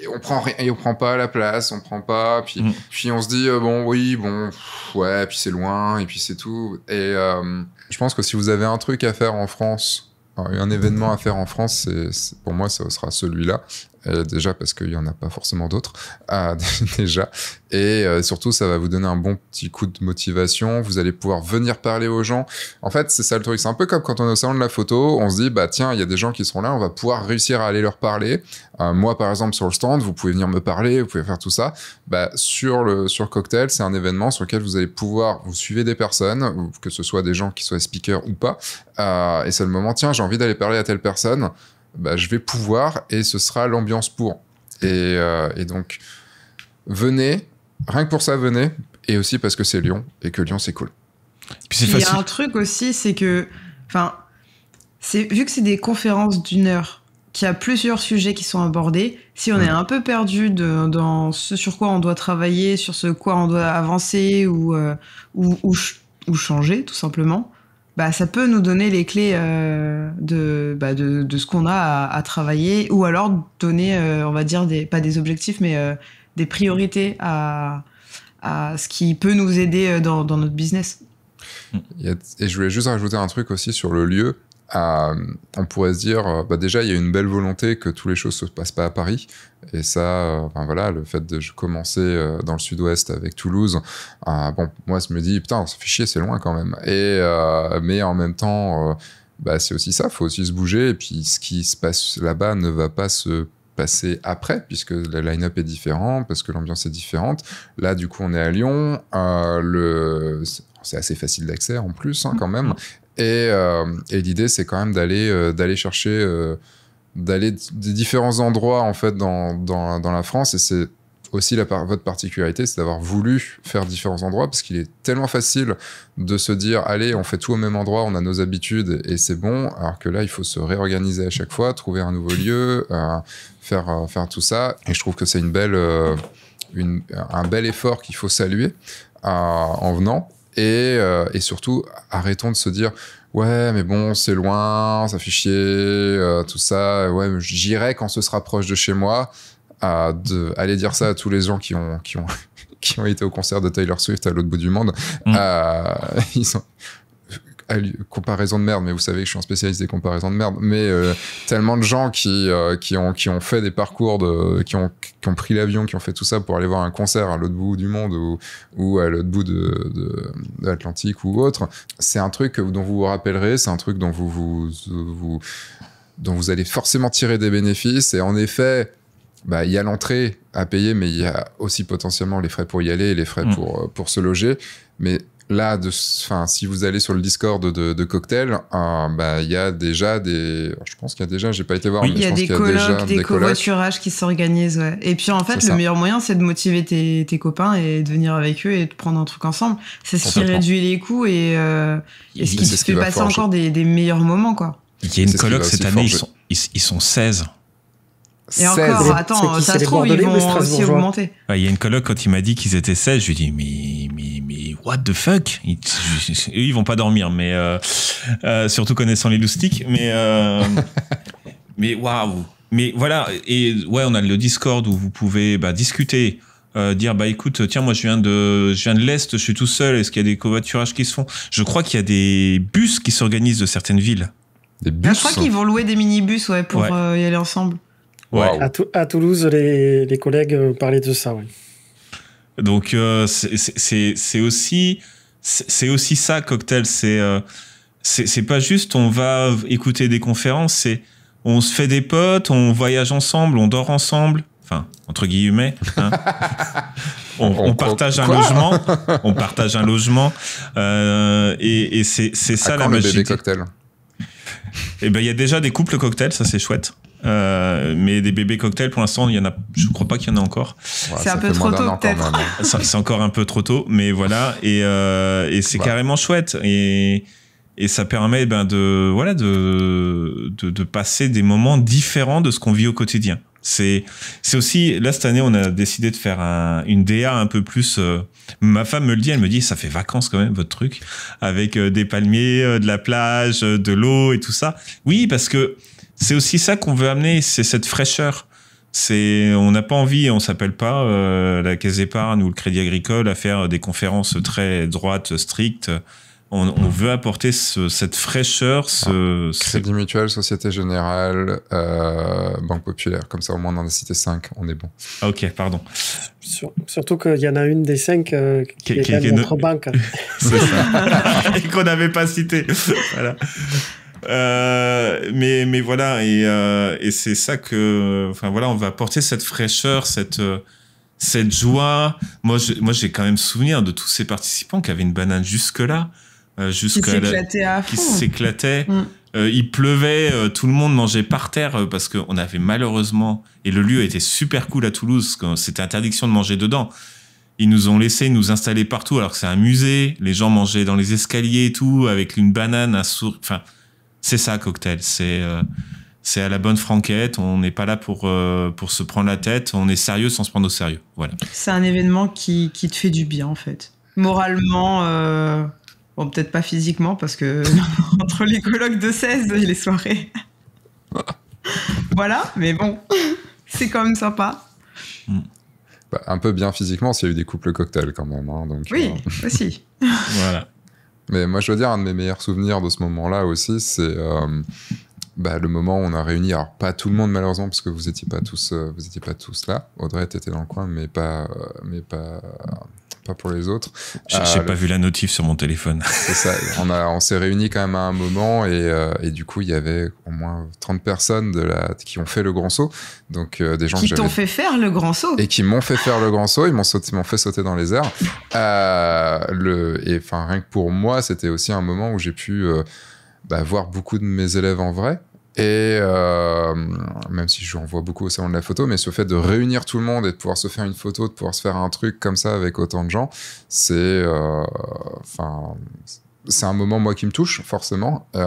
et on prend rien on prend pas la place on prend pas puis mm. puis on se dit euh, bon oui bon ouais puis c'est loin et puis c'est tout et euh, je pense que si vous avez un truc à faire en France euh, un événement à faire en France c'est pour moi ça sera celui-là euh, déjà parce qu'il n'y en a pas forcément d'autres, ah, déjà. Et euh, surtout, ça va vous donner un bon petit coup de motivation. Vous allez pouvoir venir parler aux gens. En fait, c'est ça le truc. C'est un peu comme quand on est au salon de la photo, on se dit, bah tiens, il y a des gens qui sont là, on va pouvoir réussir à aller leur parler. Euh, moi, par exemple, sur le stand, vous pouvez venir me parler, vous pouvez faire tout ça. Bah, sur le sur Cocktail, c'est un événement sur lequel vous allez pouvoir, vous suivez des personnes, que ce soit des gens qui soient speakers ou pas. et c'est le moment, tiens, j'ai envie d'aller parler à telle personne bah, je vais pouvoir et ce sera l'ambiance pour. Euh, et, donc, venez, rien que pour ça, venez, et aussi parce que c'est Lyon et que Lyon, c'est cool. Puis Il y a un truc aussi, c'est que, enfin, vu que c'est des conférences d'une heure, qu'il y a plusieurs sujets qui sont abordés, si on est mm. un peu perdu dans ce sur quoi on doit travailler, sur ce quoi on doit avancer ou, euh, ou changer, tout simplement, bah, ça peut nous donner les clés euh, de, bah, de, de, ce qu'on a à, travailler ou alors donner, euh, on va dire, des, pas des objectifs, mais euh, des priorités à, à, ce qui peut nous aider dans, dans notre business. Et je voulais juste rajouter un truc aussi sur le lieu on pourrait se dire, euh, bah déjà, il y a une belle volonté que toutes les choses se passent pas à Paris. Et ça, euh, voilà, le fait de commencer euh, dans le sud-ouest avec Toulouse, bon, moi, je me dis, putain, ce c'est loin quand même. Et, mais en même temps, bah, c'est aussi ça, Il faut aussi se bouger. Et puis, ce qui se passe là-bas ne va pas se passer après, puisque la line-up est différente, parce que l'ambiance est différente. Là, du coup, on est à Lyon. c'est assez facile d'accès en plus hein, quand même. Mm-hmm. Euh, et, l'idée, c'est quand même d'aller euh, chercher, euh, d'aller des différents endroits en fait dans, la France. Et c'est aussi la votre particularité, c'est d'avoir voulu faire différents endroits, parce qu'il est tellement facile de se dire, allez, on fait tout au même endroit, on a nos habitudes et c'est bon, alors que là, il faut se réorganiser à chaque fois, trouver un nouveau lieu, faire, faire tout ça. Et je trouve que c'est un bel effort qu'il faut saluer en venant. Euh, et, surtout, arrêtons de se dire ouais, mais bon, c'est loin, ça fait chier, euh, tout ça. Ouais, j'irai quand ce sera proche de chez moi. À de, aller dire ça à tous les gens qui ont qui ont qui ont été au concert de Taylor Swift à l'autre bout du monde. Mm. Euh, ils ont comparaison de merde, mais vous savez que je suis un spécialiste des comparaisons de merde, mais euh, tellement de gens qui, euh, qui, ont, qui ont fait des parcours, de, qui, ont, qui pris l'avion, qui ont fait tout ça pour aller voir un concert à l'autre bout du monde ou, à l'autre bout de, l'Atlantique ou autre. C'est un truc dont vous vous rappellerez, c'est un truc dont vous, vous, dont vous allez forcément tirer des bénéfices. Et en effet, bah, il y a l'entrée à payer, mais il y a aussi potentiellement les frais pour y aller et les frais mm. pour, euh, pour se loger. Mais là, de, enfin, si vous allez sur le Discord de, de Cocktail, euh, bah, il bah, y a déjà des. Je pense qu'il y a déjà, j'ai pas été voir, il y y a déjà des, des covoiturages qui s'organisent. Et puis en fait, le meilleur moyen, c'est de motiver tes, copains et de venir avec eux et de prendre un truc ensemble. C'est ce qui réduit les coûts et, euh, ce qui fait passer encore des, meilleurs moments, quoi. Il y a une colloque cette année, ils sont, 16. Et encore, attends, ça se trouve, ils vont aussi augmenter. Il y a une colloque, quand il m'a dit qu'ils étaient 16, je lui ai dit, mais what the fuck ils, vont pas dormir, mais euh, euh, surtout connaissant les loustiques, mais euh, mais waouh. Mais voilà, et ouais, on a le Discord où vous pouvez bah, discuter. dire bah écoute tiens moi je viens de je viens de l'est je suis tout seul est-ce qu'il y a des covoiturages qui se font je crois qu'il y a des bus qui s'organisent de certaines villes je crois hein. qu'ils vont louer des minibus ouais pour y aller ensemble À, Toulouse les, les collègues parlaient de ça ouais donc euh, c'est aussi c'est aussi ça cocktail. Euh, c'est c'est pas juste on va écouter des conférences. C'est on se fait des potes, on voyage ensemble, on dort ensemble. Enfin entre guillemets. Hein. on, partage un logement. On euh, partage un logement. et, c'est ça la magie. cocktails Et eh ben il y a déjà des couples cocktails, ça c'est chouette. Euh, mais des bébés cocktails, pour l'instant, il y en a. Je crois pas qu'il y en a encore. c'est un peu trop tôt, peut-être. c'est encore un peu trop tôt, mais voilà. Et, euh, et c'est bah. carrément chouette. Et, et ça permet ben, de voilà de, de, de passer des moments différents de ce qu'on vit au quotidien. C'est c'est aussi là cette année, on a décidé de faire un, une DA un peu plus. Euh, ma femme me le dit, elle me dit ça fait vacances quand même votre truc avec des palmiers, de la plage, de l'eau et tout ça. Oui, parce que c'est aussi ça qu'on veut amener, c'est cette fraîcheur. C'est, on n'a pas envie, on s'appelle pas euh, la Caisse d'épargne ou le Crédit Agricole à faire des conférences très droites, strictes. On, mm. veut apporter cette fraîcheur, ah. ce, Crédit Mutuel, Société Générale, euh, Banque Populaire. Comme ça, au moins, on en a cité 5, on est bon. ok, pardon. surtout qu'il y en a une des cinq euh, qui, est, dans banque. C'est notre banque. Et qu'on n'avait pas cité. voilà. Euh, mais, mais voilà, et, euh, et c'est ça que. Enfin voilà, on va porter cette fraîcheur, cette, euh, cette joie. Moi, moi, j'ai quand même souvenir de tous ces participants qui avaient une banane jusque-là. jusqu'à qui s'éclataient à mm. il pleuvait, tout le monde mangeait par terre parce qu'on avait malheureusement. Et le lieu était super cool à Toulouse, c'était interdiction de manger dedans. Ils nous ont laissé nous installer partout alors que c'est un musée. Les gens mangeaient dans les escaliers et tout, avec une banane, un sourire. Enfin c'est ça, cocktail. Euh, c'est à la bonne franquette. On n'est pas là pour, euh, pour se prendre la tête. On est sérieux sans se prendre au sérieux. Voilà. C'est un événement qui, te fait du bien, en fait. Moralement, euh, peut-être pas physiquement, parce que entre les colloques de 16 et les soirées. voilà, mais bon, c'est quand même sympa. Mm. Bah, un peu bien physiquement s'il y a eu des couples cocktails quand même. Hein, donc, oui, aussi. voilà. Mais moi, je veux dire, un de mes meilleurs souvenirs de ce moment-là aussi, c'est euh, bah, le moment où on a réuni, alors pas tout le monde malheureusement, parce que vous n'étiez pas tous, euh, vous pas tous là. Audrey, était dans le coin, mais pas, euh, mais pas, pas pour les autres. J'ai n'ai euh, pas vu la notif sur mon téléphone. C'est ça. On, a, on s'est réunis quand même à un moment et, euh, et du coup, il y avait au moins 30 personnes de la, qui ont fait le grand saut. Donc, euh, des gens qui t'ont fait faire le grand saut. Et qui m'ont fait faire le grand saut. Ils m'ont fait sauter dans les airs. le, et enfin, rien que pour moi, c'était aussi un moment où j'ai pu bah, voir beaucoup de mes élèves en vrai. Et euh, même si j'en vois beaucoup au salon de la photo, mais ce fait de réunir tout le monde et de pouvoir se faire une photo, de pouvoir se faire un truc comme ça avec autant de gens, c'est euh, enfin c'est un moment moi qui me touche forcément euh,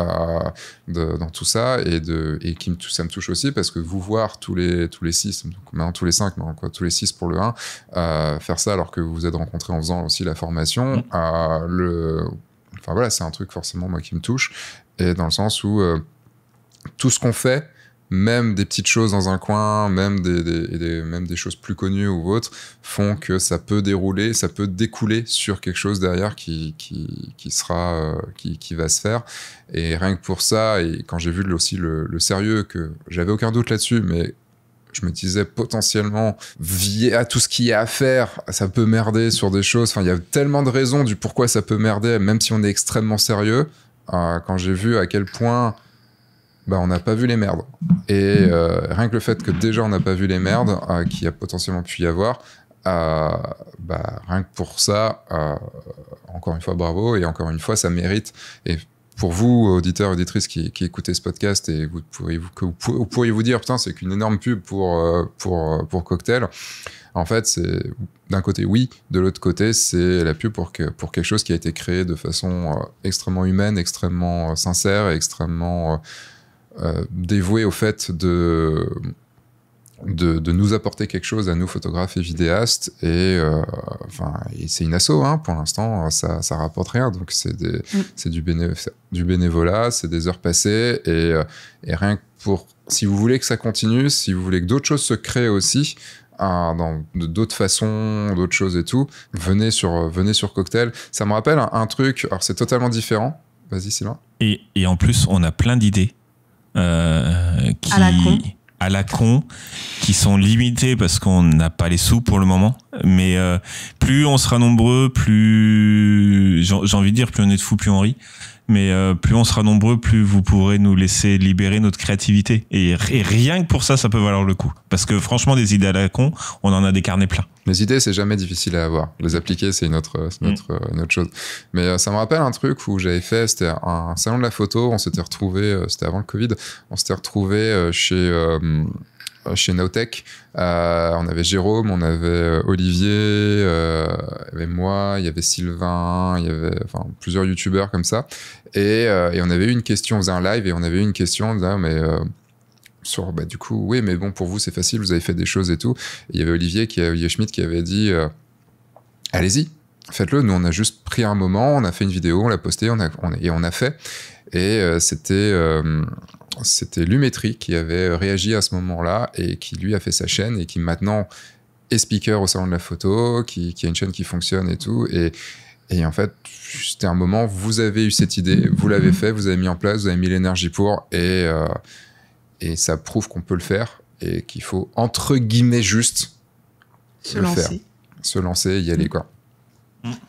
dans tout ça et de et qui me, ça me touche aussi parce que vous voir tous les tous les six maintenant tous les cinq quoi tous les six pour le 1 faire ça alors que vous vous êtes rencontrés en faisant aussi la formation mm. le enfin voilà c'est un truc forcément moi qui me touche et dans le sens où tout ce qu'on fait, même des petites choses dans un coin, même des, même des choses plus connues ou autres, font que ça peut dérouler, ça peut découler sur quelque chose derrière qui, qui, sera, euh, qui, va se faire. Et rien que pour ça, et quand j'ai vu aussi le, sérieux, que j'avais aucun doute là-dessus, mais je me disais potentiellement via ah, tout ce qu'il y a à faire ça peut merder sur des choses enfin il y a tellement de raisons du pourquoi ça peut merder même si on est extrêmement sérieux ah, quand j'ai vu à quel point bah, on n'a pas vu les merdes. Et euh, rien que le fait que déjà on n'a pas vu les merdes euh, qu'il a potentiellement pu y avoir, euh, bah, rien que pour ça, euh, encore une fois bravo et encore une fois ça mérite. Et pour vous, auditeurs, auditrices qui, qui écoutez ce podcast et vous pourriez vous, que vous, pourriez vous dire, putain, c'est qu'une énorme pub pour, pour, pour Cocktail. En fait, c'est d'un côté oui, de l'autre côté c'est la pub pour, que, pour quelque chose qui a été créé de façon extrêmement humaine, extrêmement sincère et extrêmement euh, dévoué au fait de, de, nous apporter quelque chose à nous, photographes et vidéastes. Et, euh, enfin, c'est une asso, hein, pour l'instant, ça, ça rapporte rien. Donc c'est mm. du, du bénévolat, c'est des heures passées. Euh, et, rien que pour. Si vous voulez que ça continue, si vous voulez que d'autres choses se créent aussi, hein, dans d'autres façons, d'autres choses et tout. Venez sur, venez sur Cocktail. Ça me rappelle un, truc, alors c'est totalement différent. Vas-y, Sylvain. Et, et en plus, on a plein d'idées euh, qui, à la con qui sont limités parce qu'on n'a pas les sous pour le moment. Mais euh, plus on sera nombreux, plus j'ai envie de dire, plus on est de fous, plus on rit mais euh, plus on sera nombreux, plus vous pourrez nous laisser libérer notre créativité. Et, rien que pour ça, ça peut valoir le coup. Parce que franchement, des idées à la con, on en a des carnets pleins. Les idées, c'est jamais difficile à avoir. Les appliquer, c'est une autre, mm. chose. Mais euh, ça me rappelle un truc où j'avais fait, c'était un, salon de la photo, on s'était retrouvé, euh, c'était avant le Covid, on s'était retrouvé chez chez Nowtech. on avait Jérôme, on avait Olivier, il y avait moi, il y avait Sylvain, il y avait plusieurs youtubeurs comme ça. Euh, et, on avait eu une question, on faisait un live et on avait eu une question là, ah, mais euh, sur, bah, du coup, oui, mais bon, pour vous, c'est facile, vous avez fait des choses et tout. il y avait Olivier, qui, Olivier Schmitt qui avait dit euh, allez-y, faites-le. Nous, on a juste pris un moment, on a fait une vidéo, on l'a postée et on a fait. Et c'était. c'était Lumétrie qui avait réagi à ce moment-là et qui lui a fait sa chaîne et qui maintenant est speaker au salon de la photo, qui, qui a une chaîne qui fonctionne et tout. Et, et en fait, c'était un moment, vous avez eu cette idée, vous l'avez fait, vous avez mis en place, vous avez mis l'énergie pour, et, euh, et ça prouve qu'on peut le faire et qu'il faut, entre guillemets, juste se lancer. Se lancer, y aller, quoi.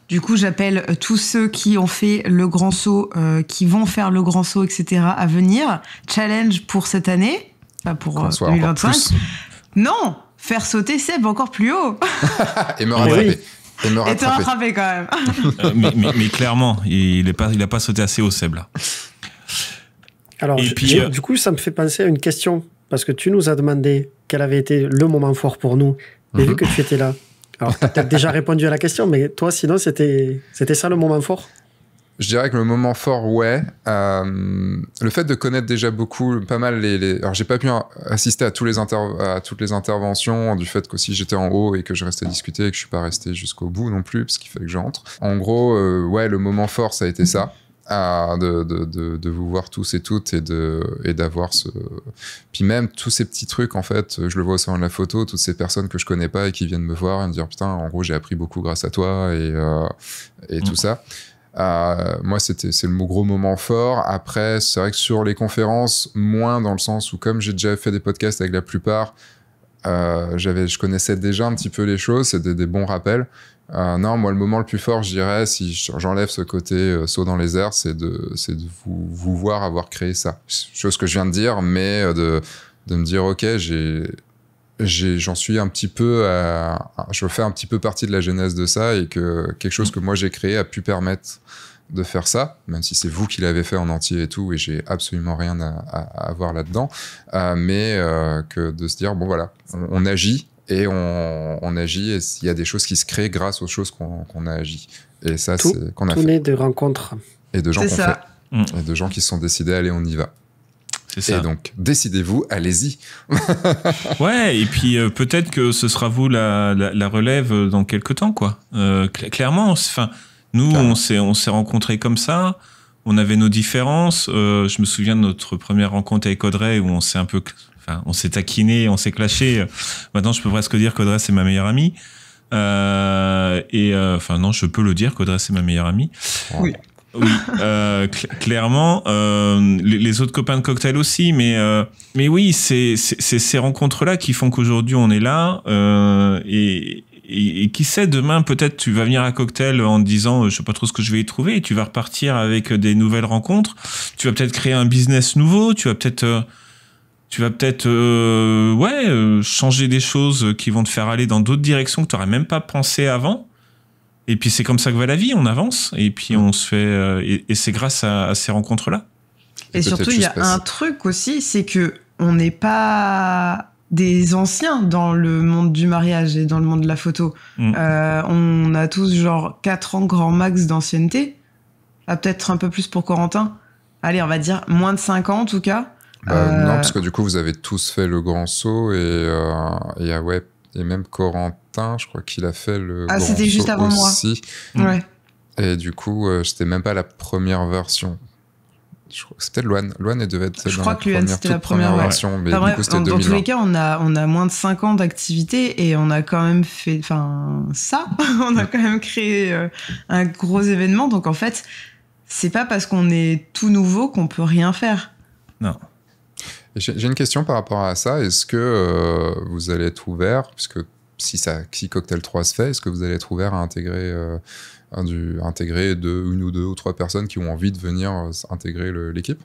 Du coup, j'appelle euh, tous ceux qui ont fait le grand saut, euh, qui vont faire le grand saut, etc., à venir. Challenge pour cette année, pour 2025. Non, faire sauter Seb encore plus haut. et me ah rattraper. Il me quand même. Euh, mais, clairement, il n'a pas, sauté assez haut, seb là. Alors, euh, du coup, ça me fait penser à une question. Parce que tu nous as demandé quel avait été le moment fort pour nous. Et vu mhm. que tu étais là, alors tu as déjà répondu à la question, mais toi, sinon, c'était ça le moment fort je dirais que le moment fort, ouais. Euh, le fait de connaître déjà beaucoup, pas mal les. Alors, j'ai pas pu assister à, tous les à toutes les interventions du fait qu'aussi j'étais en haut et que je restais discuter et que je suis pas resté jusqu'au bout non plus, parce qu'il fallait que j'entre. En gros, euh, ouais, le moment fort, ça a été ça. Ah, de, de, de, vous voir tous et toutes et de et d'avoir ce puis même tous ces petits trucs en fait je le vois au dans la photo toutes ces personnes que je connais pas et qui viennent me voir et me dire putain en gros j'ai appris beaucoup grâce à toi et, euh, et mm. tout ça euh, moi, c'était c'est le gros moment fort. Après, c'est vrai que sur les conférences, moins dans le sens où comme j'ai déjà fait des podcasts avec la plupart, euh, j'avais, je connaissais déjà un petit peu les choses, c'était des bons rappels. Euh, non, moi, le moment le plus fort, je dirais, si j'enlève ce côté saut dans les airs, c'est de, c'est de vous, vous voir avoir créé ça. Chose que je viens de dire, mais de, de me dire, ok, j'ai j'en suis un petit peu à, je fais un petit peu partie de la genèse de ça et que quelque chose mm. que moi j'ai créé a pu permettre de faire ça, même si c'est vous qui l'avez fait en entier et tout, et j'ai absolument rien à, à, voir là-dedans, euh, mais euh, que de se dire, bon voilà, on, agit et on, agit, et il y a des choses qui se créent grâce aux choses qu'on a agi. Et ça, c'est qu'on a fait. de rencontres. Et de gens qu'on fait. Mm. Et de gens qui se sont décidés, allez, on y va. Ça. Et donc, décidez-vous, allez-y. ouais, et puis euh, peut-être que ce sera vous la, relève euh, dans quelques temps, quoi. Euh, clairement, enfin, nous, on s'est rencontrés comme ça. On avait nos différences. je me souviens de notre première rencontre avec Audrey où on s'est un peu, enfin, on s'est taquiné, on s'est clashé. Maintenant, je peux presque dire qu'Audrey c'est ma meilleure amie. et enfin non, je peux le dire qu'Audrey c'est ma meilleure amie. Oui. Oui, euh, clairement. Euh, les, autres copains de cocktail aussi, mais euh, mais oui, c'est ces rencontres-là qui font qu'aujourd'hui on est là euh, et, qui sait demain peut-être tu vas venir à cocktail en disant je sais pas trop ce que je vais y trouver et tu vas repartir avec des nouvelles rencontres. Tu vas peut-être créer un business nouveau. Tu vas peut-être tu vas peut-être ouais changer des choses qui vont te faire aller dans d'autres directions que tu n'aurais même pas pensé avant. Et puis c'est comme ça que va la vie, on avance et puis mm. on se fait. Euh, et, c'est grâce à, ces rencontres-là. Et, surtout, il y a un truc aussi, c'est que on n'est pas des anciens dans le monde du mariage et dans le monde de la photo. Mm. Euh, on a tous genre 4 ans grand max d'ancienneté. Ah, peut-être un peu plus pour Corentin. Allez, on va dire moins de 5 ans en tout cas. Bah, euh, non, parce que du coup, vous avez tous fait le grand saut et, et, ah ouais, et même Corentin je crois qu'il a fait le. Ah, c'était juste avant aussi. moi. Et du coup, c'était euh, même pas la première version. C'était Loan. Loan, elle devait être je crois la, que première, c'était la première, version. Mais du coup, c'était dans, tous les cas, on a, on a moins de 5 ans d'activité et on a quand même fait enfin, ça. on a quand même créé euh, un gros événement. Donc en fait, c'est pas parce qu'on est tout nouveau qu'on peut rien faire. Non. J'ai une question par rapport à ça. Est-ce que euh, vous allez être ouvert, puisque si, ça, si Cocktail 3 se fait, est-ce que vous allez être ouvert à intégrer, euh, du, intégrer une ou deux ou trois personnes qui ont envie de venir euh, intégrer l'équipe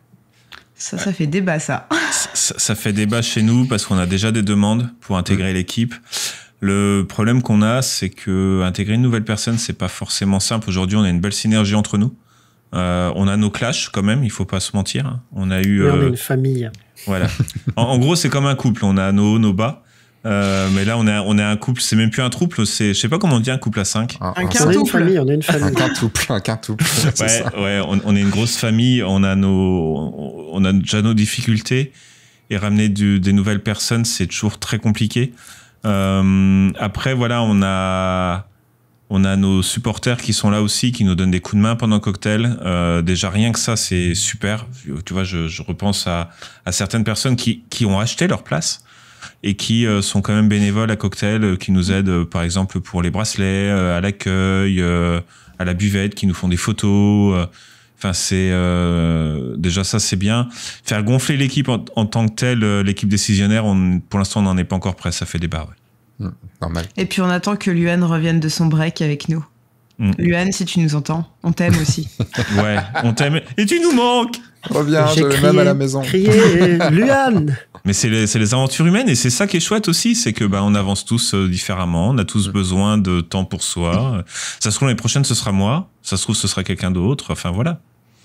ça, ça fait débat, ça. ça. fait débat chez nous parce qu'on a déjà des demandes pour intégrer l'équipe. Le problème qu'on a, c'est que intégrer une nouvelle personne, c'est pas forcément simple. Aujourd'hui, on a une belle synergie entre nous. Euh, on a nos clashs quand même, il faut pas se mentir. On a eu. une famille. Voilà. en, en, gros, c'est comme un couple. On a nos hauts, nos bas. Euh, mais là, on est, un couple, c'est même plus un couple. je sais pas comment on dit un couple à 5. Un, On est une famille, on est une famille. un quintouple, un ouais, ça. ouais on, est une grosse famille, on a, nos, on a déjà nos difficultés et ramener des nouvelles personnes, c'est toujours très compliqué. Euh, après, voilà, on a, on a nos supporters qui sont là aussi, qui nous donnent des coups de main pendant le cocktail. Euh, déjà, rien que ça, c'est super. Tu vois, je, repense à, certaines personnes qui, qui ont acheté leur place et qui euh, sont quand même bénévoles à Cocktail, euh, qui nous aident euh, par exemple pour les bracelets, à l'accueil, à la buvette, qui nous font des photos. Enfin, c'est déjà ça, c'est bien. Faire gonfler l'équipe en, tant que telle, l'équipe décisionnaire, pour l'instant, on n'en est pas encore prêt. Ça fait des barres. Mmh, normal. Et puis, on attend que Luan revienne de son break avec nous. l'U.N. Mmh. Luan, si tu nous entends, on t'aime aussi. ouais, on t'aime. Et tu nous manques Reviens, je vais même à la maison. Crié, euh, Luan Mais c'est les, aventures humaines et c'est ça qui est chouette aussi, c'est que bah, on avance tous euh, différemment, on a tous besoin de temps pour soi. ça se trouve, l'année prochaine, ce sera moi, ça se trouve, ce sera quelqu'un d'autre, enfin voilà.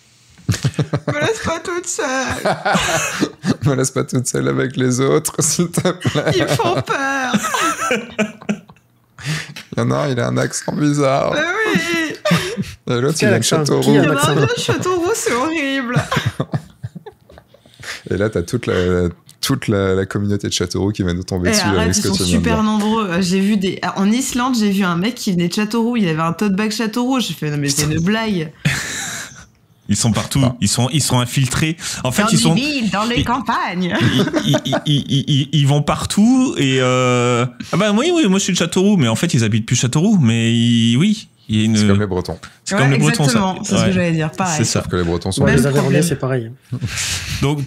Me laisse pas toute seule. Me laisse pas toute seule avec les autres, s'il te plaît. Ils font peur. il y en a un, il a un accent bizarre. Mais bah oui tu il de Châteauroux. Il vient de Châteauroux, c'est horrible. Et là, t'as toute la, toute la, communauté de Châteauroux qui va nous tomber eh, dessus. Arrête, ils sont super nombreux. J'ai vu des en Islande, j'ai vu un mec qui venait de Châteauroux. Il avait un tote bag Châteauroux. J'ai fait non mais c'est une blague. Ils sont partout. Ils sont, ils sont infiltrés. En fait, dans ils les sont villes, dans les campagnes. Ils, ils, ils, vont partout et euh, ah bah oui, oui, moi je suis de Châteauroux, mais en fait ils habitent plus Châteauroux, mais oui, c'est comme les Bretons. C'est comme les Bretons. c'est ce que j'allais dire. Pareil. C'est ça. que les Bretons sont. les c'est pareil. Donc,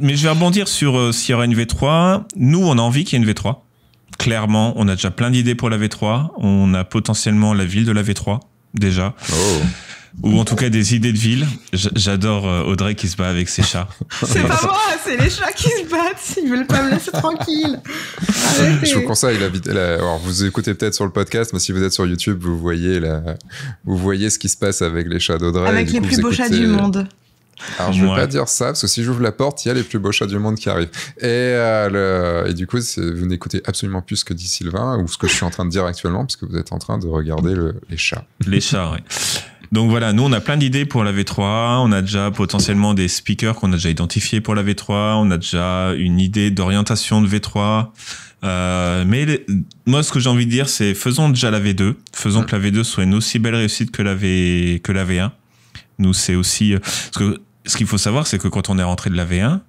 mais je vais rebondir sur euh, s'il y aura une V3. Nous, on a envie qu'il y ait une V3. Clairement, on a déjà plein d'idées pour la V3. On a potentiellement la ville de la V3 déjà. Oh ou en tout cas des idées de ville. J'adore euh, Audrey qui se bat avec ses chats. c'est pas moi, c'est les chats qui se battent. Ils veulent pas me laisser tranquille. Euh, je vous conseille la, alors vous écoutez peut-être sur le podcast, mais si vous êtes sur YouTube, vous voyez la, vous voyez ce qui se passe avec les chats d'Audrey. Avec les plus beaux chats du euh, monde. Alors je ne pas dire ça parce que si j'ouvre la porte, il y a les plus beaux chats du monde qui arrivent. Et, et du coup, vous n'écoutez absolument plus ce que dit Sylvain ou ce que je suis en train de dire actuellement parce que vous êtes en train de regarder les chats. Les chats, oui. Donc voilà, nous on a plein d'idées pour la V3, on a déjà potentiellement des speakers qu'on a déjà identifiés pour la V3, on a déjà une idée d'orientation de V3. Euh, mais moi ce que j'ai envie de dire c'est faisons déjà la V2, faisons que la V2 soit une aussi belle réussite que la, v, que la V1. Nous c'est aussi... Euh, ce qu'il faut savoir c'est que quand on est rentré de la V1,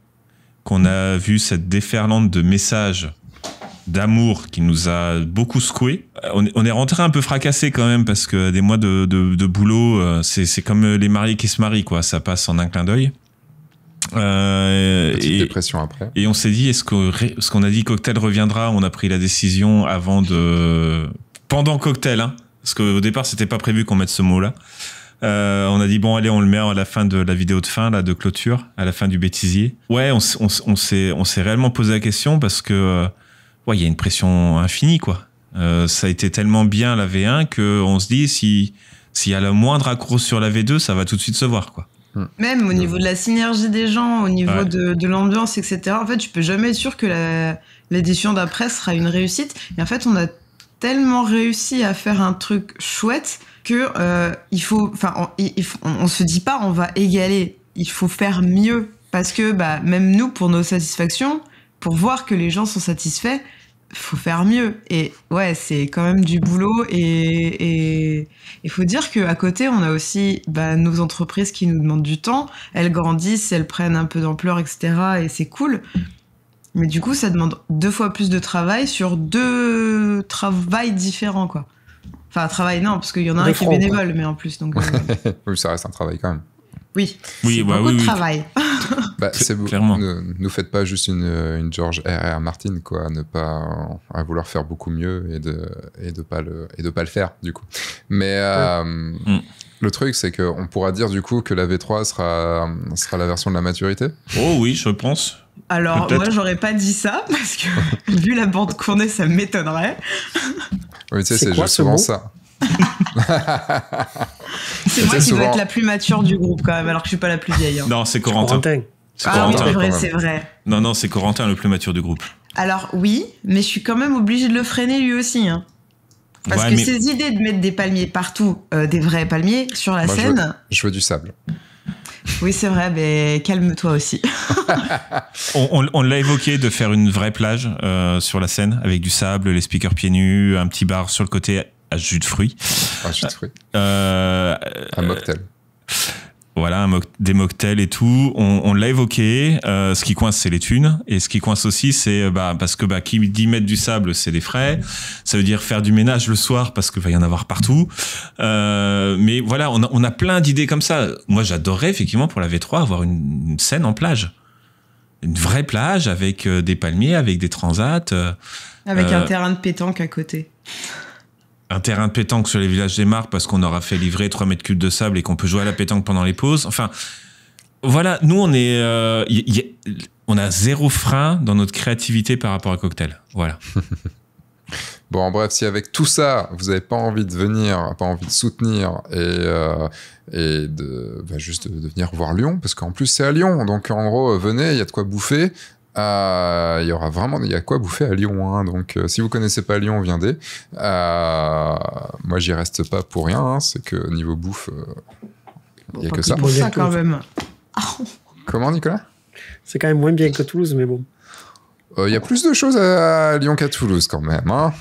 qu'on a vu cette déferlante de messages d'amour qui nous a beaucoup secoué. Euh, on, est rentré un peu fracassé quand même parce que des mois de, boulot, euh, c'est comme euh, les mariés qui se marient, quoi. Ça passe en un clin d'œil. Petite et, dépression après. Et on s'est dit, est-ce qu'on ce qu'on a dit Cocktail reviendra On a pris la décision avant de. Pendant Cocktail, hein, parce qu'au départ, c'était pas prévu qu'on mette ce mot-là. on a dit bon allez on le met à la fin de la vidéo de fin là de clôture à la fin du bêtisier ouais on s'est on s'est réellement posé la question parce que il y a une pression infinie, quoi. Euh, ça a été tellement bien la V1 que on se dit si s'il y a le moindre accroche sur la V2, ça va tout de suite se voir, quoi. Hmm. Même au niveau de la synergie des gens, au niveau de, de l'ambiance, etc. En fait, tu peux jamais être sûr que l'édition d'après sera une réussite. Et en fait, on a tellement réussi à faire un truc chouette que euh, il faut, enfin, on, se dit pas on va égaler. Il faut faire mieux parce que bah, même nous, pour nos satisfactions, pour voir que les gens sont satisfaits, faut faire mieux. Et ouais, c'est quand même du boulot. Et il faut dire qu'à côté, on a aussi bah, nos entreprises qui nous demandent du temps. Elles grandissent, elles prennent un peu d'ampleur, etc. Et c'est cool. Mais du coup, ça demande deux fois plus de travail sur deux travails différents, quoi. Enfin, travail, non, parce qu'il y en a un qui est bénévole, mais en plus, donc... Euh, oui, ça reste un travail quand même. Oui, oui, bah beaucoup de travail. Bah, c'est clairement. Ne, faites pas juste une, George R.R. Martin, quoi, ne pas à vouloir faire beaucoup mieux et de et de pas le pas le faire du coup. Mais euh, mm. le truc, c'est qu'on pourra dire du coup que la V3 sera sera la version de la maturité. Oh oui, je pense. Alors moi, j'aurais pas dit ça parce que vu la bande cournée ça m'étonnerait. Oui, tu sais, c'est ce ça c'est moi qui veux être la plus mature du groupe quand même, alors que je suis pas la plus vieille. Hein. Non, c'est Corentin. ah oui, c'est vrai, Non, non, c'est Corentin le plus mature du groupe. Alors oui, mais je suis quand même obligée de le freiner lui aussi. Hein. Parce que ses idées de mettre des palmiers partout, euh, des vrais palmiers, sur la scène... Je veux, du sable. Oui, c'est vrai, mais calme-toi aussi. on, l'a évoqué de faire une vraie plage euh, sur la scène avec du sable, les speakers pieds nus, un petit bar sur le côté à jus de fruits. Un ah, jus de euh, mocktail. Euh, voilà, un des mocktails et tout. On, l'a évoqué. Euh, ce qui coince, c'est les thunes. Et ce qui coince aussi, c'est bah, parce que bah, qui dit mettre du sable, c'est des frais. Ça veut dire faire du ménage le soir parce qu'il va y en avoir partout. mais voilà, on a, plein d'idées comme ça. Moi, j'adorerais effectivement pour la V3 avoir une, scène en plage. Une vraie plage avec des palmiers, avec des transats. avec un terrain de pétanque à côté un terrain de pétanque sur les villages des Marques parce qu'on aura fait livrer 3 mètres cubes de sable et qu'on peut jouer à la pétanque pendant les pauses. Enfin, voilà, nous, on est. Euh, on a zéro frein dans notre créativité par rapport à cocktail. Voilà. Bon, en bref, si avec tout ça, vous n'avez pas envie de venir, pas envie de soutenir et, euh, de, bah, juste de, venir voir Lyon, parce qu'en plus c'est à Lyon, donc en gros, venez, il y a de quoi bouffer, euh, il y aura vraiment, il y a quoi bouffer à Lyon. Hein, donc, euh, si vous connaissez pas Lyon, viendez. Euh, moi, j'y reste pas pour rien. Hein. c'est que niveau bouffe, il n'y a que ça. quand même. Comment, Nicolas C'est quand même moins bien que Toulouse, mais bon. Il y a plus de choses à Lyon qu'à Toulouse quand même. Hein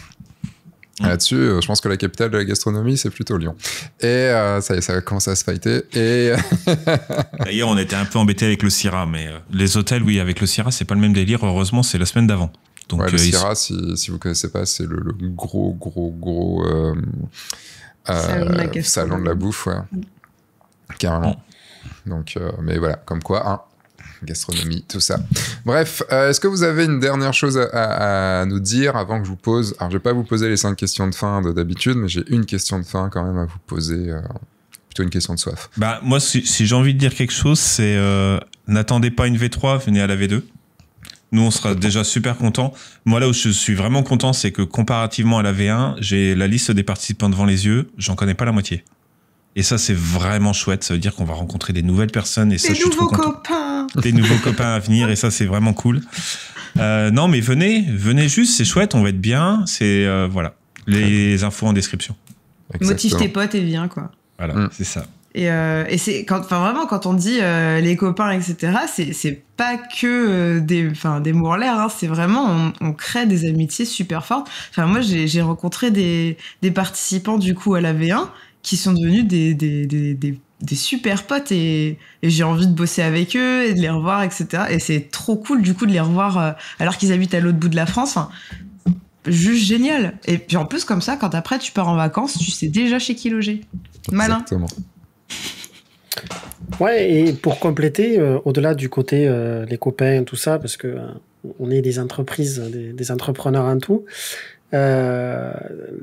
Mm. Là-dessus, euh, je pense que la capitale de la gastronomie, c'est plutôt Lyon. Et euh, ça ça commence à se fighter. Et... Euh, D'ailleurs, on était un peu embêté avec le Syrah, mais les hôtels, oui, avec le Syrah, c'est pas le même délire. Heureusement, c'est la semaine d'avant. Donc, le euh, si, si, vous connaissez pas, c'est le, gros, gros, gros salon, de la bouffe, mm. Carrément. Mm. Donc, mais voilà, comme quoi, hein, gastronomie, tout ça. Bref, euh, est-ce que vous avez une dernière chose à, nous dire avant que je vous pose Alors, je vais pas vous poser les cinq questions de fin d'habitude, mais j'ai une question de fin quand même à vous poser. Euh, plutôt une question de soif. Bah, moi, si, j'ai envie de dire quelque chose, c'est euh, n'attendez pas une V3, venez à la V2. Nous, on sera déjà super contents. Moi, là où je suis vraiment content, c'est que comparativement à la V1, j'ai la liste des participants devant les yeux. J'en connais pas la moitié. Et ça, c'est vraiment chouette. Ça veut dire qu'on va rencontrer des nouvelles personnes. Et ça, je suis trop copains. Des nouveaux copains à venir et ça, c'est vraiment cool. Euh, non, mais venez, venez juste, c'est chouette, on va être bien. C'est euh, voilà, les infos en description. Motive tes potes et viens quoi. Voilà, mm. c'est ça. Euh, et, c'est quand, enfin vraiment, quand on dit les copains, etc., c'est pas que des, enfin des mots en l'air. Hein. c'est vraiment, on, crée des amitiés super fortes. Enfin moi, j'ai rencontré des, participants du coup à la V1 qui sont devenus des des super potes et, j'ai envie de bosser avec eux et de les revoir, etc. Et c'est trop cool du coup de les revoir euh, alors qu'ils habitent à l'autre bout de la France. Enfin, juste génial. Et puis en plus comme ça, quand après tu pars en vacances, tu sais déjà chez qui loger. Malin. Exactement. Ouais, et pour compléter, euh, au-delà du côté des euh, les copains, tout ça, parce que on est des entreprises, des, des entrepreneurs en tout. Euh,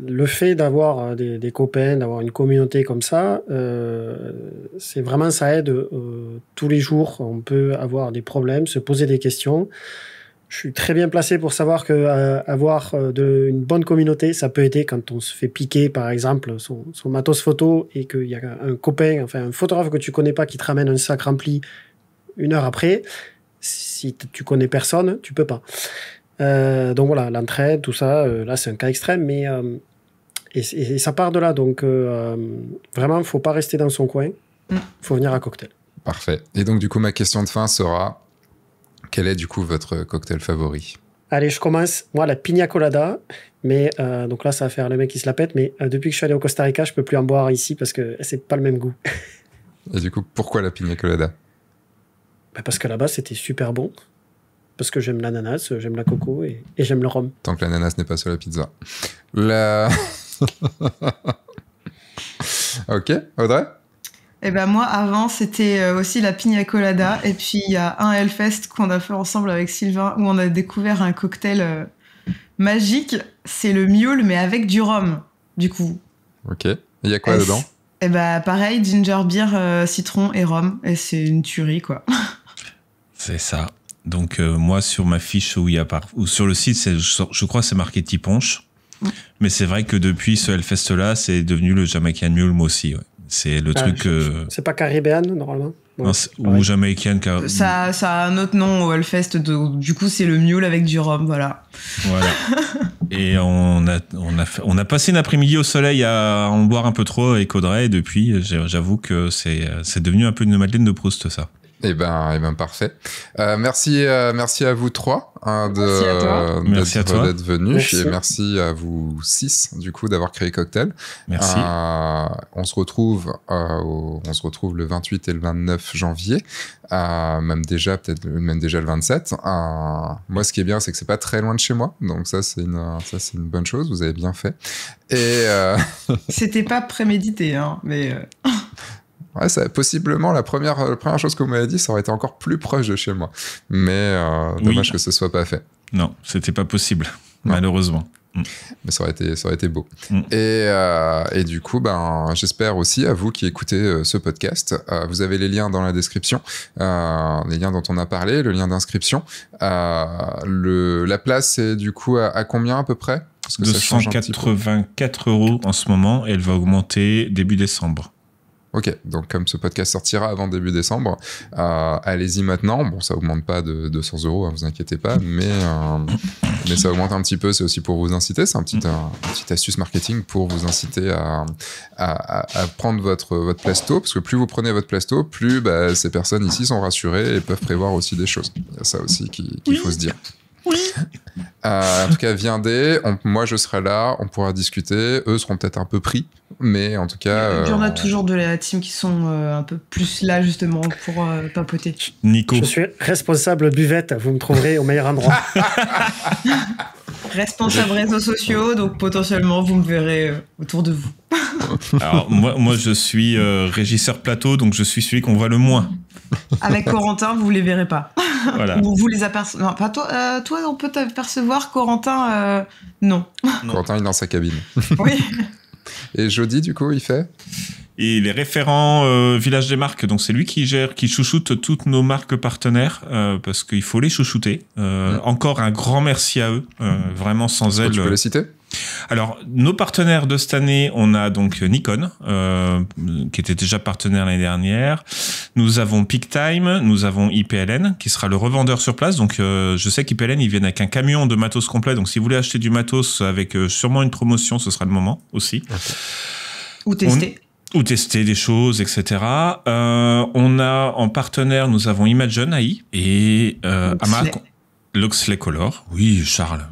le fait d'avoir euh, des, copains, d'avoir une communauté comme ça, euh, c'est vraiment ça aide tous les jours. On peut avoir des problèmes, se poser des questions. Je suis très bien placé pour savoir que avoir de, une bonne communauté, ça peut aider quand on se fait piquer, par exemple, son, son matos photo et qu'il y a un copain, enfin un photographe que tu connais pas, qui te ramène un sac rempli une heure après. Si tu connais personne, tu peux pas. Euh, donc voilà, l'entraide, tout ça, euh, là c'est un cas extrême, mais euh, et, ça part de là. Donc vraiment, faut pas rester dans son coin, mm. faut venir à cocktail. Parfait. Et donc du coup, ma question de fin sera, quel est du coup votre cocktail favori Allez, je commence. Moi, la pina colada, mais donc là, ça va faire le mec qui se la pète, mais depuis que je suis allé au Costa Rica, je peux plus en boire ici parce que c'est pas le même goût. et du coup, pourquoi la pina colada bah, Parce que là-bas, c'était super bon parce que j'aime l'ananas, j'aime la coco et, j'aime le rhum. Tant que l'ananas n'est pas sur la pizza. ok, Audrey eh ben moi, avant, c'était euh, aussi la pina colada. Et puis, il y a un Hellfest qu'on a fait ensemble avec Sylvain, où on a découvert un cocktail euh, magique. C'est le mule, mais avec du rhum, du coup. Ok. Il y a quoi dedans Eh ben pareil, ginger beer, euh, citron et rhum. Et c'est une tuerie, quoi. c'est ça. Donc euh, moi sur ma fiche où il y a par... ou sur le site, je, je, crois c'est marqué Tiponche. Mais c'est vrai que depuis ce Hellfest là, c'est devenu le Jamaican Mule aussi. C'est le ah, truc. Euh, c'est pas caribéen, normalement. ou Jamaican euh, ça, a un autre nom au Hellfest. Du coup, c'est le mule avec du rhum, voilà. Voilà. et on a, passé un après-midi au soleil à en boire un peu trop et Audrey. depuis, j'avoue que c'est devenu un peu une Madeleine de Proust, ça. Eh ben, et eh ben parfait. Euh, merci, euh, merci à vous trois hein, de, merci d'être venus merci. et merci à vous six du coup d'avoir créé Cocktail. Merci. Euh, on se retrouve, on se retrouve le 28 et le 29 janvier, même déjà peut-être même déjà le 27. moi, ce qui est bien, c'est que c'est pas très loin de chez moi, donc ça c'est une, ça c'est une bonne chose. Vous avez bien fait. Et c'était pas prémédité, hein, mais. Ouais, possiblement, la première, euh, première chose que vous m'avez dit, ça aurait été encore plus proche de chez moi. Mais euh, dommage que ce soit pas fait. Non, c'était pas possible, malheureusement. Mm. Mais ça aurait été, ça aurait été beau. Mm. Euh, et, du coup, ben, j'espère aussi à vous qui écoutez ce podcast, vous avez les liens dans la description, les liens dont on a parlé, le lien d'inscription. la place est du coup à, combien à peu près Parce 284 euros en ce moment et elle va augmenter début décembre. Ok, donc comme ce podcast sortira avant début décembre, euh, allez-y maintenant. Bon, ça augmente pas de 200 euros, hein, vous inquiétez pas, mais, euh, mais ça augmente un petit peu. C'est aussi pour vous inciter. C'est un petit, une petite astuce marketing pour vous inciter à, prendre votre, votre place tôt, parce que plus vous prenez votre place tôt, plus bah, ces personnes ici sont rassurées et peuvent prévoir aussi des choses. Il y a ça aussi qu'il faut se dire. Oui. Euh, en tout cas, viendez. moi, je serai là. On pourra discuter. Eux seront peut-être un peu pris, mais en tout cas. Il y en a euh, toujours de la team qui sont euh, un peu plus là justement pour papoter. Nico. Je suis responsable buvette. Vous me trouverez au meilleur endroit. responsable réseaux sociaux, donc potentiellement vous me verrez autour de vous. Alors moi, moi je suis régisseur plateau, donc je suis celui qu'on voit le moins. Avec Corentin, vous les verrez pas. Voilà. vous les apercevez. pas toi, euh, toi, on peut t'apercevoir, Corentin, euh, non. Corentin, il est dans sa cabine. Oui. Et Jody, du coup, il fait il est référent euh, Village des marques, donc c'est lui qui gère, qui chouchoute toutes nos marques partenaires parce qu'il faut les chouchouter. Encore un grand merci à eux, vraiment sans elles. Tu peux les citer alors, nos partenaires de cette année, on a donc euh, Nikon, euh, qui était déjà partenaire l'année dernière. Nous avons Peak Time, nous avons IPLN, qui sera le revendeur sur place. Donc, euh, je sais qu'IPLN, ils viennent avec un camion de matos complet. Donc, si vous voulez acheter du matos avec sûrement une promotion, ce sera le moment aussi. Ou tester. ou tester des choses, etc. on a en partenaire, nous avons Imagine AI et euh, L'Oxley Color. Oui, Charles,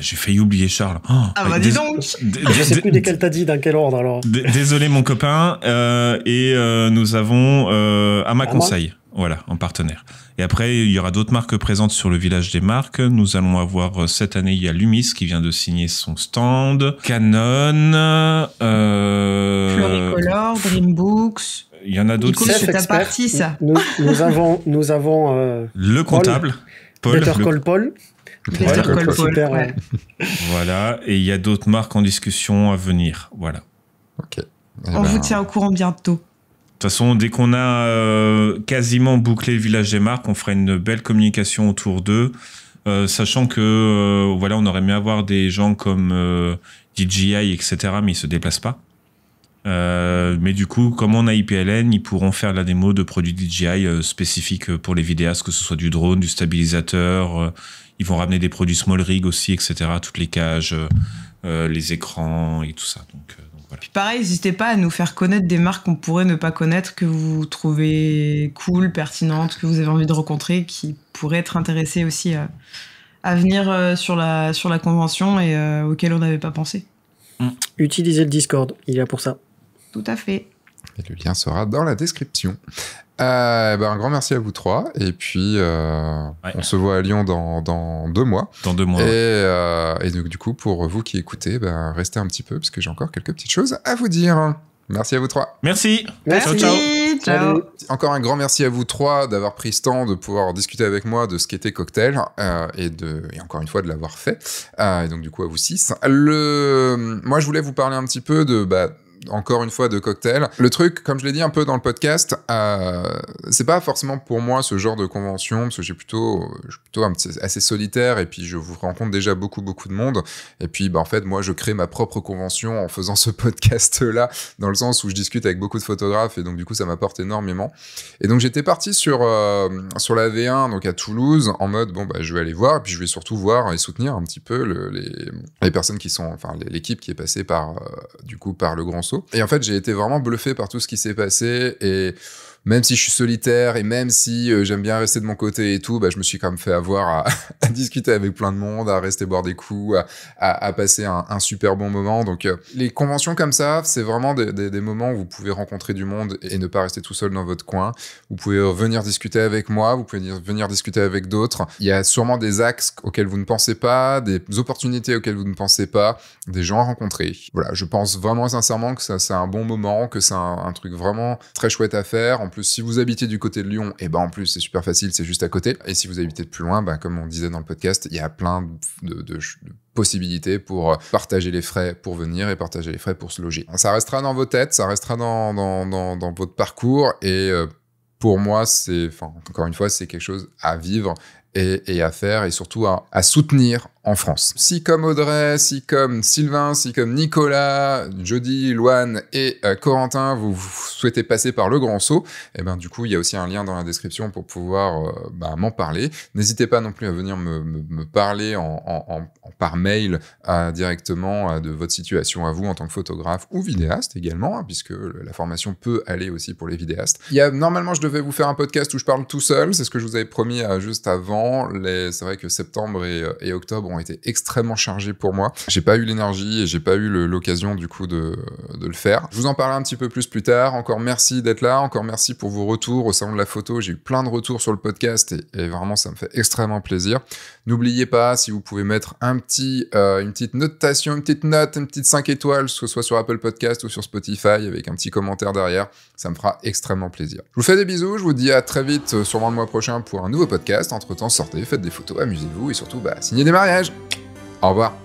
j'ai failli oublier Charles. Oh, ah bah dis donc Je sais plus qu'elle t'as dit, dans quel ordre alors. Désolé mon copain. Euh, et euh, nous avons euh, ma Conseil, voilà, en partenaire. Et après, il y aura d'autres marques présentes sur le village des marques. Nous allons avoir euh, cette année, il y a Lumis qui vient de signer son stand, Canon, Floricolor, Dreambooks. Il y en a d'autres. C'est ta partie ça. Nous, nous avons, nous avons le comptable. Paul, Paul Paul. voilà, et il y a d'autres marques en discussion à venir. Voilà. Eh on vous ben, tient au courant bientôt. De toute façon, dès qu'on a euh, quasiment bouclé le village des marques, on ferait une belle communication autour d'eux, euh, sachant que euh, voilà, on aurait aimé avoir des gens comme DJI, etc., mais ils se déplacent pas. Euh, mais du coup, comme on a IPLN, ils pourront faire la démo de produits DJI euh, spécifiques euh, pour les vidéastes, que ce soit du drone, du stabilisateur. ils vont ramener des produits small rig aussi, etc. Toutes les cages, les écrans et tout ça. Donc, voilà. pareil, n'hésitez pas à nous faire connaître des marques qu'on pourrait ne pas connaître, que vous trouvez cool, pertinentes, que vous avez envie de rencontrer, qui pourraient être intéressées aussi à, venir sur, la, sur la convention et auxquelles on n'avait pas pensé. Utilisez le Discord, il y a pour ça. Tout à fait. Et le lien sera dans la description. Euh, ben, un grand merci à vous trois. Et puis, euh, on se voit à Lyon dans, deux mois. Dans deux mois. Euh, et, donc, du coup, pour vous qui écoutez, ben, restez un petit peu, parce que j'ai encore quelques petites choses à vous dire. Merci à vous trois. Merci. Ciao, ciao. Encore un grand merci à vous trois d'avoir pris ce temps de pouvoir discuter avec moi de ce qu'était Cocktail et, de, et encore une fois de l'avoir fait. et donc du coup à vous six. Le, moi je voulais vous parler un petit peu de bah, encore une fois de cocktail. Le truc, comme je l'ai dit un peu dans le podcast, euh, c'est pas forcément pour moi ce genre de convention parce que j'ai plutôt, je suis plutôt assez solitaire et puis je vous rencontre déjà beaucoup beaucoup de monde et puis bah, en fait moi je crée ma propre convention en faisant ce podcast là dans le sens où je discute avec beaucoup de photographes et donc du coup ça m'apporte énormément. Et donc j'étais parti sur euh, sur la V1 donc à Toulouse en mode bon bah je vais aller voir et puis je vais surtout voir et soutenir un petit peu les, les personnes qui sont enfin l'équipe qui est passée par euh, du coup par le grand saut et en fait, j'ai été vraiment bluffé par tout ce qui s'est passé et même si je suis solitaire et même si euh, j'aime bien rester de mon côté et tout, bah, je me suis quand même fait avoir à, discuter avec plein de monde, à rester boire des coups, à, passer un, super bon moment. Donc euh, les conventions comme ça, c'est vraiment des, moments où vous pouvez rencontrer du monde et ne pas rester tout seul dans votre coin. Vous pouvez venir discuter avec moi, vous pouvez venir discuter avec d'autres. Il y a sûrement des axes auxquels vous ne pensez pas, des opportunités auxquelles vous ne pensez pas, des gens à rencontrer. Voilà, je pense vraiment sincèrement que ça c'est un bon moment, que c'est un, truc vraiment très chouette à faire si vous habitez du côté de Lyon, et eh ben en plus, c'est super facile, c'est juste à côté. Et si vous habitez de plus loin, ben, comme on disait dans le podcast, il y a plein de, possibilités pour euh, partager les frais pour venir et partager les frais pour se loger. Ça restera dans vos têtes, ça restera dans, dans, dans, votre parcours et euh, pour moi, c'est, enfin, encore une fois, c'est quelque chose à vivre et, à faire et surtout à soutenir en France. Si comme Audrey, si comme Sylvain, si comme Nicolas, Jody, Loane et euh, Corentin, vous, souhaitez passer par le grand saut, eh ben, du coup il y a aussi un lien dans la description pour pouvoir euh, bah, m'en parler. N'hésitez pas non plus à venir me, parler en, par mail directement de votre situation à vous en tant que photographe ou vidéaste également, hein, puisque la formation peut aller aussi pour les vidéastes. normalement je devais vous faire un podcast où je parle tout seul, c'est ce que je vous avais promis euh, juste avant. C'est vrai que septembre et octobre ont été extrêmement chargés pour moi. J'ai pas eu l'énergie et j'ai pas eu l'occasion du coup de, le faire. Je vous en parlerai un petit peu plus plus tard. Encore merci d'être là. Encore merci pour vos retours au salon de la photo. J'ai eu plein de retours sur le podcast et vraiment ça me fait extrêmement plaisir. N'oubliez pas, si vous pouvez mettre un petit, euh, une petite notation, une petite note, une petite 5 étoiles, que ce soit sur Apple Podcast ou sur Spotify, avec un petit commentaire derrière, ça me fera extrêmement plaisir. Je vous fais des bisous, je vous dis à très vite, euh, sûrement le mois prochain, pour un nouveau podcast. Entre-temps, sortez, faites des photos, amusez-vous et surtout, bah, signez des mariages. Au revoir.